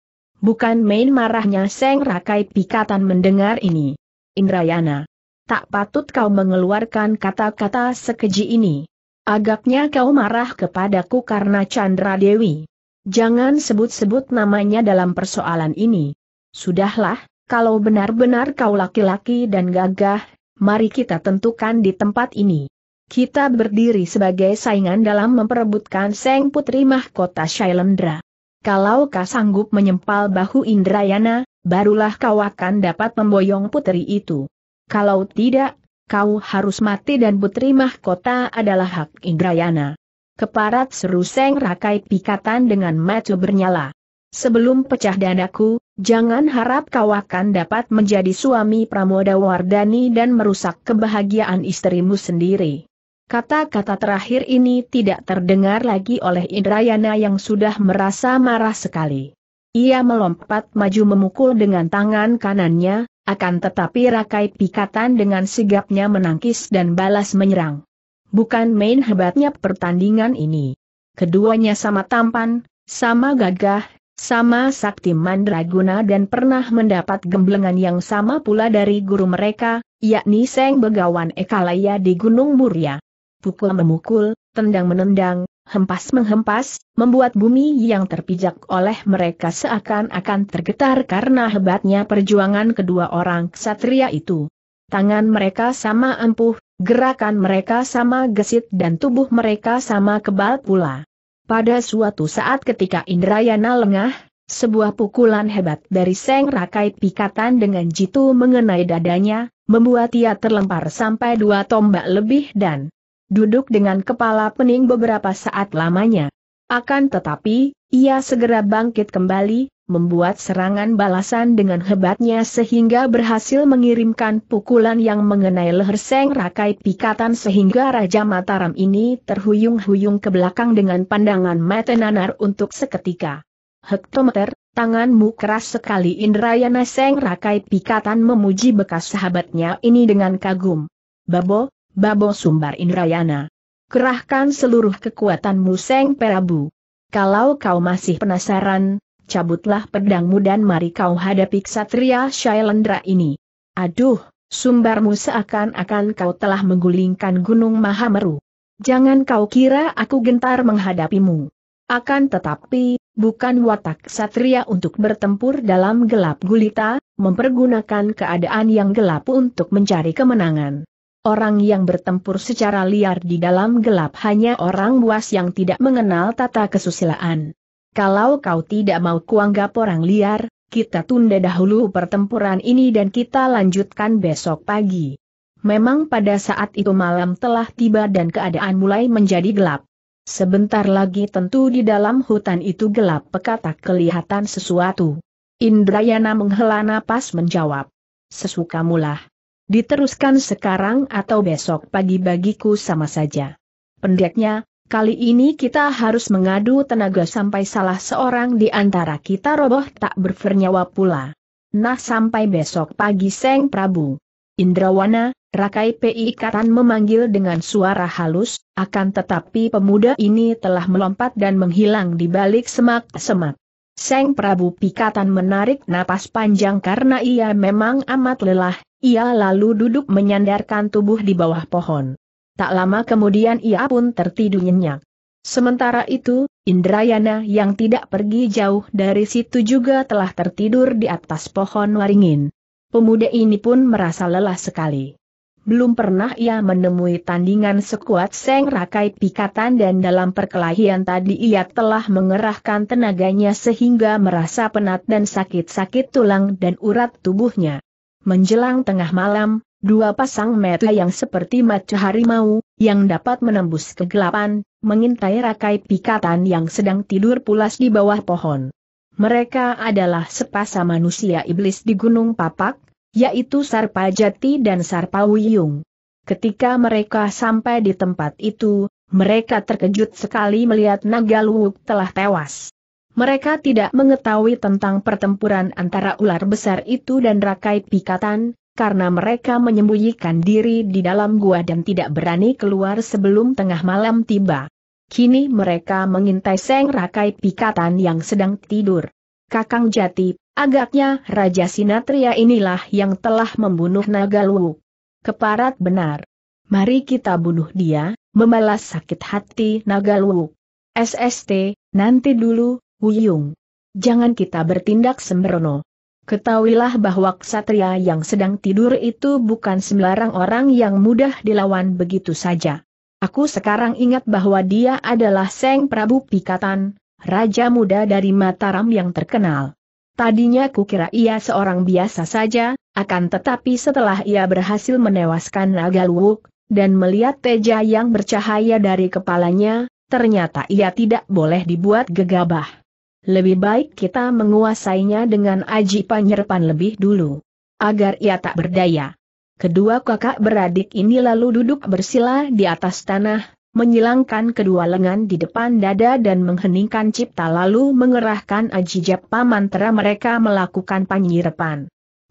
Bukan main marahnya Seng Rakai Pikatan mendengar ini. Indrayana. Tak patut kau mengeluarkan kata-kata sekeji ini. Agaknya kau marah kepadaku karena Chandra Dewi. Jangan sebut-sebut namanya dalam persoalan ini. Sudahlah, kalau benar-benar kau laki-laki dan gagah, mari kita tentukan di tempat ini. Kita berdiri sebagai saingan dalam memperebutkan Seng Putri Mahkota Shailendra. Kalau kau sanggup menyempal bahu Indrayana, barulah kau akan dapat memboyong putri itu. Kalau tidak, kau harus mati dan putri mahkota adalah hak Indrayana. Keparat seru Seng Rakai pikatan dengan mata bernyala. Sebelum pecah dadaku, jangan harap kau akan dapat menjadi suami Pramoda Wardani dan merusak kebahagiaan istrimu sendiri. Kata-kata terakhir ini tidak terdengar lagi oleh Indrayana yang sudah merasa marah sekali. Ia melompat maju memukul dengan tangan kanannya, akan tetapi rakai pikatan dengan sigapnya menangkis dan balas menyerang. Bukan main hebatnya pertandingan ini. Keduanya sama tampan, sama gagah, sama sakti mandraguna dan pernah mendapat gemblengan yang sama pula dari guru mereka, yakni Seng Begawan Ekalaya di Gunung Muria pukul memukul, tendang menendang, hempas menghempas, membuat bumi yang terpijak oleh mereka seakan-akan tergetar karena hebatnya perjuangan kedua orang ksatria itu. Tangan mereka sama empuh, gerakan mereka sama gesit dan tubuh mereka sama kebal pula. Pada suatu saat ketika Indrayana lengah, sebuah pukulan hebat dari Seng Rakai Pikatan dengan jitu mengenai dadanya, membuat ia terlempar sampai dua tombak lebih dan duduk dengan kepala pening beberapa saat lamanya. Akan tetapi, ia segera bangkit kembali, membuat serangan balasan dengan hebatnya sehingga berhasil mengirimkan pukulan yang mengenai leher Seng Rakai Pikatan sehingga Raja Mataram ini terhuyung-huyung ke belakang dengan pandangan mata nanar untuk seketika. Hektometer, tanganmu keras sekali Indrayana Seng Rakai Pikatan memuji bekas sahabatnya ini dengan kagum. Babo, Babo Sumbar Indrayana. Kerahkan seluruh kekuatan Seng perabu. Kalau kau masih penasaran, cabutlah pedangmu dan mari kau hadapi Ksatria Shailendra ini. Aduh, sumbarmu seakan-akan kau telah menggulingkan Gunung Mahameru. Jangan kau kira aku gentar menghadapimu. Akan tetapi, bukan watak Ksatria untuk bertempur dalam gelap gulita, mempergunakan keadaan yang gelap untuk mencari kemenangan. Orang yang bertempur secara liar di dalam gelap hanya orang buas yang tidak mengenal tata kesusilaan. Kalau kau tidak mau kuanggap orang liar, kita tunda dahulu pertempuran ini dan kita lanjutkan besok pagi. Memang pada saat itu malam telah tiba dan keadaan mulai menjadi gelap. Sebentar lagi tentu di dalam hutan itu gelap pekata kelihatan sesuatu. Indrayana menghela napas menjawab. Sesukamulah. Diteruskan sekarang atau besok pagi bagiku sama saja. Pendeknya, kali ini kita harus mengadu tenaga sampai salah seorang di antara kita roboh tak bernyawa pula. Nah sampai besok pagi Seng Prabu. Indrawana, Rakai PI Katan memanggil dengan suara halus, akan tetapi pemuda ini telah melompat dan menghilang di balik semak-semak. Seng Prabu Pikatan menarik napas panjang karena ia memang amat lelah, ia lalu duduk menyandarkan tubuh di bawah pohon. Tak lama kemudian ia pun tertidur nyenyak. Sementara itu, Indrayana yang tidak pergi jauh dari situ juga telah tertidur di atas pohon waringin. Pemuda ini pun merasa lelah sekali. Belum pernah ia menemui tandingan sekuat Seng Rakai Pikatan dan dalam perkelahian tadi ia telah mengerahkan tenaganya sehingga merasa penat dan sakit-sakit tulang dan urat tubuhnya. Menjelang tengah malam, dua pasang mata yang seperti mata harimau, yang dapat menembus kegelapan, mengintai rakai pikatan yang sedang tidur pulas di bawah pohon. Mereka adalah sepasang manusia iblis di Gunung Papak, yaitu Sarpajati dan Sarpawiyung. Ketika mereka sampai di tempat itu, mereka terkejut sekali melihat Nagaluk telah tewas. Mereka tidak mengetahui tentang pertempuran antara ular besar itu dan rakai pikatan, karena mereka menyembunyikan diri di dalam gua dan tidak berani keluar sebelum tengah malam tiba. Kini mereka mengintai Seng Rakai Pikatan yang sedang tidur. Kakang Jati, agaknya Raja Sinatria inilah yang telah membunuh Naga Nagalu. Keparat benar. Mari kita bunuh dia, membalas sakit hati Naga Nagalu. SST, nanti dulu, Wuyung. Jangan kita bertindak sembrono. Ketahuilah bahwa ksatria yang sedang tidur itu bukan sembarang orang yang mudah dilawan begitu saja. Aku sekarang ingat bahwa dia adalah Seng Prabu Pikatan, raja muda dari Mataram yang terkenal. Tadinya kukira ia seorang biasa saja, akan tetapi setelah ia berhasil menewaskan naga luwuk, dan melihat teja yang bercahaya dari kepalanya, ternyata ia tidak boleh dibuat gegabah lebih baik kita menguasainya dengan aji penyerpan lebih dulu. Agar ia tak berdaya. Kedua kakak beradik ini lalu duduk bersila di atas tanah, menyilangkan kedua lengan di depan dada dan mengheningkan cipta lalu mengerahkan aji japa mantra mereka melakukan penyirapan.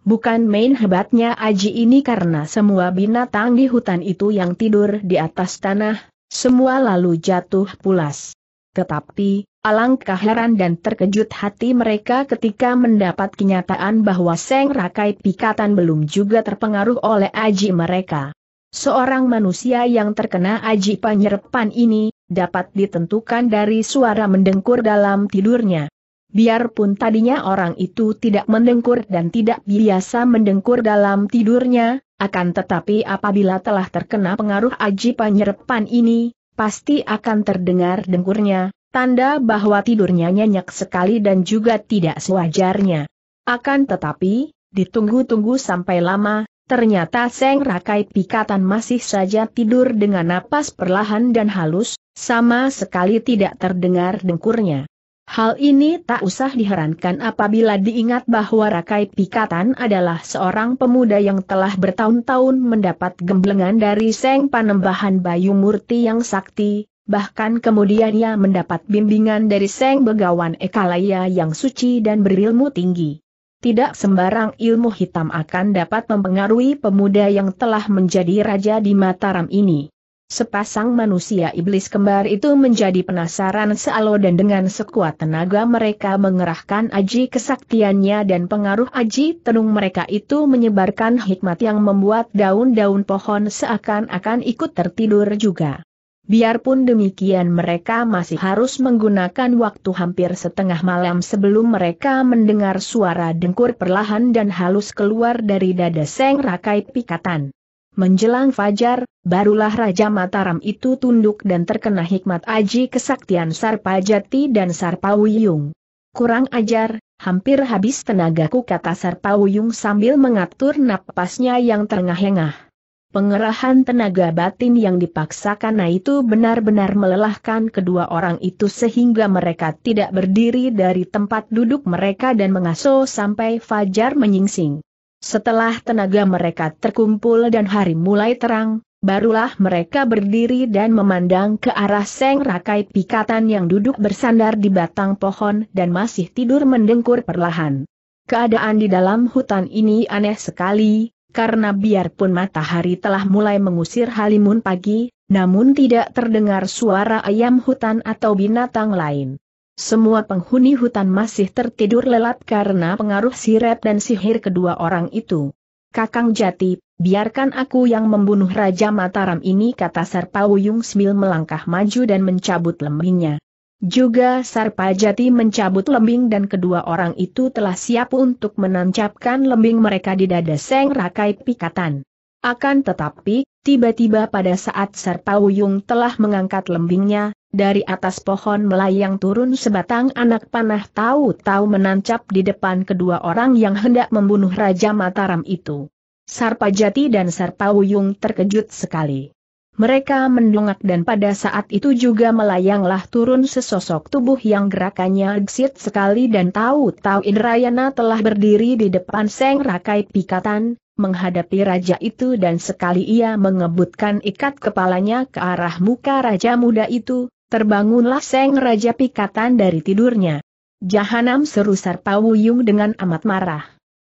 Bukan main hebatnya Aji ini karena semua binatang di hutan itu yang tidur di atas tanah, semua lalu jatuh pulas. Tetapi, alangkah heran dan terkejut hati mereka ketika mendapat kenyataan bahwa Seng Rakai Pikatan belum juga terpengaruh oleh aji mereka. Seorang manusia yang terkena aji penyerpan ini, dapat ditentukan dari suara mendengkur dalam tidurnya. Biarpun tadinya orang itu tidak mendengkur dan tidak biasa mendengkur dalam tidurnya, akan tetapi apabila telah terkena pengaruh aji penyerpan ini, pasti akan terdengar dengkurnya, tanda bahwa tidurnya nyenyak sekali dan juga tidak sewajarnya. Akan tetapi, ditunggu-tunggu sampai lama, ternyata Seng Rakai Pikatan masih saja tidur dengan napas perlahan dan halus, sama sekali tidak terdengar dengkurnya. Hal ini tak usah diherankan apabila diingat bahwa Rakai Pikatan adalah seorang pemuda yang telah bertahun-tahun mendapat gemblengan dari Seng Panembahan Bayu Murti yang sakti, bahkan kemudian ia mendapat bimbingan dari Seng Begawan Ekalaya yang suci dan berilmu tinggi. Tidak sembarang ilmu hitam akan dapat mempengaruhi pemuda yang telah menjadi raja di Mataram ini. Sepasang manusia iblis kembar itu menjadi penasaran sealo dan dengan sekuat tenaga mereka mengerahkan aji kesaktiannya dan pengaruh aji tenung mereka itu menyebarkan hikmat yang membuat daun-daun pohon seakan-akan ikut tertidur juga. Biarpun demikian mereka masih harus menggunakan waktu hampir setengah malam sebelum mereka mendengar suara dengkur perlahan dan halus keluar dari dada Seng Rakai Pikatan. Menjelang fajar, barulah Raja Mataram itu tunduk dan terkena hikmat aji kesaktian Sarpajati dan Sarpawiyung. Kurang ajar, hampir habis tenagaku kata Sarpawiyung sambil mengatur napasnya yang terengah-engah. Pengerahan tenaga batin yang dipaksakan itu benar-benar melelahkan kedua orang itu sehingga mereka tidak berdiri dari tempat duduk mereka dan mengaso sampai fajar menyingsing. Setelah tenaga mereka terkumpul dan hari mulai terang, barulah mereka berdiri dan memandang ke arah Seng Rakai Pikatan yang duduk bersandar di batang pohon dan masih tidur mendengkur perlahan. Keadaan di dalam hutan ini aneh sekali, karena biarpun matahari telah mulai mengusir halimun pagi, namun tidak terdengar suara ayam hutan atau binatang lain. Semua penghuni hutan masih tertidur lelap karena pengaruh sirep dan sihir kedua orang itu. Kakang Jati, biarkan aku yang membunuh Raja Mataram ini kata Sarpa Wuyung Smil melangkah maju dan mencabut lembingnya. Juga Sarpa Jati mencabut lembing dan kedua orang itu telah siap untuk menancapkan lembing mereka di dada Seng Rakai Pikatan. Akan tetapi, Tiba-tiba pada saat Serpawuyung telah mengangkat lembingnya, dari atas pohon melayang turun sebatang anak panah tahu-tahu menancap di depan kedua orang yang hendak membunuh Raja Mataram itu. Sarpajati dan Sarpawuyung terkejut sekali. Mereka mendongak dan pada saat itu juga melayanglah turun sesosok tubuh yang gerakannya gesit sekali dan tahu-tahu Indrayana telah berdiri di depan Seng Rakai Pikatan, menghadapi raja itu dan sekali ia mengebutkan ikat kepalanya ke arah muka raja muda itu, terbangunlah Seng Raja Pikatan dari tidurnya. Jahanam seru Sarpawuyung dengan amat marah.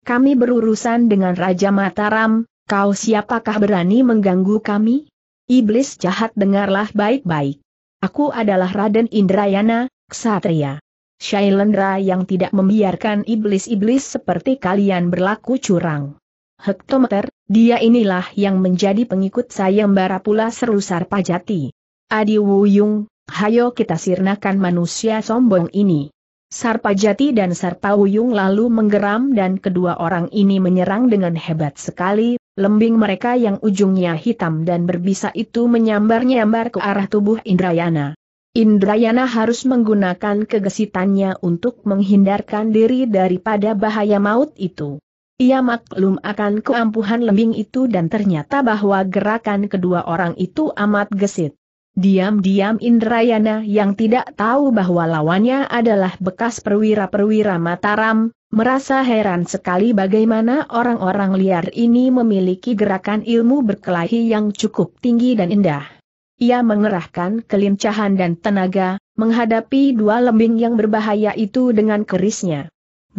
Kami berurusan dengan Raja Mataram, kau siapakah berani mengganggu kami? Iblis jahat dengarlah baik-baik. Aku adalah Raden Indrayana, Ksatria. Shailendra yang tidak membiarkan iblis-iblis seperti kalian berlaku curang hektometer, dia inilah yang menjadi pengikut sayembara pula seru pajati. Adi Wuyung, hayo kita sirnakan manusia sombong ini. Sarpa Jati dan Sarpa Wuyung lalu menggeram dan kedua orang ini menyerang dengan hebat sekali, lembing mereka yang ujungnya hitam dan berbisa itu menyambar-nyambar ke arah tubuh Indrayana. Indrayana harus menggunakan kegesitannya untuk menghindarkan diri daripada bahaya maut itu. Ia maklum akan keampuhan lembing itu dan ternyata bahwa gerakan kedua orang itu amat gesit. Diam-diam Indrayana yang tidak tahu bahwa lawannya adalah bekas perwira-perwira Mataram, merasa heran sekali bagaimana orang-orang liar ini memiliki gerakan ilmu berkelahi yang cukup tinggi dan indah. Ia mengerahkan kelincahan dan tenaga, menghadapi dua lembing yang berbahaya itu dengan kerisnya.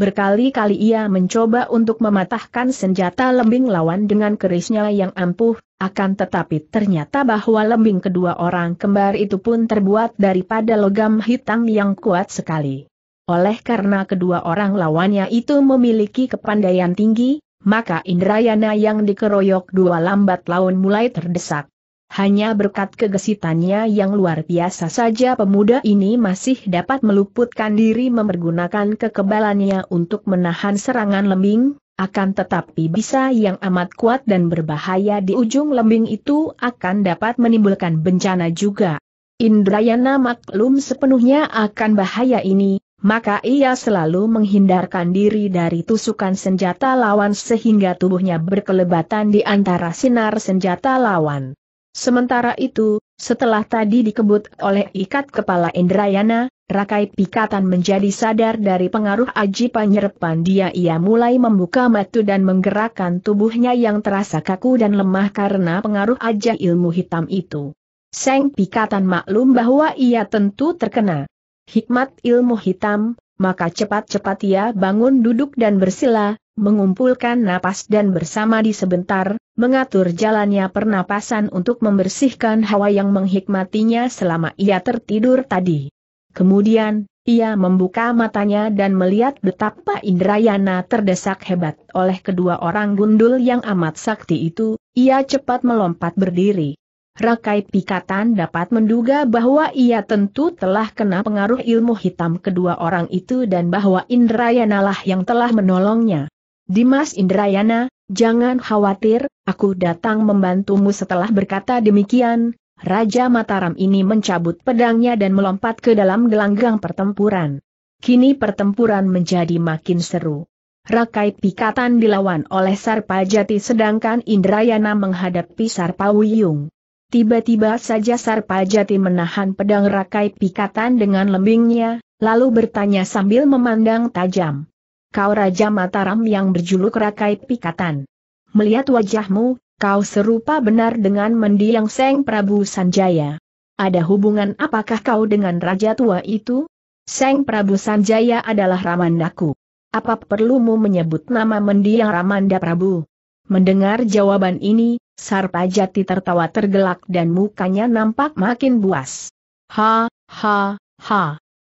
Berkali-kali ia mencoba untuk mematahkan senjata lembing lawan dengan kerisnya yang ampuh, akan tetapi ternyata bahwa lembing kedua orang kembar itu pun terbuat daripada logam hitam yang kuat sekali. Oleh karena kedua orang lawannya itu memiliki kepandaian tinggi, maka Indrayana yang dikeroyok dua lambat laun mulai terdesak. Hanya berkat kegesitannya yang luar biasa saja pemuda ini masih dapat meluputkan diri mempergunakan kekebalannya untuk menahan serangan lembing, akan tetapi bisa yang amat kuat dan berbahaya di ujung lembing itu akan dapat menimbulkan bencana juga. Indrayana maklum sepenuhnya akan bahaya ini, maka ia selalu menghindarkan diri dari tusukan senjata lawan sehingga tubuhnya berkelebatan di antara sinar senjata lawan. Sementara itu, setelah tadi dikebut oleh ikat kepala Indrayana, Rakai Pikatan menjadi sadar dari pengaruh aji panyerpan. dia ia mulai membuka mata dan menggerakkan tubuhnya yang terasa kaku dan lemah karena pengaruh aja ilmu hitam itu. Seng Pikatan maklum bahwa ia tentu terkena hikmat ilmu hitam, maka cepat-cepat ia bangun duduk dan bersila, mengumpulkan napas dan bersama di sebentar, mengatur jalannya pernapasan untuk membersihkan hawa yang menghikmatinya selama ia tertidur tadi. Kemudian, ia membuka matanya dan melihat betapa Indrayana terdesak hebat oleh kedua orang gundul yang amat sakti itu, ia cepat melompat berdiri. Rakai Pikatan dapat menduga bahwa ia tentu telah kena pengaruh ilmu hitam kedua orang itu dan bahwa Indrayana lah yang telah menolongnya. Dimas Indrayana, Jangan khawatir, aku datang membantumu setelah berkata demikian, Raja Mataram ini mencabut pedangnya dan melompat ke dalam gelanggang pertempuran. Kini pertempuran menjadi makin seru. Rakai Pikatan dilawan oleh Sarpajati sedangkan Indrayana menghadapi Sarpawiyung. Tiba-tiba saja Sarpajati menahan pedang Rakai Pikatan dengan lembingnya, lalu bertanya sambil memandang tajam kau Raja Mataram yang berjuluk Rakai Pikatan. Melihat wajahmu, kau serupa benar dengan mendiang Seng Prabu Sanjaya. Ada hubungan apakah kau dengan Raja Tua itu? Seng Prabu Sanjaya adalah Ramandaku. Apa perlumu menyebut nama mendiang Ramanda Prabu? Mendengar jawaban ini, Sarpajati tertawa tergelak dan mukanya nampak makin buas. Ha, ha, ha.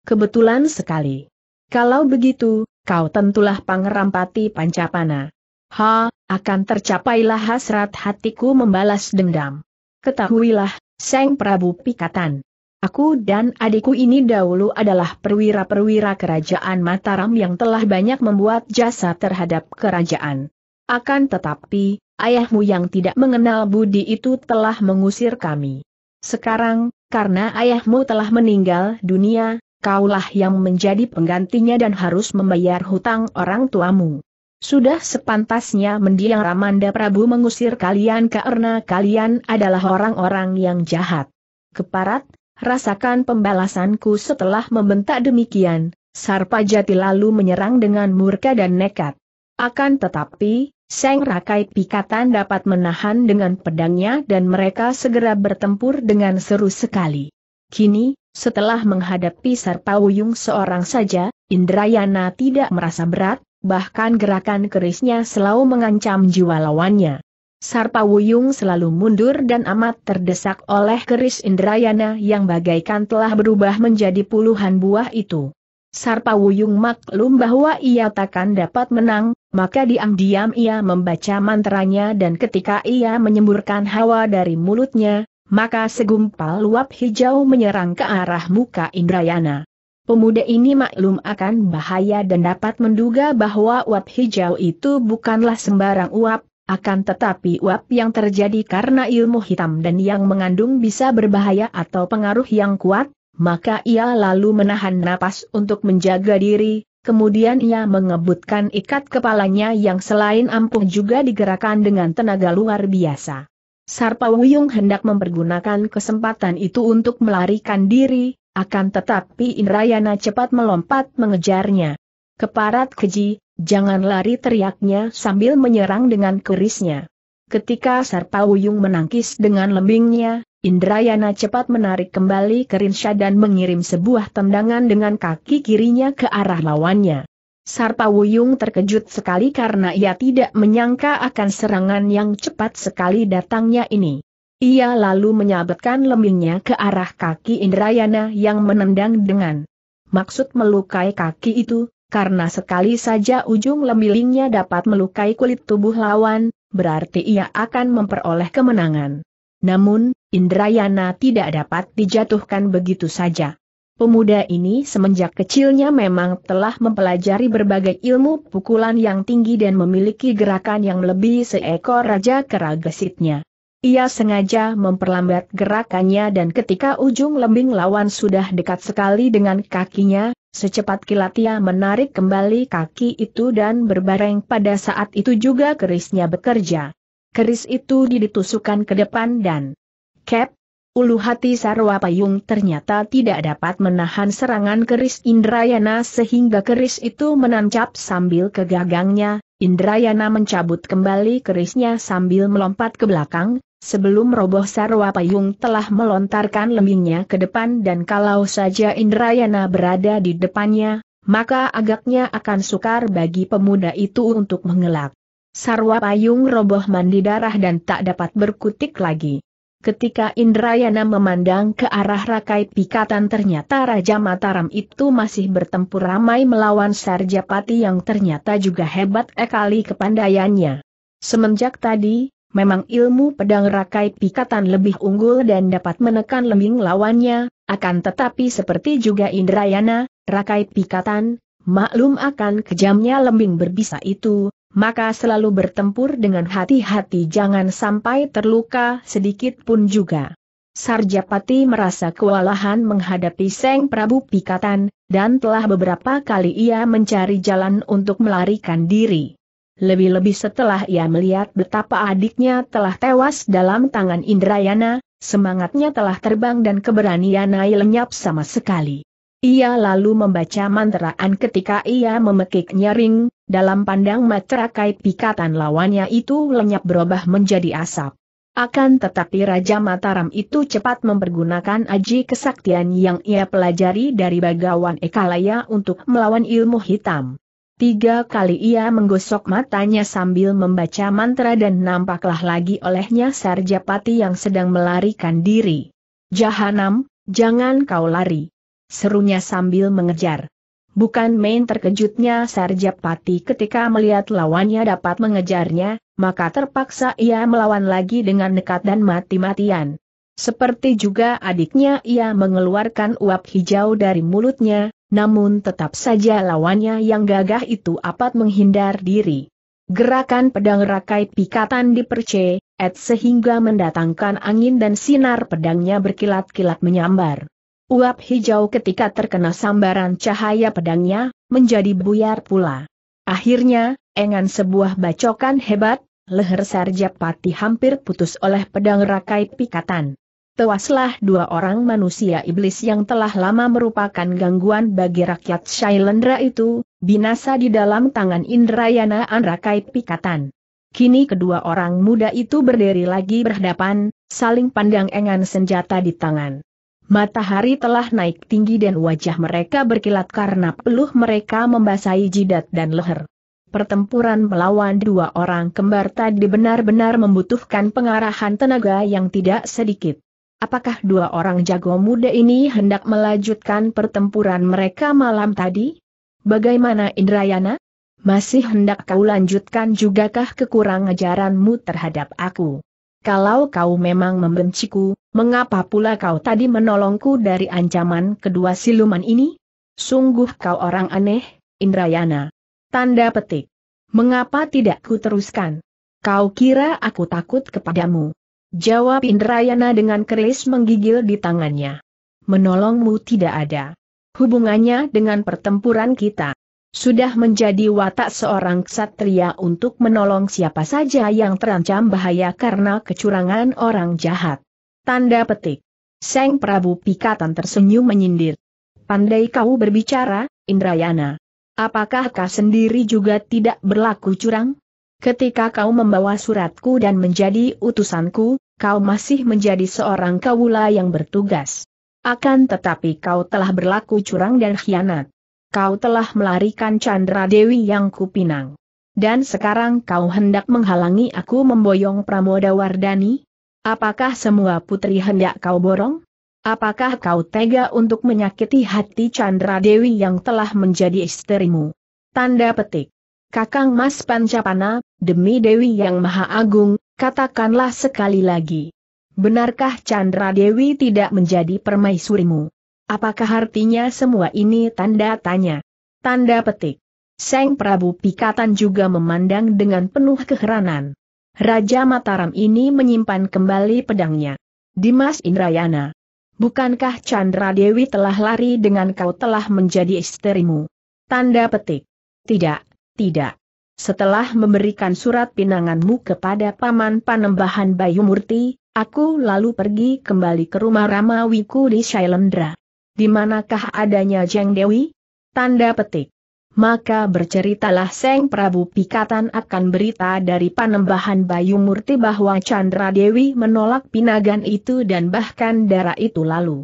Kebetulan sekali. Kalau begitu, kau tentulah Pangerampati Pancapana. Ha, akan tercapailah hasrat hatiku membalas dendam. Ketahuilah, Seng Prabu Pikatan. Aku dan adikku ini dahulu adalah perwira-perwira kerajaan Mataram yang telah banyak membuat jasa terhadap kerajaan. Akan tetapi, ayahmu yang tidak mengenal budi itu telah mengusir kami. Sekarang, karena ayahmu telah meninggal dunia, kaulah yang menjadi penggantinya dan harus membayar hutang orang tuamu. Sudah sepantasnya mendiang Ramanda Prabu mengusir kalian karena kalian adalah orang-orang yang jahat. Keparat, rasakan pembalasanku setelah membentak demikian, Sarpajati lalu menyerang dengan murka dan nekat. Akan tetapi, Seng Rakai Pikatan dapat menahan dengan pedangnya dan mereka segera bertempur dengan seru sekali. Kini, setelah menghadapi Sarpawuyung seorang saja, Indrayana tidak merasa berat, bahkan gerakan kerisnya selalu mengancam jiwa lawannya. Sarpawuyung selalu mundur dan amat terdesak oleh keris Indrayana yang bagaikan telah berubah menjadi puluhan buah itu. Sarpawuyung maklum bahwa ia takkan dapat menang, maka diam-diam ia membaca mantranya dan ketika ia menyemburkan hawa dari mulutnya, maka segumpal luap hijau menyerang ke arah muka Indrayana. Pemuda ini maklum akan bahaya dan dapat menduga bahwa uap hijau itu bukanlah sembarang uap, akan tetapi uap yang terjadi karena ilmu hitam dan yang mengandung bisa berbahaya atau pengaruh yang kuat, maka ia lalu menahan napas untuk menjaga diri, kemudian ia mengebutkan ikat kepalanya yang selain ampuh juga digerakkan dengan tenaga luar biasa. Sarpa Wuyung hendak mempergunakan kesempatan itu untuk melarikan diri, akan tetapi Indrayana cepat melompat mengejarnya. Keparat keji, jangan lari teriaknya sambil menyerang dengan kerisnya. Ketika Sarpa Wuyung menangkis dengan lembingnya, Indrayana cepat menarik kembali Kerinsya dan mengirim sebuah tendangan dengan kaki kirinya ke arah lawannya. Sarpa Wuyung terkejut sekali karena ia tidak menyangka akan serangan yang cepat sekali datangnya ini. Ia lalu menyabetkan lembingnya ke arah kaki Indrayana yang menendang dengan maksud melukai kaki itu, karena sekali saja ujung lembingnya dapat melukai kulit tubuh lawan, berarti ia akan memperoleh kemenangan. Namun, Indrayana tidak dapat dijatuhkan begitu saja. Pemuda ini semenjak kecilnya memang telah mempelajari berbagai ilmu pukulan yang tinggi dan memiliki gerakan yang lebih seekor raja kera gesitnya. Ia sengaja memperlambat gerakannya dan ketika ujung lembing lawan sudah dekat sekali dengan kakinya, secepat kilat ia menarik kembali kaki itu dan berbareng pada saat itu juga kerisnya bekerja. Keris itu ditusukan ke depan dan cap Ulu hati Sarwa Payung ternyata tidak dapat menahan serangan keris Indrayana sehingga keris itu menancap sambil ke gagangnya, Indrayana mencabut kembali kerisnya sambil melompat ke belakang, sebelum roboh Sarwa Payung telah melontarkan lembingnya ke depan dan kalau saja Indrayana berada di depannya, maka agaknya akan sukar bagi pemuda itu untuk mengelak. Sarwa Payung roboh mandi darah dan tak dapat berkutik lagi. Ketika Indrayana memandang ke arah rakai pikatan ternyata Raja Mataram itu masih bertempur ramai melawan Sarjapati yang ternyata juga hebat ekali kepandaiannya. Semenjak tadi, memang ilmu pedang rakai pikatan lebih unggul dan dapat menekan lembing lawannya, akan tetapi seperti juga Indrayana, rakai pikatan, maklum akan kejamnya lembing berbisa itu, maka selalu bertempur dengan hati-hati jangan sampai terluka sedikit pun juga. Sarjapati merasa kewalahan menghadapi Seng Prabu Pikatan, dan telah beberapa kali ia mencari jalan untuk melarikan diri. Lebih-lebih setelah ia melihat betapa adiknya telah tewas dalam tangan Indrayana, semangatnya telah terbang dan keberaniannya lenyap sama sekali. Ia lalu membaca mantraan ketika ia memekik nyaring, dalam pandang kait pikatan lawannya itu lenyap berubah menjadi asap. Akan tetapi Raja Mataram itu cepat mempergunakan aji kesaktian yang ia pelajari dari bagawan Ekalaya untuk melawan ilmu hitam. Tiga kali ia menggosok matanya sambil membaca mantra dan nampaklah lagi olehnya Sarjapati yang sedang melarikan diri. Jahanam, jangan kau lari serunya sambil mengejar. Bukan main terkejutnya Sarjapati ketika melihat lawannya dapat mengejarnya, maka terpaksa ia melawan lagi dengan nekat dan mati-matian. Seperti juga adiknya ia mengeluarkan uap hijau dari mulutnya, namun tetap saja lawannya yang gagah itu apat menghindar diri. Gerakan pedang rakai pikatan diperce, et sehingga mendatangkan angin dan sinar pedangnya berkilat-kilat menyambar. Uap hijau ketika terkena sambaran cahaya pedangnya, menjadi buyar pula. Akhirnya, dengan sebuah bacokan hebat, leher Sarjapati hampir putus oleh pedang rakai pikatan. Tewaslah dua orang manusia iblis yang telah lama merupakan gangguan bagi rakyat Shailendra itu, binasa di dalam tangan Indrayana Anrakai Pikatan. Kini kedua orang muda itu berdiri lagi berhadapan, saling pandang dengan senjata di tangan. Matahari telah naik tinggi dan wajah mereka berkilat karena peluh mereka membasahi jidat dan leher. Pertempuran melawan dua orang kembar tadi benar-benar membutuhkan pengarahan tenaga yang tidak sedikit. Apakah dua orang jago muda ini hendak melanjutkan pertempuran mereka malam tadi? Bagaimana Indrayana? Masih hendak kau lanjutkan jugakah kekurangan ajaranmu terhadap aku? kalau kau memang membenciku, mengapa pula kau tadi menolongku dari ancaman kedua siluman ini? Sungguh kau orang aneh, Indrayana. Tanda petik. Mengapa tidak ku teruskan? Kau kira aku takut kepadamu? Jawab Indrayana dengan keris menggigil di tangannya. Menolongmu tidak ada hubungannya dengan pertempuran kita. Sudah menjadi watak seorang ksatria untuk menolong siapa saja yang terancam bahaya karena kecurangan orang jahat. Tanda petik. Seng Prabu Pikatan tersenyum menyindir. Pandai kau berbicara, Indrayana. Apakah kau sendiri juga tidak berlaku curang? Ketika kau membawa suratku dan menjadi utusanku, kau masih menjadi seorang kawula yang bertugas. Akan tetapi kau telah berlaku curang dan khianat kau telah melarikan Chandra Dewi yang kupinang. Dan sekarang kau hendak menghalangi aku memboyong Pramoda Wardani? Apakah semua putri hendak kau borong? Apakah kau tega untuk menyakiti hati Chandra Dewi yang telah menjadi istrimu? Tanda petik. Kakang Mas Pancapana, demi Dewi yang Maha Agung, katakanlah sekali lagi. Benarkah Chandra Dewi tidak menjadi permaisurimu? Apakah artinya semua ini tanda tanya? Tanda petik. Seng Prabu Pikatan juga memandang dengan penuh keheranan. Raja Mataram ini menyimpan kembali pedangnya. Dimas Indrayana. Bukankah Chandra Dewi telah lari dengan kau telah menjadi istrimu? Tanda petik. Tidak, tidak. Setelah memberikan surat pinanganmu kepada Paman Panembahan Bayu Murti, aku lalu pergi kembali ke rumah Ramawiku di Shailendra. Di manakah adanya Jeng Dewi? Tanda petik. Maka berceritalah Seng Prabu Pikatan akan berita dari panembahan Bayu Murti bahwa Chandra Dewi menolak pinagan itu dan bahkan darah itu lalu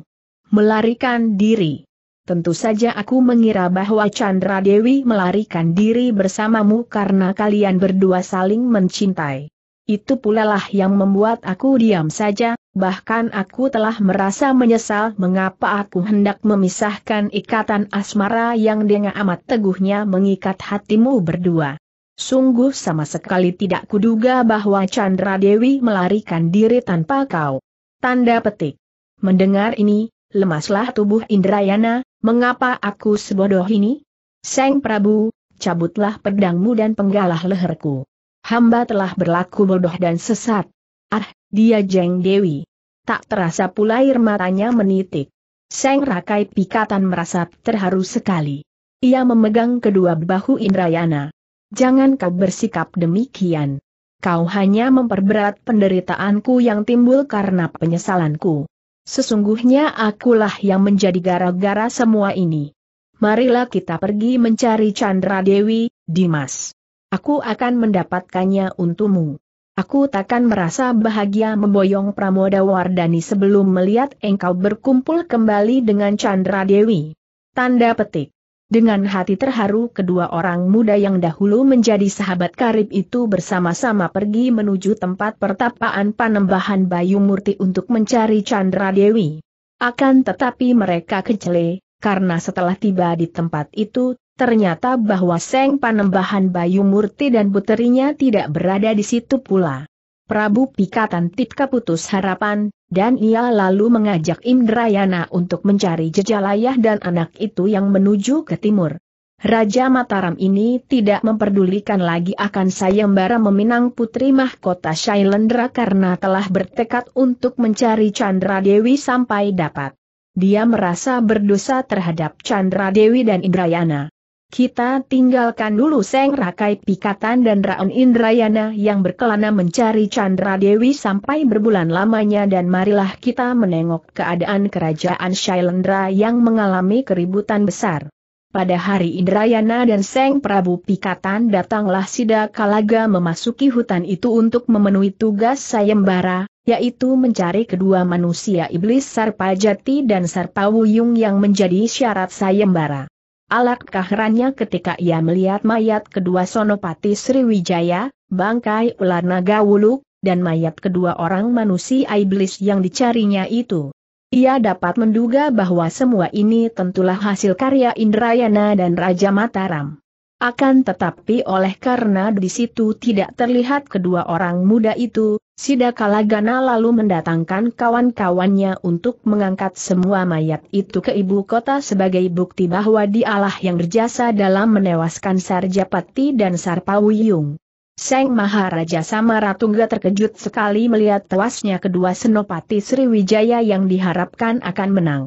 melarikan diri. Tentu saja aku mengira bahwa Chandra Dewi melarikan diri bersamamu karena kalian berdua saling mencintai. Itu pula lah yang membuat aku diam saja, bahkan aku telah merasa menyesal mengapa aku hendak memisahkan ikatan asmara yang dengan amat teguhnya mengikat hatimu berdua. Sungguh sama sekali tidak kuduga bahwa Chandra Dewi melarikan diri tanpa kau. Tanda petik. Mendengar ini, lemaslah tubuh Indrayana, mengapa aku sebodoh ini? Seng Prabu, cabutlah pedangmu dan penggalah leherku hamba telah berlaku bodoh dan sesat. Ah, dia Jeng Dewi. Tak terasa pula air matanya menitik. Seng Rakai Pikatan merasa terharu sekali. Ia memegang kedua bahu Indrayana. Jangan kau bersikap demikian. Kau hanya memperberat penderitaanku yang timbul karena penyesalanku. Sesungguhnya akulah yang menjadi gara-gara semua ini. Marilah kita pergi mencari Chandra Dewi, Dimas. Aku akan mendapatkannya untukmu. Aku takkan merasa bahagia memboyong Pramoda Wardani sebelum melihat engkau berkumpul kembali dengan Chandra Dewi. Tanda petik. Dengan hati terharu kedua orang muda yang dahulu menjadi sahabat karib itu bersama-sama pergi menuju tempat pertapaan panembahan Bayu Murti untuk mencari Chandra Dewi. Akan tetapi mereka kecele, karena setelah tiba di tempat itu, ternyata bahwa Seng Panembahan Bayu Murti dan puterinya tidak berada di situ pula. Prabu Pikatan Titka putus harapan, dan ia lalu mengajak Indrayana untuk mencari jejalayah dan anak itu yang menuju ke timur. Raja Mataram ini tidak memperdulikan lagi akan sayembara meminang putri mahkota Shailendra karena telah bertekad untuk mencari Chandra Dewi sampai dapat. Dia merasa berdosa terhadap Chandra Dewi dan Indrayana. Kita tinggalkan dulu Seng Rakai Pikatan dan Raun Indrayana yang berkelana mencari Chandra Dewi sampai berbulan lamanya dan marilah kita menengok keadaan kerajaan Shailendra yang mengalami keributan besar. Pada hari Indrayana dan Seng Prabu Pikatan datanglah Sida Kalaga memasuki hutan itu untuk memenuhi tugas sayembara, yaitu mencari kedua manusia iblis Sarpajati dan Sarpawuyung yang menjadi syarat sayembara. Alat herannya ketika ia melihat mayat kedua Sonopati Sriwijaya, bangkai ular naga wulu, dan mayat kedua orang manusia iblis yang dicarinya itu. Ia dapat menduga bahwa semua ini tentulah hasil karya Indrayana dan Raja Mataram. Akan tetapi oleh karena di situ tidak terlihat kedua orang muda itu, Sidakalagana lalu mendatangkan kawan-kawannya untuk mengangkat semua mayat itu ke ibu kota sebagai bukti bahwa dialah yang berjasa dalam menewaskan Sarjapati dan Sarpawiyung. Seng Maharaja Samaratungga terkejut sekali melihat tewasnya kedua Senopati Sriwijaya yang diharapkan akan menang.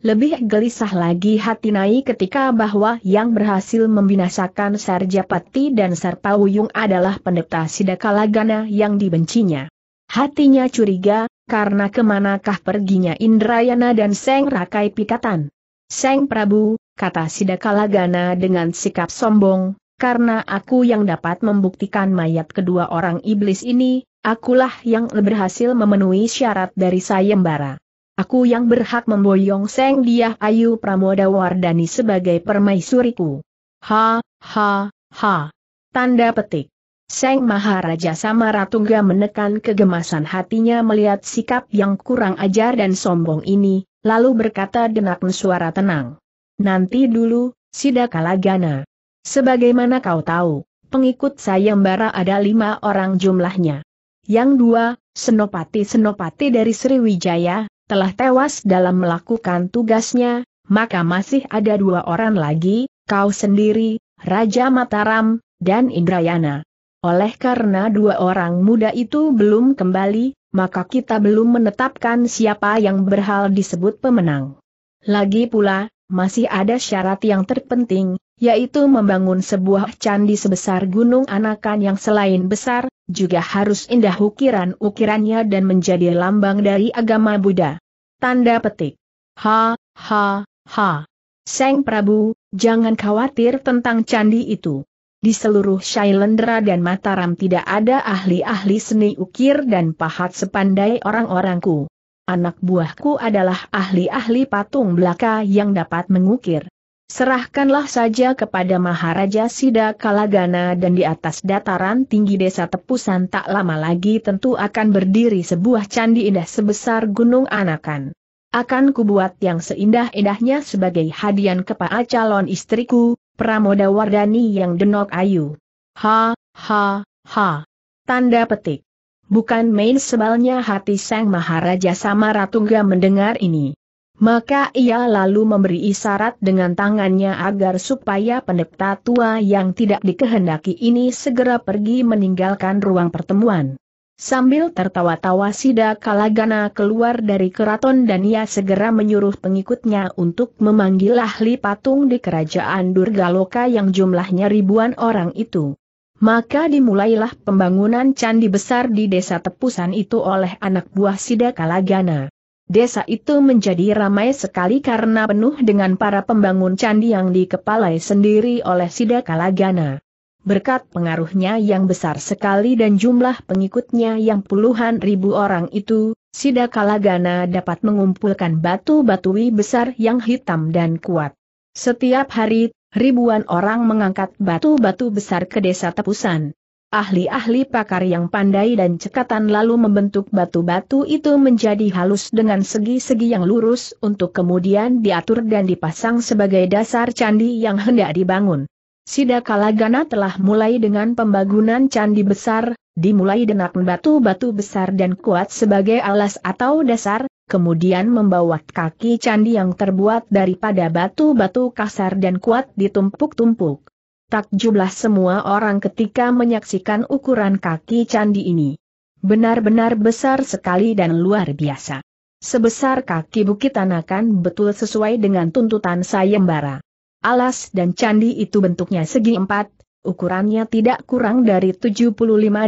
Lebih gelisah lagi hati Nai ketika bahwa yang berhasil membinasakan Sarjapati dan Sarpawuyung adalah pendeta Sidakalagana yang dibencinya. Hatinya curiga, karena kemanakah perginya Indrayana dan Seng Rakai Pikatan. Seng Prabu, kata Sidakalagana dengan sikap sombong, karena aku yang dapat membuktikan mayat kedua orang iblis ini, akulah yang berhasil memenuhi syarat dari sayembara. Aku yang berhak memboyong Seng Diah Ayu Pramoda Wardani sebagai permaisuriku. Ha, ha, ha. Tanda petik. Seng Maharaja Samaratungga menekan kegemasan hatinya melihat sikap yang kurang ajar dan sombong ini, lalu berkata dengan suara tenang. Nanti dulu, Sidakalagana. Sebagaimana kau tahu, pengikut sayembara ada lima orang jumlahnya. Yang dua, Senopati-senopati dari Sriwijaya, telah tewas dalam melakukan tugasnya, maka masih ada dua orang lagi, kau sendiri, Raja Mataram, dan Indrayana. Oleh karena dua orang muda itu belum kembali, maka kita belum menetapkan siapa yang berhal disebut pemenang. Lagi pula, masih ada syarat yang terpenting, yaitu membangun sebuah candi sebesar gunung anakan yang selain besar, juga harus indah ukiran-ukirannya dan menjadi lambang dari agama Buddha. Tanda petik. Ha, ha, ha. Seng Prabu, jangan khawatir tentang candi itu. Di seluruh Shailendra dan Mataram tidak ada ahli-ahli seni ukir dan pahat sepandai orang-orangku. Anak buahku adalah ahli-ahli patung belaka yang dapat mengukir. Serahkanlah saja kepada Maharaja Sida Kalagana dan di atas dataran tinggi desa Tepusan tak lama lagi tentu akan berdiri sebuah candi indah sebesar Gunung Anakan. Akan kubuat yang seindah-indahnya sebagai hadian kepada calon istriku, Pramoda Wardani yang denok ayu. Ha, ha, ha. Tanda petik. Bukan main sebalnya hati sang Maharaja Samaratungga mendengar ini. Maka ia lalu memberi isyarat dengan tangannya agar supaya pendeta tua yang tidak dikehendaki ini segera pergi meninggalkan ruang pertemuan. Sambil tertawa-tawa Sida Kalagana keluar dari keraton dan ia segera menyuruh pengikutnya untuk memanggil ahli patung di kerajaan Durgaloka yang jumlahnya ribuan orang itu. Maka dimulailah pembangunan candi besar di desa tepusan itu oleh anak buah Sida Kalagana. Desa itu menjadi ramai sekali karena penuh dengan para pembangun candi yang dikepalai sendiri oleh Sida Kalagana. Berkat pengaruhnya yang besar sekali dan jumlah pengikutnya yang puluhan ribu orang itu, Sida Kalagana dapat mengumpulkan batu-batui besar yang hitam dan kuat. Setiap hari, ribuan orang mengangkat batu-batu besar ke desa tepusan. Ahli-ahli pakar yang pandai dan cekatan lalu membentuk batu-batu itu menjadi halus dengan segi-segi yang lurus untuk kemudian diatur dan dipasang sebagai dasar candi yang hendak dibangun. Sidakalagana telah mulai dengan pembangunan candi besar, dimulai dengan batu-batu besar dan kuat sebagai alas atau dasar, kemudian membawa kaki candi yang terbuat daripada batu-batu kasar dan kuat ditumpuk-tumpuk takjublah semua orang ketika menyaksikan ukuran kaki candi ini. Benar-benar besar sekali dan luar biasa. Sebesar kaki bukit tanakan betul sesuai dengan tuntutan sayembara. Alas dan candi itu bentuknya segi empat, ukurannya tidak kurang dari 75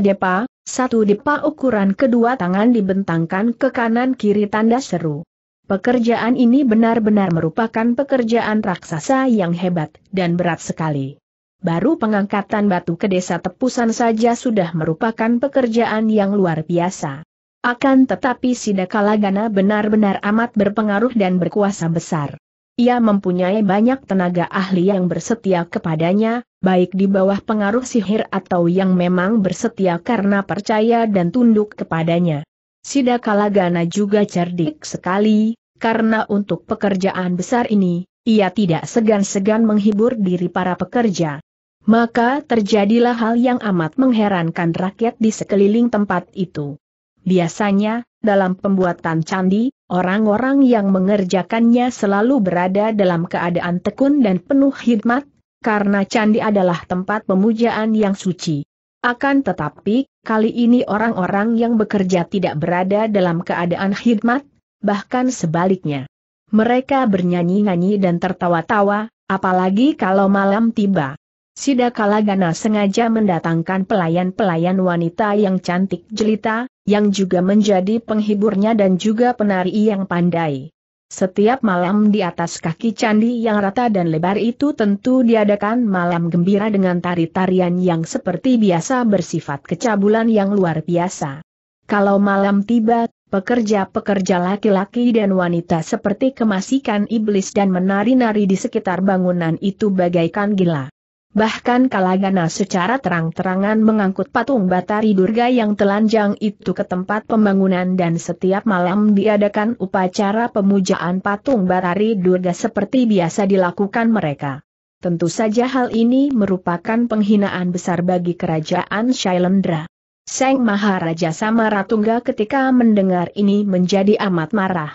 depa, satu depa ukuran kedua tangan dibentangkan ke kanan kiri tanda seru. Pekerjaan ini benar-benar merupakan pekerjaan raksasa yang hebat dan berat sekali baru pengangkatan batu ke desa tepusan saja sudah merupakan pekerjaan yang luar biasa. Akan tetapi Sidakalagana benar-benar amat berpengaruh dan berkuasa besar. Ia mempunyai banyak tenaga ahli yang bersetia kepadanya, baik di bawah pengaruh sihir atau yang memang bersetia karena percaya dan tunduk kepadanya. Sidakalagana juga cerdik sekali, karena untuk pekerjaan besar ini, ia tidak segan-segan menghibur diri para pekerja maka terjadilah hal yang amat mengherankan rakyat di sekeliling tempat itu. Biasanya, dalam pembuatan candi, orang-orang yang mengerjakannya selalu berada dalam keadaan tekun dan penuh hikmat, karena candi adalah tempat pemujaan yang suci. Akan tetapi, kali ini orang-orang yang bekerja tidak berada dalam keadaan hikmat, bahkan sebaliknya. Mereka bernyanyi-nyanyi dan tertawa-tawa, apalagi kalau malam tiba. Sidakala Gana sengaja mendatangkan pelayan-pelayan wanita yang cantik jelita, yang juga menjadi penghiburnya dan juga penari yang pandai. Setiap malam di atas kaki candi yang rata dan lebar itu tentu diadakan malam gembira dengan tari-tarian yang seperti biasa bersifat kecabulan yang luar biasa. Kalau malam tiba, pekerja-pekerja laki-laki dan wanita seperti kemasikan iblis dan menari-nari di sekitar bangunan itu bagaikan gila. Bahkan Kalagana secara terang-terangan mengangkut patung Batari Durga yang telanjang itu ke tempat pembangunan dan setiap malam diadakan upacara pemujaan patung Batari Durga seperti biasa dilakukan mereka. Tentu saja hal ini merupakan penghinaan besar bagi kerajaan Shailendra. Seng Maharaja Samaratungga ketika mendengar ini menjadi amat marah.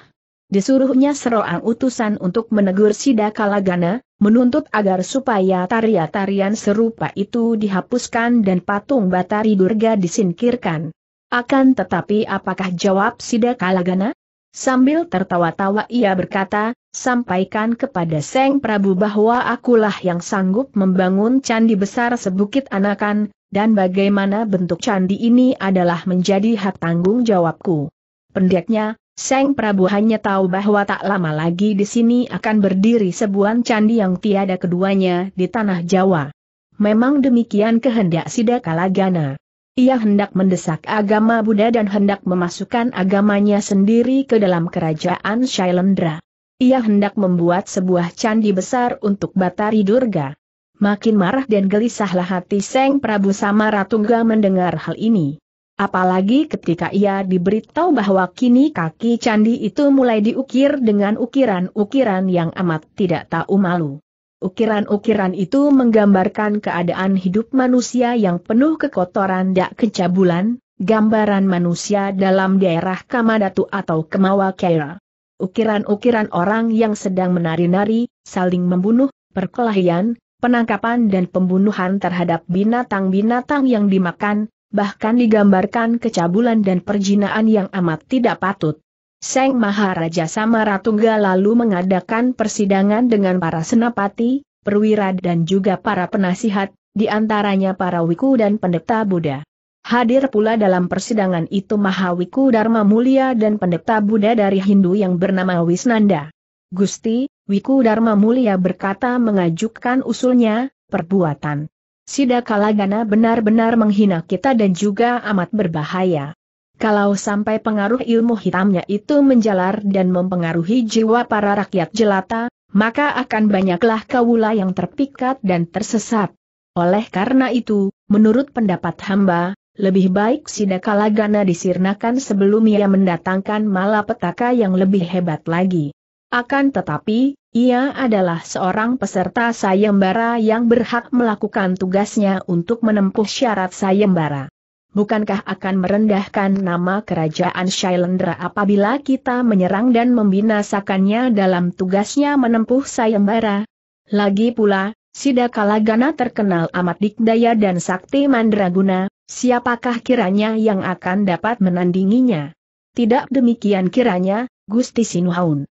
Disuruhnya seroang utusan untuk menegur Sida Kalagana, menuntut agar supaya tarian-tarian serupa itu dihapuskan dan patung Batari Durga disingkirkan. Akan tetapi apakah jawab Sida Kalagana? Sambil tertawa-tawa ia berkata, sampaikan kepada Seng Prabu bahwa akulah yang sanggup membangun candi besar sebukit anakan, dan bagaimana bentuk candi ini adalah menjadi hak tanggung jawabku. Pendeknya, Seng Prabu hanya tahu bahwa tak lama lagi di sini akan berdiri sebuah candi yang tiada keduanya di tanah Jawa. Memang demikian kehendak Sidakalagana. Ia hendak mendesak agama Buddha dan hendak memasukkan agamanya sendiri ke dalam kerajaan Shailendra. Ia hendak membuat sebuah candi besar untuk Batari Durga. Makin marah dan gelisahlah hati Seng Prabu Samaratungga mendengar hal ini. Apalagi ketika ia diberitahu bahwa kini kaki candi itu mulai diukir dengan ukiran-ukiran yang amat tidak tahu malu. Ukiran-ukiran itu menggambarkan keadaan hidup manusia yang penuh kekotoran dan kecabulan, gambaran manusia dalam daerah Kamadatu atau Kemawa Kera. Ukiran-ukiran orang yang sedang menari-nari, saling membunuh, perkelahian, penangkapan dan pembunuhan terhadap binatang-binatang yang dimakan, bahkan digambarkan kecabulan dan perjinaan yang amat tidak patut. Seng Maharaja Samaratungga lalu mengadakan persidangan dengan para senapati, perwira dan juga para penasihat, di antaranya para wiku dan pendeta Buddha. Hadir pula dalam persidangan itu Mahawiku Dharma Mulia dan pendeta Buddha dari Hindu yang bernama Wisnanda. Gusti, Wiku Dharma Mulia berkata mengajukan usulnya, perbuatan Sida Kalagana benar-benar menghina kita dan juga amat berbahaya. Kalau sampai pengaruh ilmu hitamnya itu menjalar dan mempengaruhi jiwa para rakyat jelata, maka akan banyaklah kawula yang terpikat dan tersesat. Oleh karena itu, menurut pendapat hamba, lebih baik Sida Kalagana disirnakan sebelum ia mendatangkan malapetaka yang lebih hebat lagi. Akan tetapi, ia adalah seorang peserta sayembara yang berhak melakukan tugasnya untuk menempuh syarat sayembara. Bukankah akan merendahkan nama kerajaan Shailendra apabila kita menyerang dan membinasakannya dalam tugasnya menempuh sayembara? Lagi pula, Sidakalagana terkenal amat dikdaya dan sakti mandraguna, siapakah kiranya yang akan dapat menandinginya? Tidak demikian kiranya, Gusti Sinuhaun.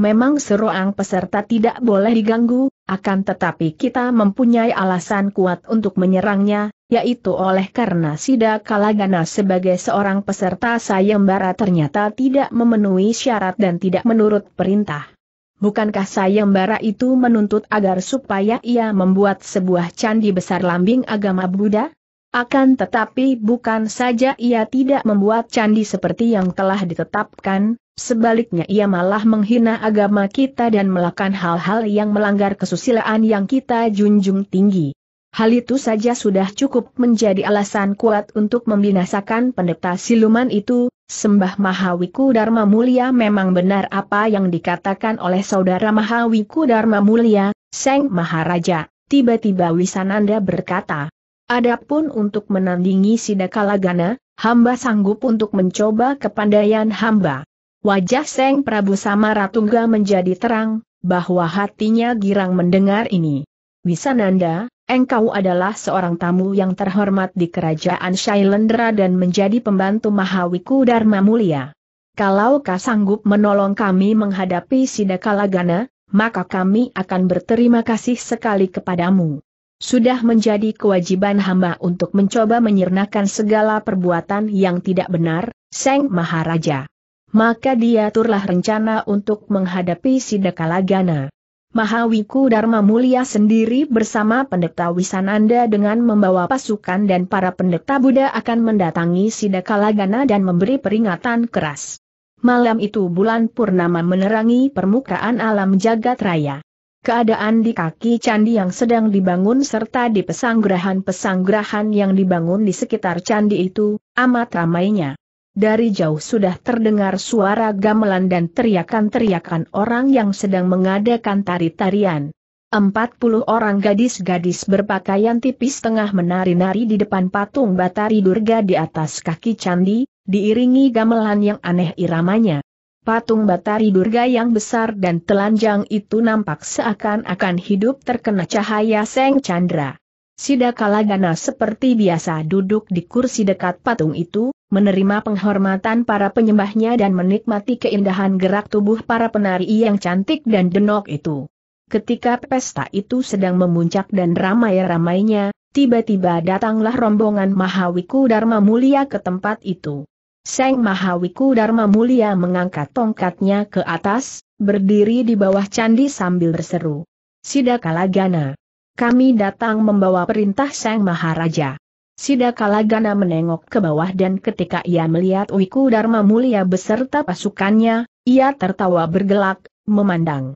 Memang seruang peserta tidak boleh diganggu, akan tetapi kita mempunyai alasan kuat untuk menyerangnya, yaitu oleh karena Sida Kalagana sebagai seorang peserta sayembara ternyata tidak memenuhi syarat dan tidak menurut perintah. Bukankah sayembara itu menuntut agar supaya ia membuat sebuah candi besar lambing agama Buddha? Akan tetapi bukan saja ia tidak membuat candi seperti yang telah ditetapkan, Sebaliknya ia malah menghina agama kita dan melakukan hal-hal yang melanggar kesusilaan yang kita junjung tinggi. Hal itu saja sudah cukup menjadi alasan kuat untuk membinasakan pendeta siluman itu, sembah Mahawiku Dharma Mulia memang benar apa yang dikatakan oleh saudara Mahawiku Dharma Mulia, Seng Maharaja, tiba-tiba Wisananda berkata. Adapun untuk menandingi Sidakalagana, hamba sanggup untuk mencoba kepandaian hamba. Wajah Seng Prabu Samaratungga menjadi terang, bahwa hatinya girang mendengar ini. Wisananda, engkau adalah seorang tamu yang terhormat di kerajaan Shailendra dan menjadi pembantu Mahawiku Dharma Mulia. Kalau kau sanggup menolong kami menghadapi Sidakalagana, maka kami akan berterima kasih sekali kepadamu. Sudah menjadi kewajiban hamba untuk mencoba menyernakan segala perbuatan yang tidak benar, Seng Maharaja maka dia diaturlah rencana untuk menghadapi Sidakalagana. Mahawiku Dharma Mulia sendiri bersama pendeta Wisananda dengan membawa pasukan dan para pendeta Buddha akan mendatangi Sidakalagana dan memberi peringatan keras. Malam itu bulan purnama menerangi permukaan alam jagat raya. Keadaan di kaki candi yang sedang dibangun serta di pesanggrahan-pesanggrahan yang dibangun di sekitar candi itu, amat ramainya. Dari jauh sudah terdengar suara gamelan dan teriakan-teriakan orang yang sedang mengadakan tari-tarian. Empat puluh orang gadis-gadis berpakaian tipis tengah menari-nari di depan patung Batari Durga di atas kaki candi, diiringi gamelan yang aneh iramanya. Patung Batari Durga yang besar dan telanjang itu nampak seakan-akan hidup terkena cahaya Seng Chandra. Sidakala Gana seperti biasa duduk di kursi dekat patung itu, menerima penghormatan para penyembahnya dan menikmati keindahan gerak tubuh para penari yang cantik dan denok itu. Ketika pesta itu sedang memuncak dan ramai-ramainya, tiba-tiba datanglah rombongan Mahawiku Dharma Mulia ke tempat itu. Seng Mahawiku Dharma Mulia mengangkat tongkatnya ke atas, berdiri di bawah candi sambil berseru. Sidakala Gana kami datang membawa perintah Sang Maharaja. Sidakalagana menengok ke bawah dan ketika ia melihat Wiku Dharma Mulia beserta pasukannya, ia tertawa bergelak, memandang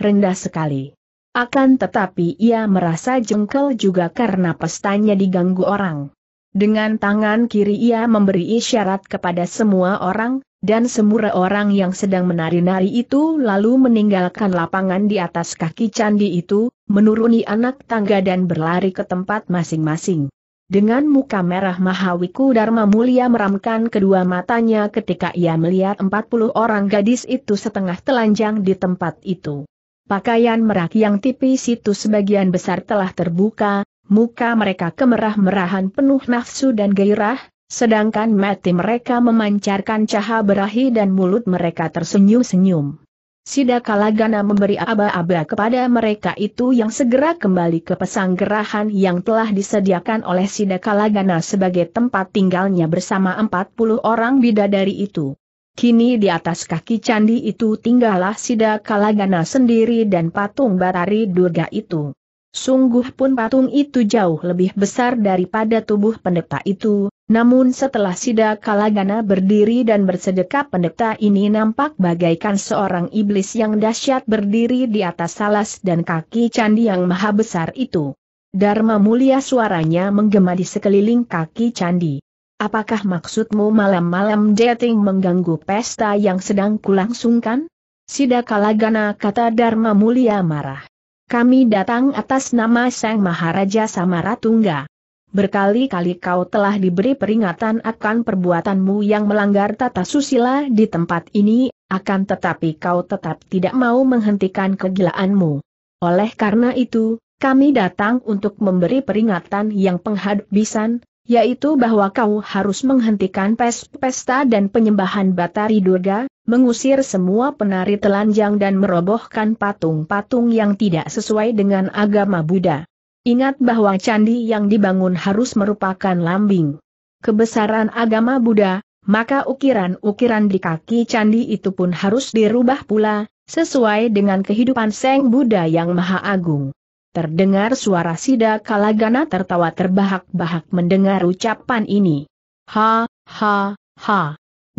rendah sekali. Akan tetapi ia merasa jengkel juga karena pestanya diganggu orang. Dengan tangan kiri ia memberi isyarat kepada semua orang, dan semua orang yang sedang menari-nari itu lalu meninggalkan lapangan di atas kaki candi itu, menuruni anak tangga dan berlari ke tempat masing-masing. Dengan muka merah Mahawiku Dharma Mulia meramkan kedua matanya ketika ia melihat 40 orang gadis itu setengah telanjang di tempat itu. Pakaian merak yang tipis itu sebagian besar telah terbuka, muka mereka kemerah-merahan penuh nafsu dan gairah, Sedangkan mati mereka memancarkan cahaya berahi dan mulut mereka tersenyum-senyum. Sidakalagana memberi aba-aba kepada mereka itu yang segera kembali ke pesanggerahan yang telah disediakan oleh Sidakalagana sebagai tempat tinggalnya bersama 40 orang bidadari itu. Kini di atas kaki candi itu tinggallah Sidakalagana sendiri dan patung Batari Durga itu. Sungguh pun patung itu jauh lebih besar daripada tubuh pendeta itu, namun setelah Sida Kalagana berdiri dan bersedekap pendeta ini nampak bagaikan seorang iblis yang dahsyat berdiri di atas salas dan kaki candi yang maha besar itu. Dharma mulia suaranya menggema di sekeliling kaki candi. Apakah maksudmu malam-malam dating mengganggu pesta yang sedang kulangsungkan? Sida Kalagana kata Dharma mulia marah. Kami datang atas nama Sang Maharaja Samaratungga. Berkali-kali kau telah diberi peringatan akan perbuatanmu yang melanggar tata susila di tempat ini, akan tetapi kau tetap tidak mau menghentikan kegilaanmu. Oleh karena itu, kami datang untuk memberi peringatan yang penghabisan, yaitu bahwa kau harus menghentikan pes pesta dan penyembahan Batari Durga, mengusir semua penari telanjang dan merobohkan patung-patung yang tidak sesuai dengan agama Buddha. Ingat bahwa candi yang dibangun harus merupakan lambing kebesaran agama Buddha, maka ukiran-ukiran di kaki candi itu pun harus dirubah pula, sesuai dengan kehidupan Seng Buddha yang Maha Agung. Terdengar suara Sida Kalagana tertawa terbahak-bahak mendengar ucapan ini. Ha, ha, ha.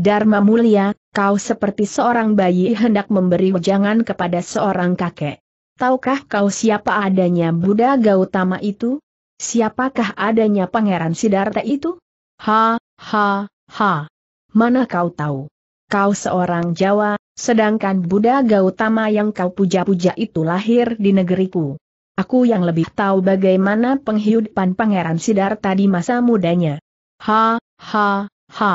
Dharma mulia, kau seperti seorang bayi hendak memberi wejangan kepada seorang kakek. Tahukah kau siapa adanya Buddha Gautama itu? Siapakah adanya Pangeran Sidarta itu? Ha, ha, ha. Mana kau tahu? Kau seorang Jawa, sedangkan Buddha Gautama yang kau puja-puja itu lahir di negeriku. Aku yang lebih tahu bagaimana penghidupan Pangeran Sidarta di masa mudanya. Ha, ha, ha.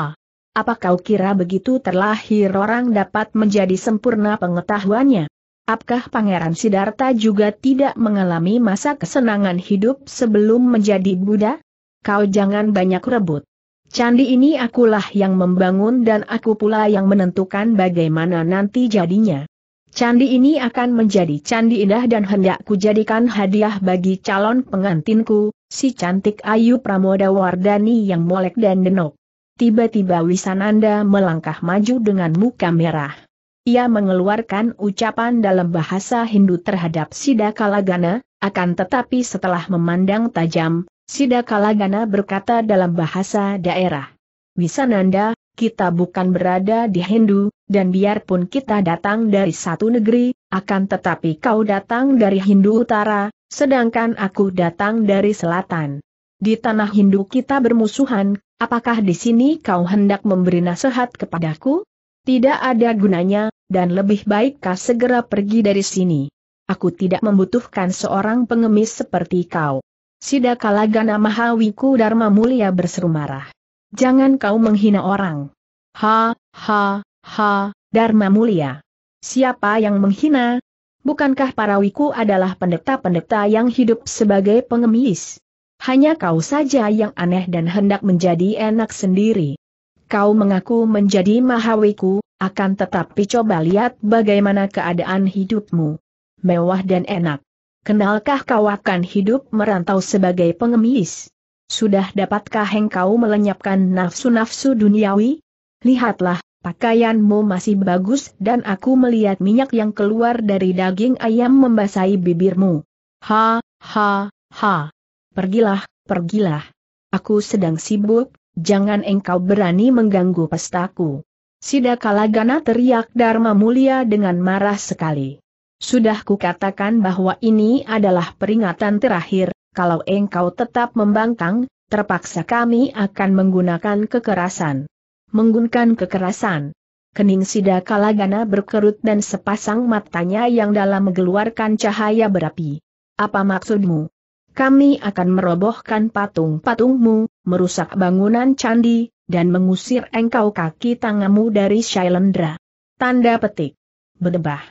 Apa kau kira begitu terlahir orang dapat menjadi sempurna pengetahuannya? Apakah Pangeran Sidarta juga tidak mengalami masa kesenangan hidup sebelum menjadi Buddha? Kau jangan banyak rebut. Candi ini akulah yang membangun dan aku pula yang menentukan bagaimana nanti jadinya. Candi ini akan menjadi candi indah dan hendak kujadikan hadiah bagi calon pengantinku, si cantik Ayu Pramoda Wardani yang molek dan denok. Tiba-tiba Wisananda melangkah maju dengan muka merah. Ia mengeluarkan ucapan dalam bahasa Hindu terhadap Sida Kalagana, akan tetapi setelah memandang tajam, Sida Kalagana berkata dalam bahasa daerah. Wisananda, kita bukan berada di Hindu, dan biarpun kita datang dari satu negeri, akan tetapi kau datang dari Hindu Utara, sedangkan aku datang dari Selatan. Di tanah Hindu kita bermusuhan, apakah di sini kau hendak memberi nasihat kepadaku? Tidak ada gunanya, dan lebih baik kau segera pergi dari sini. Aku tidak membutuhkan seorang pengemis seperti kau. Sidakalagana Mahawiku Dharma Mulia berseru marah. Jangan kau menghina orang. Ha, ha, ha, Dharma Mulia. Siapa yang menghina? Bukankah para wiku adalah pendeta-pendeta yang hidup sebagai pengemis? Hanya kau saja yang aneh dan hendak menjadi enak sendiri. Kau mengaku menjadi Mahawiku, akan tetapi coba lihat bagaimana keadaan hidupmu. Mewah dan enak. Kenalkah kau akan hidup merantau sebagai pengemis? Sudah dapatkah engkau melenyapkan nafsu-nafsu duniawi? Lihatlah, pakaianmu masih bagus dan aku melihat minyak yang keluar dari daging ayam membasahi bibirmu. Ha, ha, ha. Pergilah, pergilah. Aku sedang sibuk, jangan engkau berani mengganggu pestaku. Sidakala Gana teriak Dharma Mulia dengan marah sekali. Sudah kukatakan bahwa ini adalah peringatan terakhir, kalau engkau tetap membangkang, terpaksa kami akan menggunakan kekerasan. Menggunakan kekerasan. Kening Sidakala Gana berkerut dan sepasang matanya yang dalam mengeluarkan cahaya berapi. Apa maksudmu? Kami akan merobohkan patung-patungmu, merusak bangunan candi, dan mengusir engkau kaki tangamu dari Shailendra. Tanda petik. Bedebah.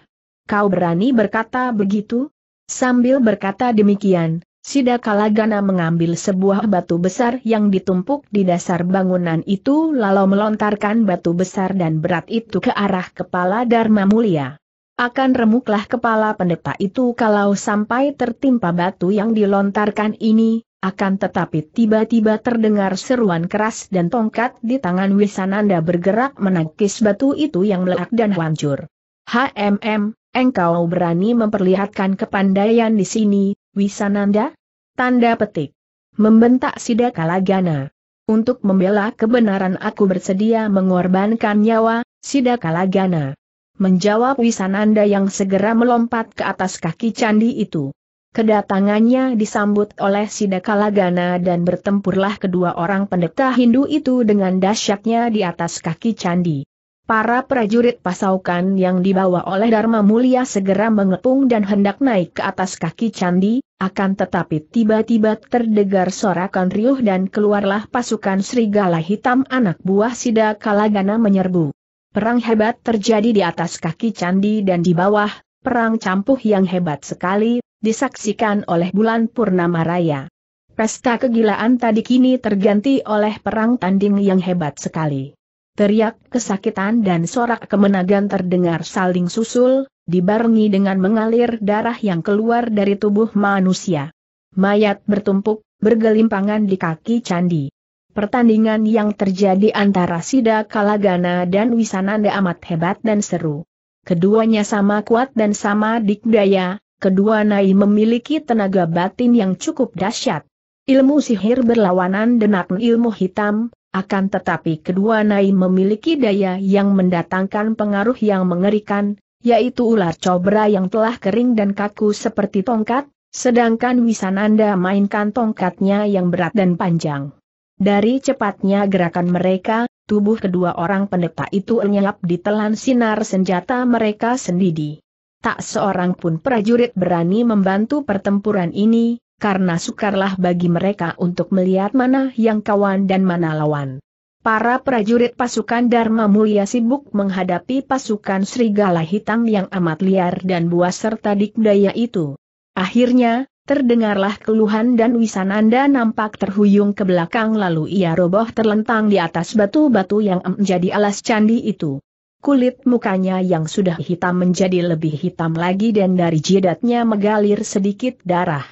Kau berani berkata begitu? Sambil berkata demikian, Sidakalagana mengambil sebuah batu besar yang ditumpuk di dasar bangunan itu lalu melontarkan batu besar dan berat itu ke arah kepala Dharma Mulia. Akan remuklah kepala pendeta itu kalau sampai tertimpa batu yang dilontarkan ini, akan tetapi tiba-tiba terdengar seruan keras dan tongkat di tangan Wisananda bergerak menangkis batu itu yang meledak dan hancur. HMM, engkau berani memperlihatkan kepandaian di sini, Wisananda? Tanda petik. Membentak Sidakalagana. Untuk membela kebenaran aku bersedia mengorbankan nyawa, Sidakalagana. Menjawab Wisananda yang segera melompat ke atas kaki candi itu. Kedatangannya disambut oleh Sidakalagana dan bertempurlah kedua orang pendeta Hindu itu dengan dahsyatnya di atas kaki candi. Para prajurit pasaukan yang dibawa oleh Dharma Mulia segera mengepung dan hendak naik ke atas kaki candi, akan tetapi tiba-tiba terdengar sorakan riuh dan keluarlah pasukan serigala hitam anak buah Sidakalagana menyerbu. Perang hebat terjadi di atas kaki candi dan di bawah, perang campuh yang hebat sekali, disaksikan oleh bulan Purnama Raya. Pesta kegilaan tadi kini terganti oleh perang tanding yang hebat sekali. Teriak kesakitan dan sorak kemenangan terdengar saling susul, dibarengi dengan mengalir darah yang keluar dari tubuh manusia. Mayat bertumpuk, bergelimpangan di kaki candi. Pertandingan yang terjadi antara Sida Kalagana dan Wisananda amat hebat dan seru. Keduanya sama kuat dan sama dikdaya, kedua Nai memiliki tenaga batin yang cukup dahsyat. Ilmu sihir berlawanan dengan ilmu hitam, akan tetapi kedua Nai memiliki daya yang mendatangkan pengaruh yang mengerikan, yaitu ular cobra yang telah kering dan kaku seperti tongkat, sedangkan Wisananda mainkan tongkatnya yang berat dan panjang. Dari cepatnya gerakan mereka, tubuh kedua orang pendeta itu lenyap ditelan sinar senjata mereka sendiri tak seorang pun prajurit berani membantu pertempuran ini, karena sukarlah bagi mereka untuk melihat mana yang kawan dan mana lawan. Para prajurit pasukan Dharma Mulia sibuk menghadapi pasukan serigala hitam yang amat liar dan buas serta dikdaya itu. Akhirnya, terdengarlah keluhan dan Wisananda nampak terhuyung ke belakang lalu ia roboh terlentang di atas batu-batu yang menjadi alas candi itu. Kulit mukanya yang sudah hitam menjadi lebih hitam lagi dan dari jidatnya mengalir sedikit darah.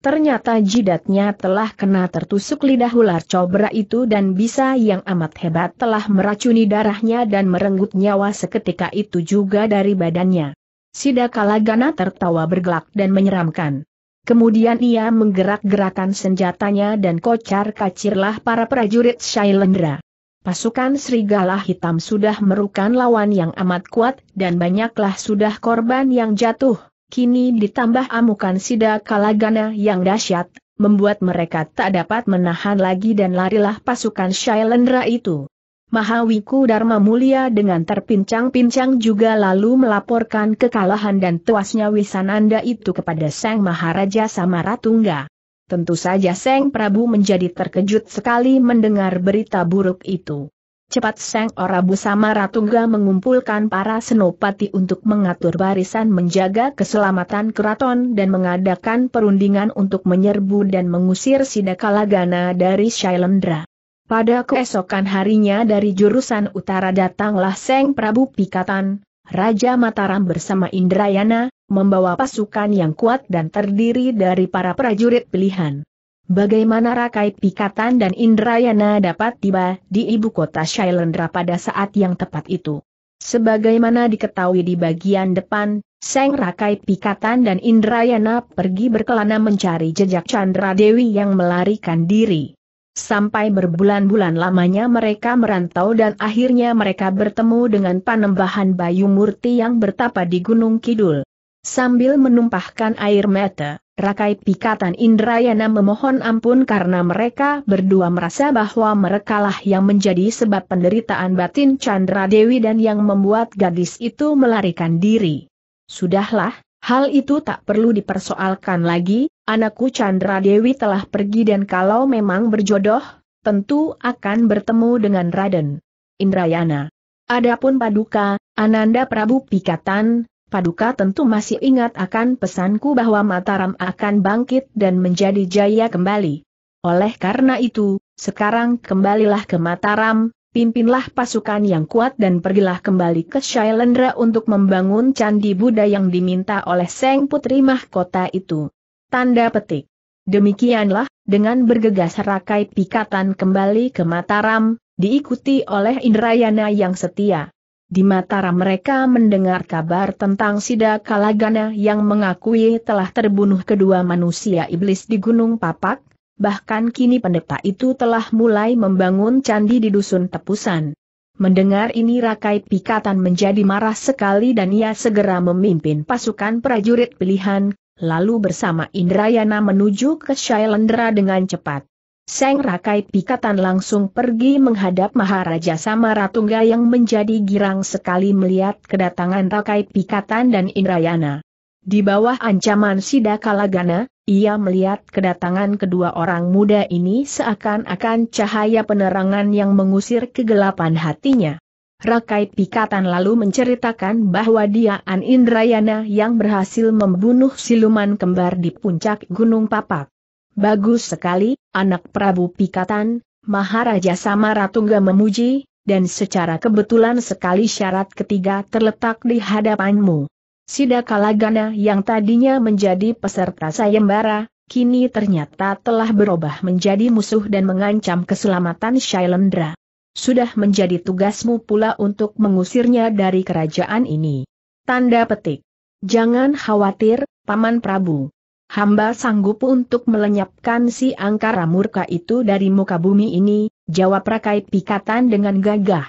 Ternyata jidatnya telah kena tertusuk lidah ular cobra itu dan bisa yang amat hebat telah meracuni darahnya dan merenggut nyawa seketika itu juga dari badannya. Sidakalagana tertawa bergelak dan menyeramkan. Kemudian ia menggerak-gerakan senjatanya dan kocar kacirlah para prajurit Shailendra. Pasukan serigala hitam sudah merukan lawan yang amat kuat dan banyaklah sudah korban yang jatuh. Kini ditambah amukan sida kalagana yang dahsyat, membuat mereka tak dapat menahan lagi dan larilah pasukan Shailendra itu. Mahawiku Dharma Mulia dengan terpincang-pincang juga lalu melaporkan kekalahan dan tuasnya Wisananda itu kepada Sang Maharaja Samaratungga. Tentu saja Seng Prabu menjadi terkejut sekali mendengar berita buruk itu. Cepat Seng Orabu sama Ratungga mengumpulkan para senopati untuk mengatur barisan menjaga keselamatan keraton dan mengadakan perundingan untuk menyerbu dan mengusir Sidakalagana dari Shailendra. Pada keesokan harinya dari jurusan utara datanglah Seng Prabu Pikatan, Raja Mataram bersama Indrayana, membawa pasukan yang kuat dan terdiri dari para prajurit pilihan. Bagaimana Rakai Pikatan dan Indrayana dapat tiba di ibu kota Shailendra pada saat yang tepat itu? Sebagaimana diketahui di bagian depan, Seng Rakai Pikatan dan Indrayana pergi berkelana mencari jejak Chandra Dewi yang melarikan diri. Sampai berbulan-bulan lamanya mereka merantau dan akhirnya mereka bertemu dengan panembahan Bayu Murti yang bertapa di Gunung Kidul. Sambil menumpahkan air mata, Rakai Pikatan Indrayana memohon ampun karena mereka berdua merasa bahwa merekalah yang menjadi sebab penderitaan batin Chandra Dewi dan yang membuat gadis itu melarikan diri. Sudahlah, hal itu tak perlu dipersoalkan lagi, Anakku Chandra Dewi telah pergi dan kalau memang berjodoh, tentu akan bertemu dengan Raden. Indrayana. Adapun Paduka, Ananda Prabu Pikatan, Paduka tentu masih ingat akan pesanku bahwa Mataram akan bangkit dan menjadi jaya kembali. Oleh karena itu, sekarang kembalilah ke Mataram, pimpinlah pasukan yang kuat dan pergilah kembali ke Shailendra untuk membangun candi Buddha yang diminta oleh Seng Putri Mahkota itu. Tanda petik. Demikianlah, dengan bergegas rakai pikatan kembali ke Mataram, diikuti oleh Indrayana yang setia. Di Mataram mereka mendengar kabar tentang Sida Kalagana yang mengakui telah terbunuh kedua manusia iblis di Gunung Papak, bahkan kini pendeta itu telah mulai membangun candi di Dusun Tepusan. Mendengar ini Rakai Pikatan menjadi marah sekali dan ia segera memimpin pasukan prajurit pilihan lalu bersama Indrayana menuju ke Shailendra dengan cepat. Seng Rakai Pikatan langsung pergi menghadap Maharaja Samaratungga yang menjadi girang sekali melihat kedatangan Rakai Pikatan dan Indrayana. Di bawah ancaman Sida Kalagana, ia melihat kedatangan kedua orang muda ini seakan-akan cahaya penerangan yang mengusir kegelapan hatinya. Rakai Pikatan lalu menceritakan bahwa dia An Indrayana yang berhasil membunuh siluman kembar di puncak Gunung Papak. Bagus sekali, anak Prabu Pikatan, Maharaja Samaratungga memuji, dan secara kebetulan sekali syarat ketiga terletak di hadapanmu. Sidakalagana yang tadinya menjadi peserta sayembara, kini ternyata telah berubah menjadi musuh dan mengancam keselamatan Shailendra sudah menjadi tugasmu pula untuk mengusirnya dari kerajaan ini. Tanda petik. Jangan khawatir, Paman Prabu. Hamba sanggup untuk melenyapkan si angkara murka itu dari muka bumi ini, jawab Rakai Pikatan dengan gagah.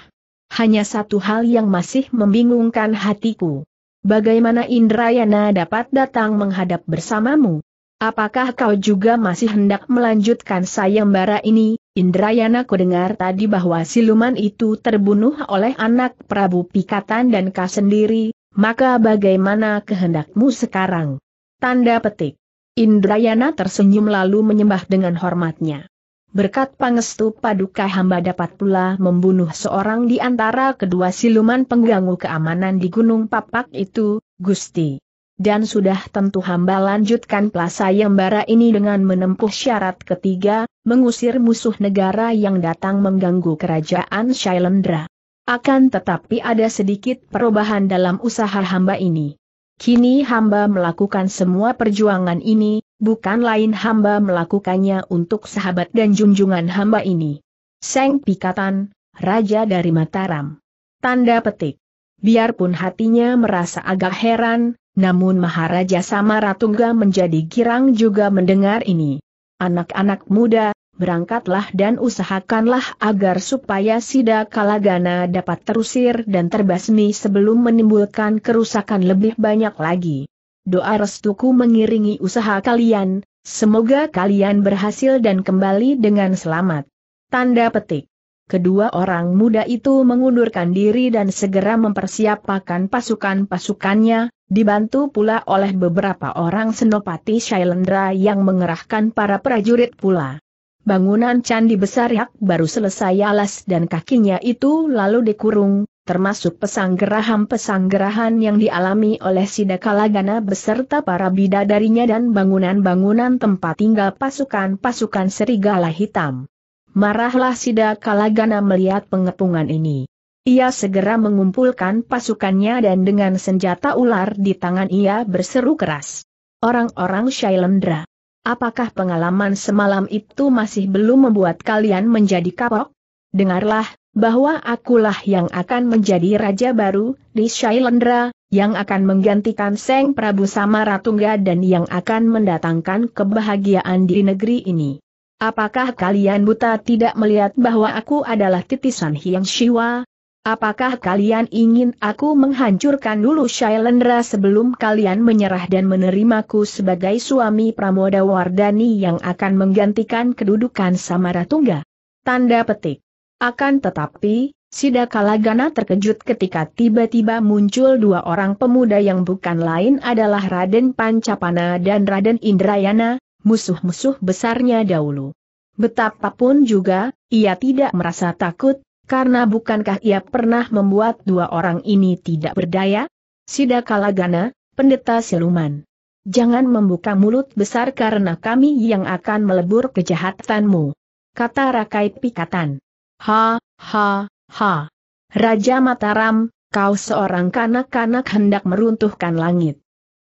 Hanya satu hal yang masih membingungkan hatiku. Bagaimana Indrayana dapat datang menghadap bersamamu? Apakah kau juga masih hendak melanjutkan sayembara ini, Indrayana kudengar tadi bahwa siluman itu terbunuh oleh anak Prabu Pikatan dan kau sendiri, maka bagaimana kehendakmu sekarang? Tanda petik. Indrayana tersenyum lalu menyembah dengan hormatnya. Berkat pangestu paduka hamba dapat pula membunuh seorang di antara kedua siluman pengganggu keamanan di Gunung Papak itu, Gusti dan sudah tentu hamba lanjutkan plasayembara ini dengan menempuh syarat ketiga, mengusir musuh negara yang datang mengganggu kerajaan Shailendra. Akan tetapi ada sedikit perubahan dalam usaha hamba ini. Kini hamba melakukan semua perjuangan ini, bukan lain hamba melakukannya untuk sahabat dan junjungan hamba ini. Seng Pikatan, Raja dari Mataram. Tanda petik. Biarpun hatinya merasa agak heran, namun Maharaja Samaratungga menjadi girang juga mendengar ini. Anak-anak muda, berangkatlah dan usahakanlah agar supaya Sida Kalagana dapat terusir dan terbasmi sebelum menimbulkan kerusakan lebih banyak lagi. Doa restuku mengiringi usaha kalian, semoga kalian berhasil dan kembali dengan selamat. Tanda petik kedua orang muda itu mengundurkan diri dan segera mempersiapkan pasukan-pasukannya, dibantu pula oleh beberapa orang senopati Shailendra yang mengerahkan para prajurit pula. Bangunan candi besar Yak baru selesai alas dan kakinya itu lalu dikurung, termasuk pesanggerahan-pesanggerahan yang dialami oleh Sidakalagana beserta para bidadarinya dan bangunan-bangunan tempat tinggal pasukan-pasukan serigala hitam. Marahlah Sida Kalagana melihat pengepungan ini. Ia segera mengumpulkan pasukannya dan dengan senjata ular di tangan ia berseru keras. Orang-orang Shailendra, apakah pengalaman semalam itu masih belum membuat kalian menjadi kapok? Dengarlah, bahwa akulah yang akan menjadi raja baru di Shailendra, yang akan menggantikan Seng Prabu Samaratungga dan yang akan mendatangkan kebahagiaan di negeri ini. Apakah kalian buta tidak melihat bahwa aku adalah titisan Hyang Shiwa? Apakah kalian ingin aku menghancurkan dulu Shailendra sebelum kalian menyerah dan menerimaku sebagai suami Pramoda Wardani yang akan menggantikan kedudukan Samara Tanda petik. Akan tetapi, Sidakalagana terkejut ketika tiba-tiba muncul dua orang pemuda yang bukan lain adalah Raden Pancapana dan Raden Indrayana, musuh-musuh besarnya dahulu. Betapapun juga, ia tidak merasa takut, karena bukankah ia pernah membuat dua orang ini tidak berdaya? Sidakalagana, pendeta siluman. Jangan membuka mulut besar karena kami yang akan melebur kejahatanmu. Kata Rakai Pikatan. Ha, ha, ha. Raja Mataram, kau seorang kanak-kanak hendak meruntuhkan langit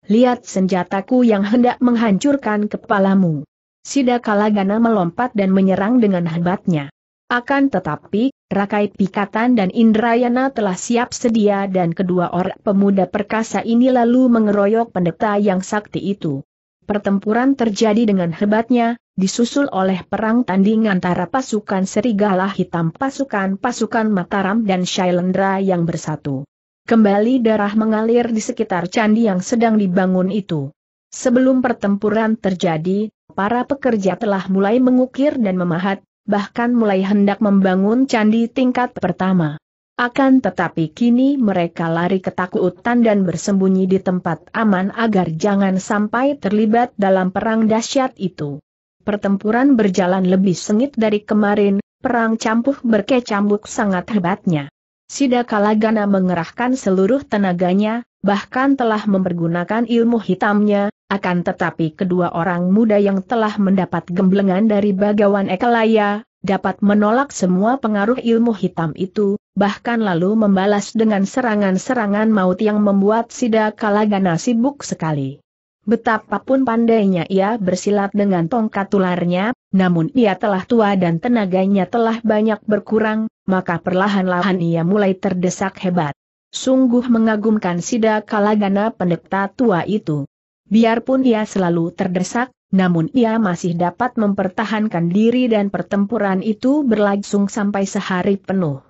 lihat senjataku yang hendak menghancurkan kepalamu. Sidakalagana melompat dan menyerang dengan hebatnya. Akan tetapi, Rakai Pikatan dan Indrayana telah siap sedia dan kedua orang pemuda perkasa ini lalu mengeroyok pendeta yang sakti itu. Pertempuran terjadi dengan hebatnya, disusul oleh perang tanding antara pasukan Serigala Hitam pasukan-pasukan Mataram dan Shailendra yang bersatu. Kembali darah mengalir di sekitar candi yang sedang dibangun itu. Sebelum pertempuran terjadi, para pekerja telah mulai mengukir dan memahat, bahkan mulai hendak membangun candi tingkat pertama. Akan tetapi kini mereka lari ketakutan dan bersembunyi di tempat aman agar jangan sampai terlibat dalam perang dahsyat itu. Pertempuran berjalan lebih sengit dari kemarin, perang campuh berkecambuk sangat hebatnya. Sida Kalagana mengerahkan seluruh tenaganya, bahkan telah mempergunakan ilmu hitamnya, akan tetapi kedua orang muda yang telah mendapat gemblengan dari Bagawan Ekelaya, dapat menolak semua pengaruh ilmu hitam itu, bahkan lalu membalas dengan serangan-serangan maut yang membuat Sida Kalagana sibuk sekali. Betapapun pandainya ia bersilat dengan tongkat tularnya, namun ia telah tua dan tenaganya telah banyak berkurang, maka perlahan-lahan ia mulai terdesak hebat. Sungguh mengagumkan Sida Kalagana pendeta tua itu. Biarpun ia selalu terdesak, namun ia masih dapat mempertahankan diri dan pertempuran itu berlangsung sampai sehari penuh.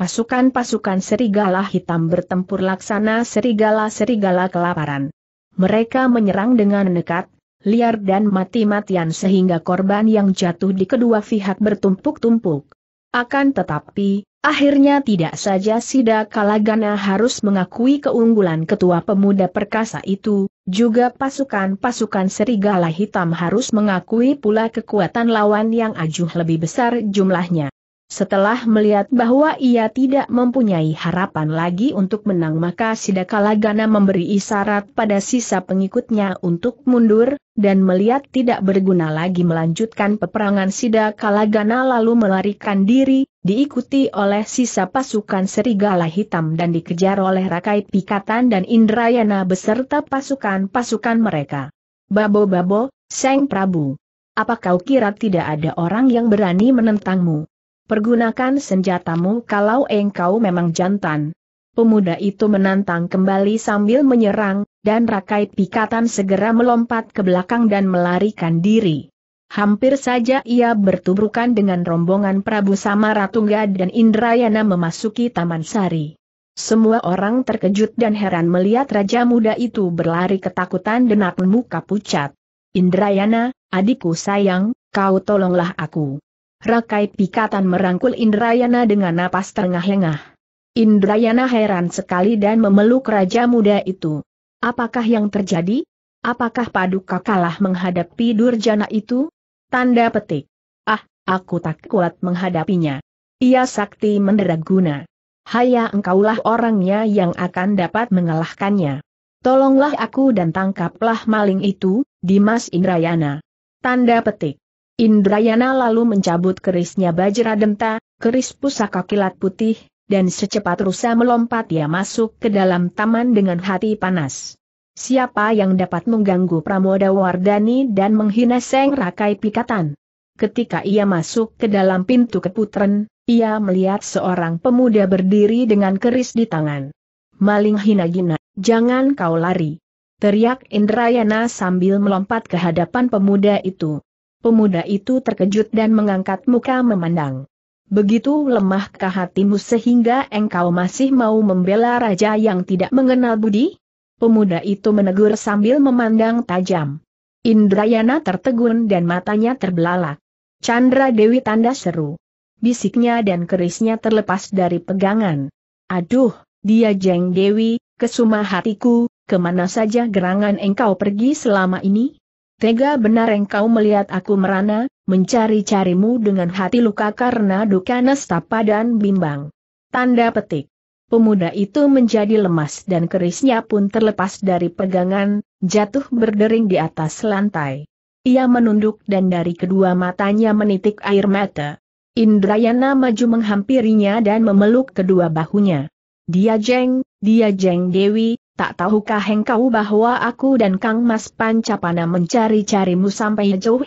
Pasukan-pasukan serigala hitam bertempur laksana serigala-serigala kelaparan. Mereka menyerang dengan nekat, liar dan mati-matian sehingga korban yang jatuh di kedua pihak bertumpuk-tumpuk. Akan tetapi, akhirnya tidak saja Sida Kalagana harus mengakui keunggulan ketua pemuda perkasa itu, juga pasukan-pasukan serigala hitam harus mengakui pula kekuatan lawan yang ajuh lebih besar jumlahnya. Setelah melihat bahwa ia tidak mempunyai harapan lagi untuk menang maka Sidakalagana memberi isyarat pada sisa pengikutnya untuk mundur, dan melihat tidak berguna lagi melanjutkan peperangan Sidakalagana lalu melarikan diri, diikuti oleh sisa pasukan Serigala Hitam dan dikejar oleh Rakai Pikatan dan Indrayana beserta pasukan-pasukan mereka. Babo-babo, Seng Prabu. Apa kau kira tidak ada orang yang berani menentangmu? pergunakan senjatamu kalau engkau memang jantan. Pemuda itu menantang kembali sambil menyerang, dan rakai pikatan segera melompat ke belakang dan melarikan diri. Hampir saja ia bertubrukan dengan rombongan Prabu Samaratungga dan Indrayana memasuki Taman Sari. Semua orang terkejut dan heran melihat raja muda itu berlari ketakutan dengan muka pucat. Indrayana, adikku sayang, kau tolonglah aku. Rakai pikatan merangkul Indrayana dengan napas terengah-engah. Indrayana heran sekali dan memeluk raja muda itu. Apakah yang terjadi? Apakah paduka kalah menghadapi durjana itu? Tanda petik. Ah, aku tak kuat menghadapinya. Ia sakti menderaguna. Haya engkaulah orangnya yang akan dapat mengalahkannya. Tolonglah aku dan tangkaplah maling itu, Dimas Indrayana. Tanda petik. Indrayana lalu mencabut kerisnya Bajra Denta, keris pusaka kilat putih, dan secepat rusa melompat ia masuk ke dalam taman dengan hati panas. Siapa yang dapat mengganggu Pramoda Wardani dan menghina Seng Rakai Pikatan? Ketika ia masuk ke dalam pintu keputren, ia melihat seorang pemuda berdiri dengan keris di tangan. Maling hina gina, jangan kau lari. Teriak Indrayana sambil melompat ke hadapan pemuda itu. Pemuda itu terkejut dan mengangkat muka memandang. Begitu lemahkah hatimu sehingga engkau masih mau membela raja yang tidak mengenal budi? Pemuda itu menegur sambil memandang tajam. Indrayana tertegun dan matanya terbelalak. Chandra Dewi tanda seru. Bisiknya dan kerisnya terlepas dari pegangan. Aduh, dia jeng Dewi, kesuma hatiku, kemana saja gerangan engkau pergi selama ini? Tega benar engkau melihat aku merana, mencari-carimu dengan hati luka karena duka nestapa dan bimbang. Tanda petik. Pemuda itu menjadi lemas dan kerisnya pun terlepas dari pegangan, jatuh berdering di atas lantai. Ia menunduk dan dari kedua matanya menitik air mata. Indrayana maju menghampirinya dan memeluk kedua bahunya. Dia jeng, dia jeng Dewi, tak tahukah engkau bahwa aku dan Kang Mas Pancapana mencari-carimu sampai jauh?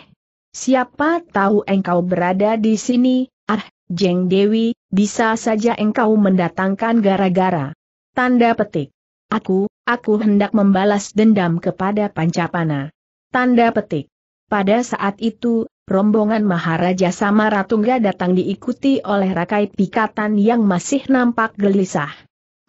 Siapa tahu engkau berada di sini, ah, Jeng Dewi, bisa saja engkau mendatangkan gara-gara. Tanda petik. Aku, aku hendak membalas dendam kepada Pancapana. Tanda petik. Pada saat itu, rombongan Maharaja Samaratungga datang diikuti oleh rakai pikatan yang masih nampak gelisah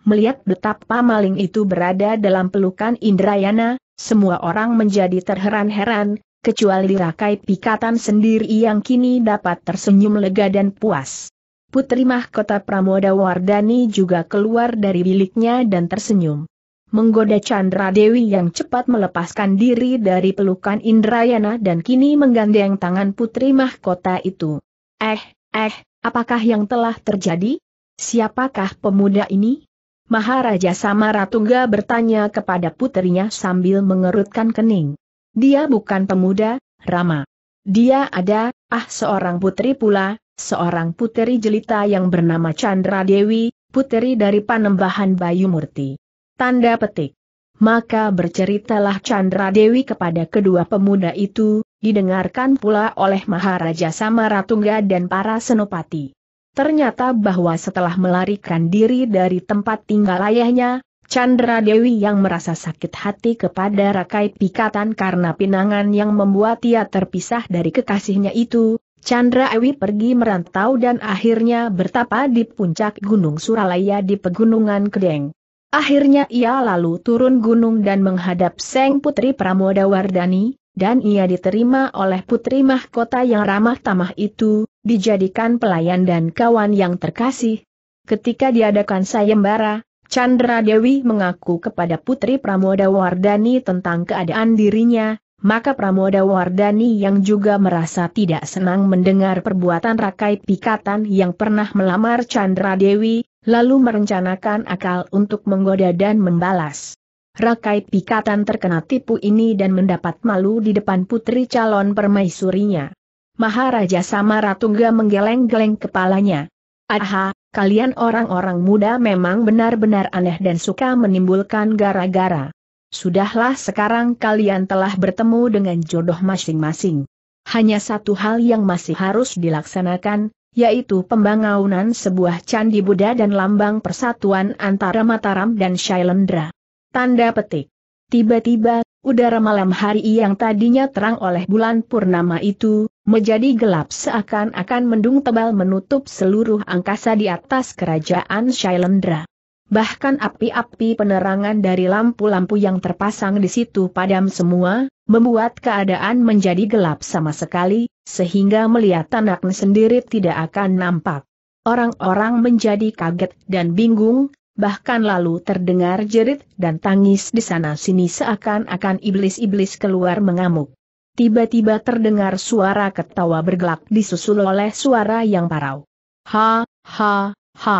melihat betapa maling itu berada dalam pelukan Indrayana, semua orang menjadi terheran-heran, kecuali Rakai Pikatan sendiri yang kini dapat tersenyum lega dan puas. Putri Mahkota Pramoda Wardani juga keluar dari biliknya dan tersenyum. Menggoda Chandra Dewi yang cepat melepaskan diri dari pelukan Indrayana dan kini menggandeng tangan Putri Mahkota itu. Eh, eh, apakah yang telah terjadi? Siapakah pemuda ini? Maharaja Samaratungga bertanya kepada putrinya sambil mengerutkan kening. Dia bukan pemuda, Rama. Dia ada, ah seorang putri pula, seorang puteri jelita yang bernama Chandra Dewi, puteri dari Panembahan Bayu Murti. Tanda petik. Maka berceritalah Chandra Dewi kepada kedua pemuda itu, didengarkan pula oleh Maharaja Samaratungga dan para senopati. Ternyata bahwa setelah melarikan diri dari tempat tinggal ayahnya, Chandra Dewi yang merasa sakit hati kepada Rakai Pikatan karena pinangan yang membuat ia terpisah dari kekasihnya itu, Chandra Dewi pergi merantau dan akhirnya bertapa di puncak Gunung Suralaya di Pegunungan Kedeng. Akhirnya ia lalu turun gunung dan menghadap Seng Putri Wardani dan ia diterima oleh putri mahkota yang ramah tamah itu, dijadikan pelayan dan kawan yang terkasih. Ketika diadakan sayembara, Chandra Dewi mengaku kepada putri Pramoda Wardani tentang keadaan dirinya, maka Pramoda Wardani yang juga merasa tidak senang mendengar perbuatan rakai pikatan yang pernah melamar Chandra Dewi, lalu merencanakan akal untuk menggoda dan membalas rakai pikatan terkena tipu ini dan mendapat malu di depan putri calon permaisurinya. Maharaja Samaratungga menggeleng-geleng kepalanya. Aha, kalian orang-orang muda memang benar-benar aneh dan suka menimbulkan gara-gara. Sudahlah sekarang kalian telah bertemu dengan jodoh masing-masing. Hanya satu hal yang masih harus dilaksanakan, yaitu pembangunan sebuah candi Buddha dan lambang persatuan antara Mataram dan Shailendra. Tanda petik. Tiba-tiba, udara malam hari yang tadinya terang oleh bulan purnama itu, menjadi gelap seakan-akan mendung tebal menutup seluruh angkasa di atas kerajaan Shailendra. Bahkan api-api penerangan dari lampu-lampu yang terpasang di situ padam semua, membuat keadaan menjadi gelap sama sekali, sehingga melihat tanahnya sendiri tidak akan nampak. Orang-orang menjadi kaget dan bingung, bahkan lalu terdengar jerit dan tangis di sana-sini seakan-akan iblis-iblis keluar mengamuk. Tiba-tiba terdengar suara ketawa bergelak disusul oleh suara yang parau. Ha, ha, ha.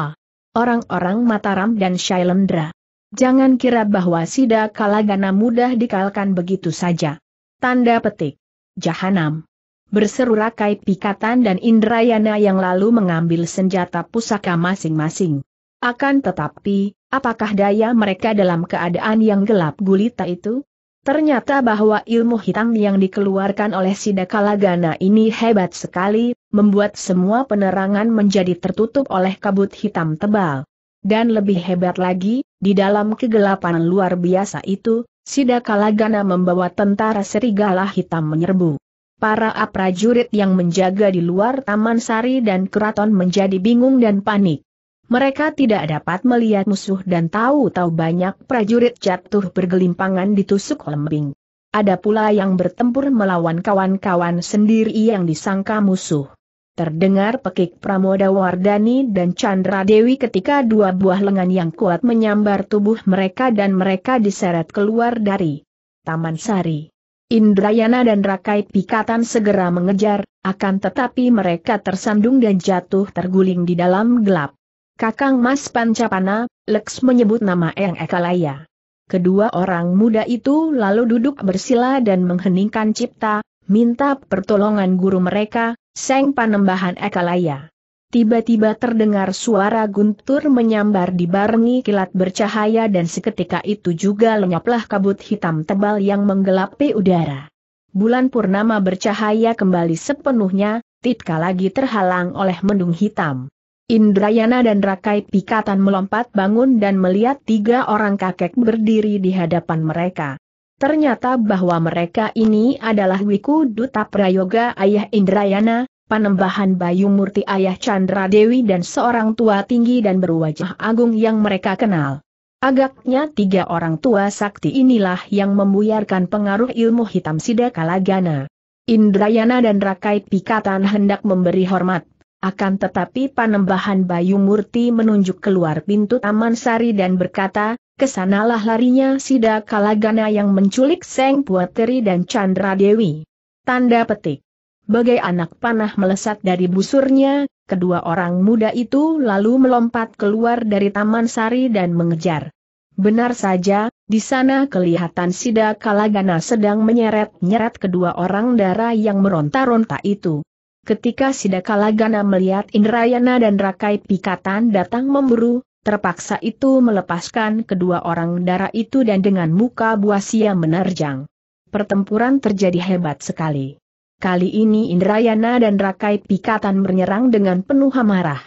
Orang-orang Mataram dan Shailendra. Jangan kira bahwa Sida Kalagana mudah dikalkan begitu saja. Tanda petik. Jahanam. Berseru Rakai Pikatan dan Indrayana yang lalu mengambil senjata pusaka masing-masing. Akan tetapi, apakah daya mereka dalam keadaan yang gelap gulita itu? Ternyata bahwa ilmu hitam yang dikeluarkan oleh Sidakalagana ini hebat sekali, membuat semua penerangan menjadi tertutup oleh kabut hitam tebal. Dan lebih hebat lagi, di dalam kegelapan luar biasa itu, Sidakalagana membawa tentara serigala hitam menyerbu. Para prajurit yang menjaga di luar Taman Sari dan keraton menjadi bingung dan panik. Mereka tidak dapat melihat musuh dan tahu-tahu banyak prajurit jatuh bergelimpangan ditusuk lembing. Ada pula yang bertempur melawan kawan-kawan sendiri yang disangka musuh. Terdengar pekik Pramoda Wardani dan Chandra Dewi ketika dua buah lengan yang kuat menyambar tubuh mereka dan mereka diseret keluar dari Taman Sari. Indrayana dan Rakai Pikatan segera mengejar, akan tetapi mereka tersandung dan jatuh terguling di dalam gelap. Kakang Mas Pancapana, Lex menyebut nama Eng Ekalaya. Kedua orang muda itu lalu duduk bersila dan mengheningkan cipta, minta pertolongan guru mereka, Seng Panembahan Ekalaya. Tiba-tiba terdengar suara guntur menyambar di dibarengi kilat bercahaya dan seketika itu juga lenyaplah kabut hitam tebal yang menggelapi udara. Bulan purnama bercahaya kembali sepenuhnya, Titka lagi terhalang oleh mendung hitam. Indrayana dan Rakai Pikatan melompat bangun dan melihat tiga orang kakek berdiri di hadapan mereka. Ternyata bahwa mereka ini adalah Wiku Duta Prayoga Ayah Indrayana, Panembahan Bayu Murti Ayah Chandra Dewi dan seorang tua tinggi dan berwajah agung yang mereka kenal. Agaknya tiga orang tua sakti inilah yang membuyarkan pengaruh ilmu hitam Sida Kalagana. Indrayana dan Rakai Pikatan hendak memberi hormat akan tetapi panembahan Bayu Murti menunjuk keluar pintu Taman Sari dan berkata, kesanalah larinya Sida Kalagana yang menculik Seng Puateri dan Chandra Dewi. Tanda petik. Bagai anak panah melesat dari busurnya, kedua orang muda itu lalu melompat keluar dari Taman Sari dan mengejar. Benar saja, di sana kelihatan Sida Kalagana sedang menyeret-nyeret kedua orang darah yang meronta-ronta itu. Ketika Sidakalagana melihat Indrayana dan Rakai Pikatan datang memburu, terpaksa itu melepaskan kedua orang darah itu dan dengan muka buas ia menerjang. Pertempuran terjadi hebat sekali. Kali ini Indrayana dan Rakai Pikatan menyerang dengan penuh amarah.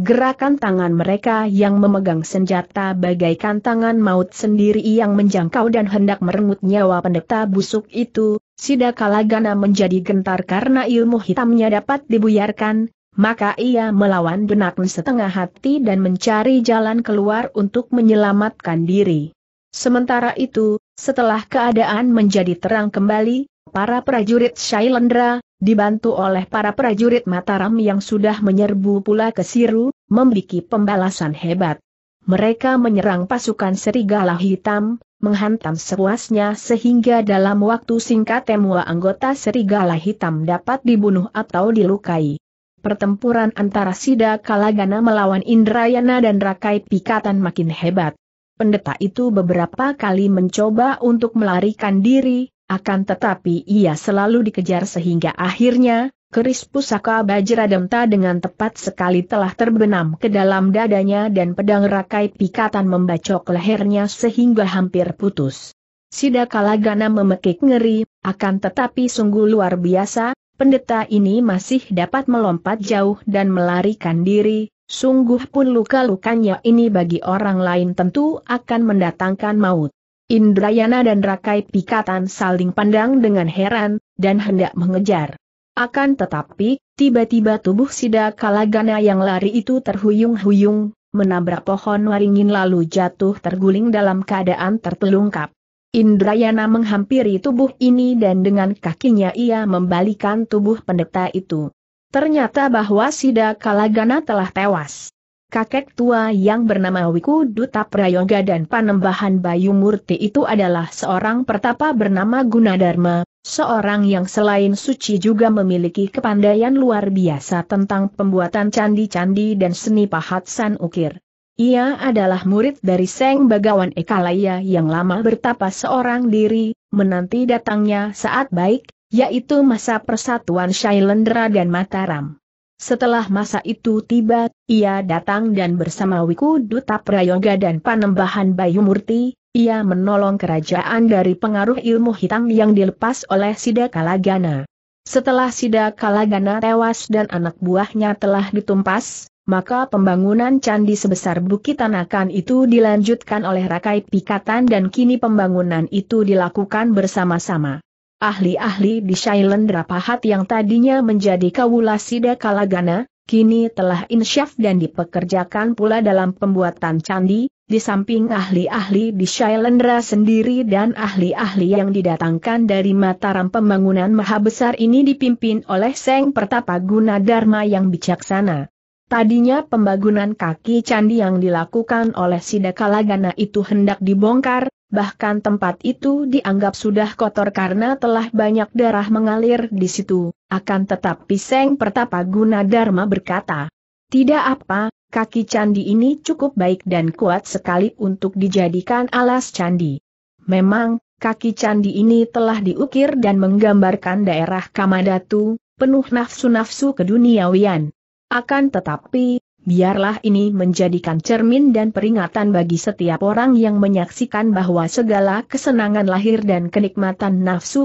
Gerakan tangan mereka yang memegang senjata bagaikan tangan maut sendiri yang menjangkau dan hendak merenggut nyawa pendeta busuk itu, Sida kalagana menjadi gentar karena ilmu hitamnya dapat dibuyarkan, maka ia melawan benak setengah hati dan mencari jalan keluar untuk menyelamatkan diri. Sementara itu, setelah keadaan menjadi terang kembali, para prajurit Shailendra, dibantu oleh para prajurit Mataram yang sudah menyerbu pula ke Siru, memiliki pembalasan hebat mereka menyerang pasukan serigala hitam, menghantam sepuasnya sehingga dalam waktu singkat semua anggota serigala hitam dapat dibunuh atau dilukai. Pertempuran antara Sida Kalagana melawan Indrayana dan Rakai Pikatan makin hebat. Pendeta itu beberapa kali mencoba untuk melarikan diri, akan tetapi ia selalu dikejar sehingga akhirnya, Keris pusaka Bajradamta dengan tepat sekali telah terbenam ke dalam dadanya dan pedang rakai pikatan membacok lehernya sehingga hampir putus. Sidakalagana memekik ngeri, akan tetapi sungguh luar biasa, pendeta ini masih dapat melompat jauh dan melarikan diri, sungguh pun luka-lukanya ini bagi orang lain tentu akan mendatangkan maut. Indrayana dan Rakai Pikatan saling pandang dengan heran, dan hendak mengejar. Akan tetapi, tiba-tiba tubuh Sida Kalagana yang lari itu terhuyung-huyung, menabrak pohon waringin lalu jatuh terguling dalam keadaan tertelungkap. Indrayana menghampiri tubuh ini dan dengan kakinya ia membalikan tubuh pendeta itu. Ternyata bahwa Sida Kalagana telah tewas kakek tua yang bernama Wiku Duta Prayoga dan Panembahan Bayu Murti itu adalah seorang pertapa bernama Gunadarma, seorang yang selain suci juga memiliki kepandaian luar biasa tentang pembuatan candi-candi dan seni pahat san ukir. Ia adalah murid dari Seng Bagawan Ekalaya yang lama bertapa seorang diri, menanti datangnya saat baik, yaitu masa persatuan Shailendra dan Mataram. Setelah masa itu tiba, ia datang dan bersama Wiku Duta Prayoga dan Panembahan Bayu Murti, ia menolong kerajaan dari pengaruh ilmu hitam yang dilepas oleh Sida Kalagana. Setelah Sida Kalagana tewas dan anak buahnya telah ditumpas, maka pembangunan candi sebesar Bukit Tanakan itu dilanjutkan oleh Rakai Pikatan dan kini pembangunan itu dilakukan bersama-sama ahli-ahli di Shailendra Pahat yang tadinya menjadi Sida kalagana, kini telah insyaf dan dipekerjakan pula dalam pembuatan candi, di samping ahli-ahli di Shailendra sendiri dan ahli-ahli yang didatangkan dari Mataram pembangunan maha besar ini dipimpin oleh Seng Pertapa Gunadarma yang bijaksana. Tadinya pembangunan kaki candi yang dilakukan oleh Sidakalagana itu hendak dibongkar, bahkan tempat itu dianggap sudah kotor karena telah banyak darah mengalir di situ. Akan tetapi Seng Pertapa Gunadarma berkata, Tidak apa, kaki candi ini cukup baik dan kuat sekali untuk dijadikan alas candi. Memang, kaki candi ini telah diukir dan menggambarkan daerah Kamadatu, penuh nafsu-nafsu keduniawian. Akan tetapi, biarlah ini menjadikan cermin dan peringatan bagi setiap orang yang menyaksikan bahwa segala kesenangan lahir dan kenikmatan nafsu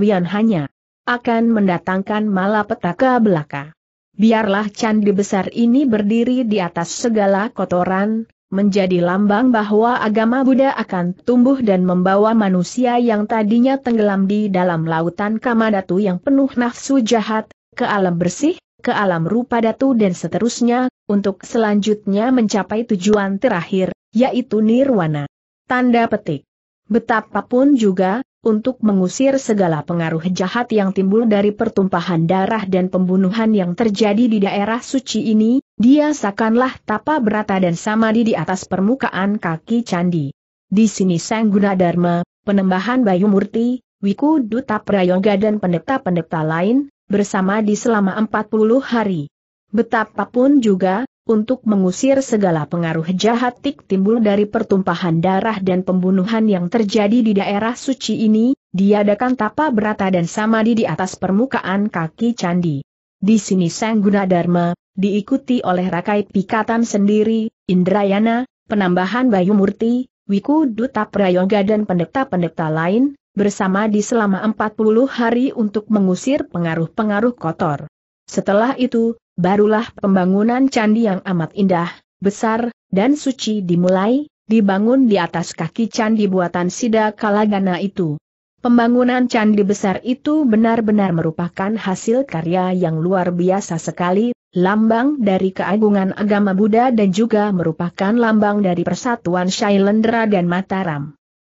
wian hanya akan mendatangkan malapetaka belaka. Biarlah candi besar ini berdiri di atas segala kotoran, menjadi lambang bahwa agama Buddha akan tumbuh dan membawa manusia yang tadinya tenggelam di dalam lautan kamadatu yang penuh nafsu jahat, ke alam bersih, ke alam rupa datu dan seterusnya, untuk selanjutnya mencapai tujuan terakhir, yaitu nirwana. Tanda petik. Betapapun juga, untuk mengusir segala pengaruh jahat yang timbul dari pertumpahan darah dan pembunuhan yang terjadi di daerah suci ini, dia sakanlah tapa berata dan samadi di atas permukaan kaki candi. Di sini Sang dharma, Penembahan Bayu Murti, Wiku Duta Prayoga dan pendeta-pendeta lain, bersama di selama 40 hari. Betapapun juga, untuk mengusir segala pengaruh jahat tik timbul dari pertumpahan darah dan pembunuhan yang terjadi di daerah suci ini, diadakan tapa berata dan samadi di atas permukaan kaki candi. Di sini Sang Gunadarma, diikuti oleh Rakai Pikatan sendiri, Indrayana, penambahan Bayu Murti, Wiku Duta Prayoga dan pendeta-pendeta lain, bersama di selama 40 hari untuk mengusir pengaruh-pengaruh kotor. Setelah itu, barulah pembangunan candi yang amat indah, besar, dan suci dimulai, dibangun di atas kaki candi buatan Sida Kalagana itu. Pembangunan candi besar itu benar-benar merupakan hasil karya yang luar biasa sekali, lambang dari keagungan agama Buddha dan juga merupakan lambang dari persatuan Shailendra dan Mataram.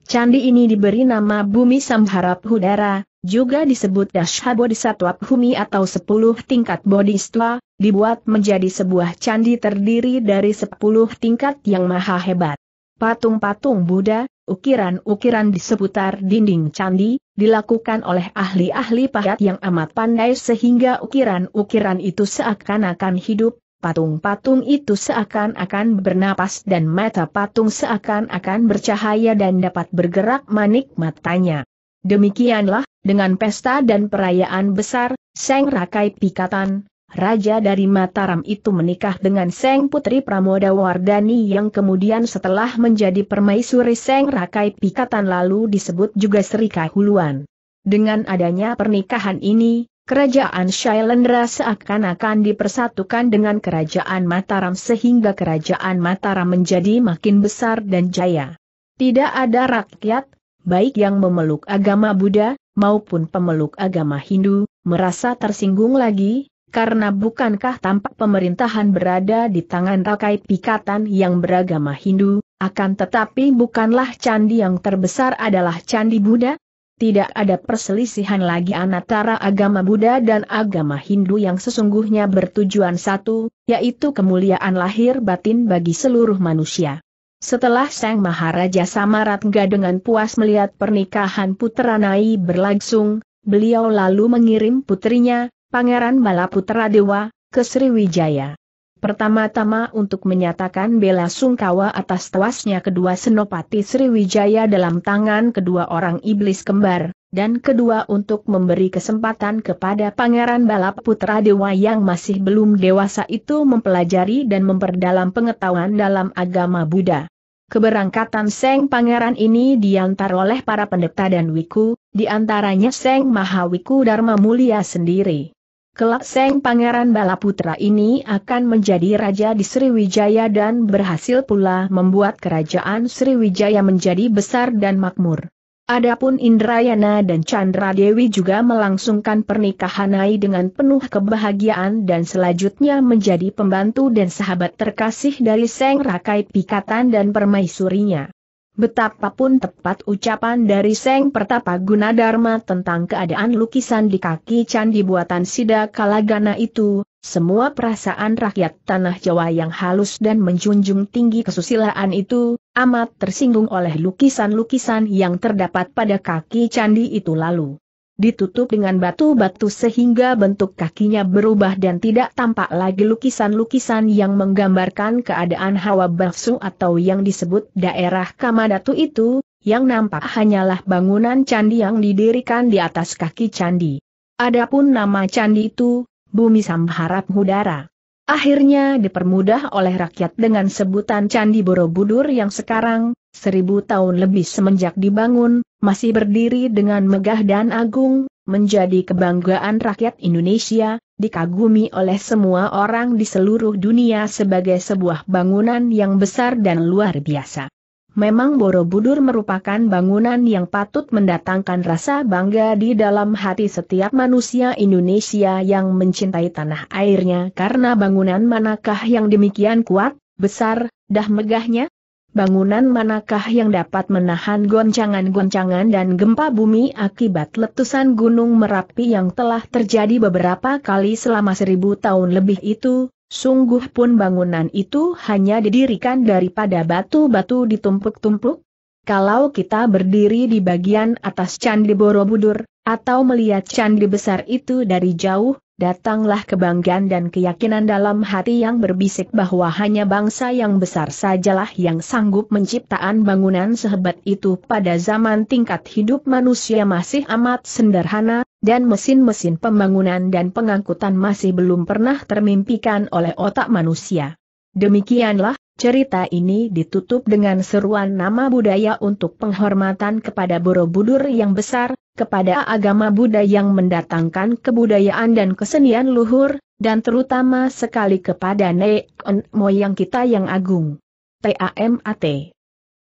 Candi ini diberi nama Bumi Samharap Hudara, juga disebut Dasha Bodhisattva Bumi atau sepuluh tingkat Bodhisattva, dibuat menjadi sebuah candi terdiri dari sepuluh tingkat yang maha hebat. Patung-patung Buddha, ukiran-ukiran di seputar dinding candi, dilakukan oleh ahli-ahli pahat yang amat pandai sehingga ukiran-ukiran itu seakan-akan hidup, patung-patung itu seakan-akan bernapas dan mata patung seakan-akan bercahaya dan dapat bergerak manik matanya. Demikianlah, dengan pesta dan perayaan besar, Seng Rakai Pikatan, Raja dari Mataram itu menikah dengan Seng Putri Pramoda Wardani yang kemudian setelah menjadi permaisuri Seng Rakai Pikatan lalu disebut juga Sri Kahuluan. Dengan adanya pernikahan ini, Kerajaan Shailendra seakan-akan dipersatukan dengan Kerajaan Mataram sehingga Kerajaan Mataram menjadi makin besar dan jaya. Tidak ada rakyat, baik yang memeluk agama Buddha, maupun pemeluk agama Hindu, merasa tersinggung lagi, karena bukankah tampak pemerintahan berada di tangan rakai pikatan yang beragama Hindu, akan tetapi bukanlah candi yang terbesar adalah candi Buddha? Tidak ada perselisihan lagi antara agama Buddha dan agama Hindu yang sesungguhnya bertujuan satu, yaitu kemuliaan lahir batin bagi seluruh manusia. Setelah Sang Maharaja Samaratga dengan puas melihat pernikahan putera Nai berlangsung, beliau lalu mengirim putrinya, Pangeran Balaputra Dewa, ke Sriwijaya. Pertama-tama untuk menyatakan bela sungkawa atas tewasnya kedua Senopati Sriwijaya dalam tangan kedua orang iblis kembar, dan kedua untuk memberi kesempatan kepada Pangeran Balap Putra Dewa yang masih belum dewasa itu mempelajari dan memperdalam pengetahuan dalam agama Buddha. Keberangkatan Seng Pangeran ini diantar oleh para pendeta dan wiku, diantaranya Seng Mahawiku Dharma Mulia sendiri. Kelak Seng Pangeran Balaputra ini akan menjadi raja di Sriwijaya dan berhasil pula membuat kerajaan Sriwijaya menjadi besar dan makmur. Adapun Indrayana dan Chandra Dewi juga melangsungkan pernikahan Nai dengan penuh kebahagiaan dan selanjutnya menjadi pembantu dan sahabat terkasih dari Seng Rakai Pikatan dan permaisurinya. Betapapun tepat ucapan dari Seng Pertapa Gunadarma tentang keadaan lukisan di kaki candi buatan Sida Kalagana itu, semua perasaan rakyat tanah Jawa yang halus dan menjunjung tinggi kesusilaan itu, amat tersinggung oleh lukisan-lukisan yang terdapat pada kaki candi itu lalu ditutup dengan batu-batu sehingga bentuk kakinya berubah dan tidak tampak lagi lukisan-lukisan yang menggambarkan keadaan hawa baksu atau yang disebut daerah Kamadatu itu, yang nampak hanyalah bangunan candi yang didirikan di atas kaki candi. Adapun nama candi itu, Bumi Samharap Hudara. Akhirnya dipermudah oleh rakyat dengan sebutan Candi Borobudur yang sekarang, seribu tahun lebih semenjak dibangun, masih berdiri dengan megah dan agung, menjadi kebanggaan rakyat Indonesia, dikagumi oleh semua orang di seluruh dunia sebagai sebuah bangunan yang besar dan luar biasa memang Borobudur merupakan bangunan yang patut mendatangkan rasa bangga di dalam hati setiap manusia Indonesia yang mencintai tanah airnya karena bangunan manakah yang demikian kuat, besar, dah megahnya? Bangunan manakah yang dapat menahan goncangan-goncangan dan gempa bumi akibat letusan Gunung Merapi yang telah terjadi beberapa kali selama seribu tahun lebih itu, Sungguh pun bangunan itu hanya didirikan daripada batu-batu ditumpuk-tumpuk. Kalau kita berdiri di bagian atas Candi Borobudur, atau melihat candi besar itu dari jauh, datanglah kebanggaan dan keyakinan dalam hati yang berbisik bahwa hanya bangsa yang besar sajalah yang sanggup menciptaan bangunan sehebat itu pada zaman tingkat hidup manusia masih amat sederhana, dan mesin-mesin pembangunan dan pengangkutan masih belum pernah termimpikan oleh otak manusia. Demikianlah, cerita ini ditutup dengan seruan nama budaya untuk penghormatan kepada Borobudur yang besar, kepada agama Buddha yang mendatangkan kebudayaan dan kesenian luhur, dan terutama sekali kepada Nek Moyang kita yang agung. TAMAT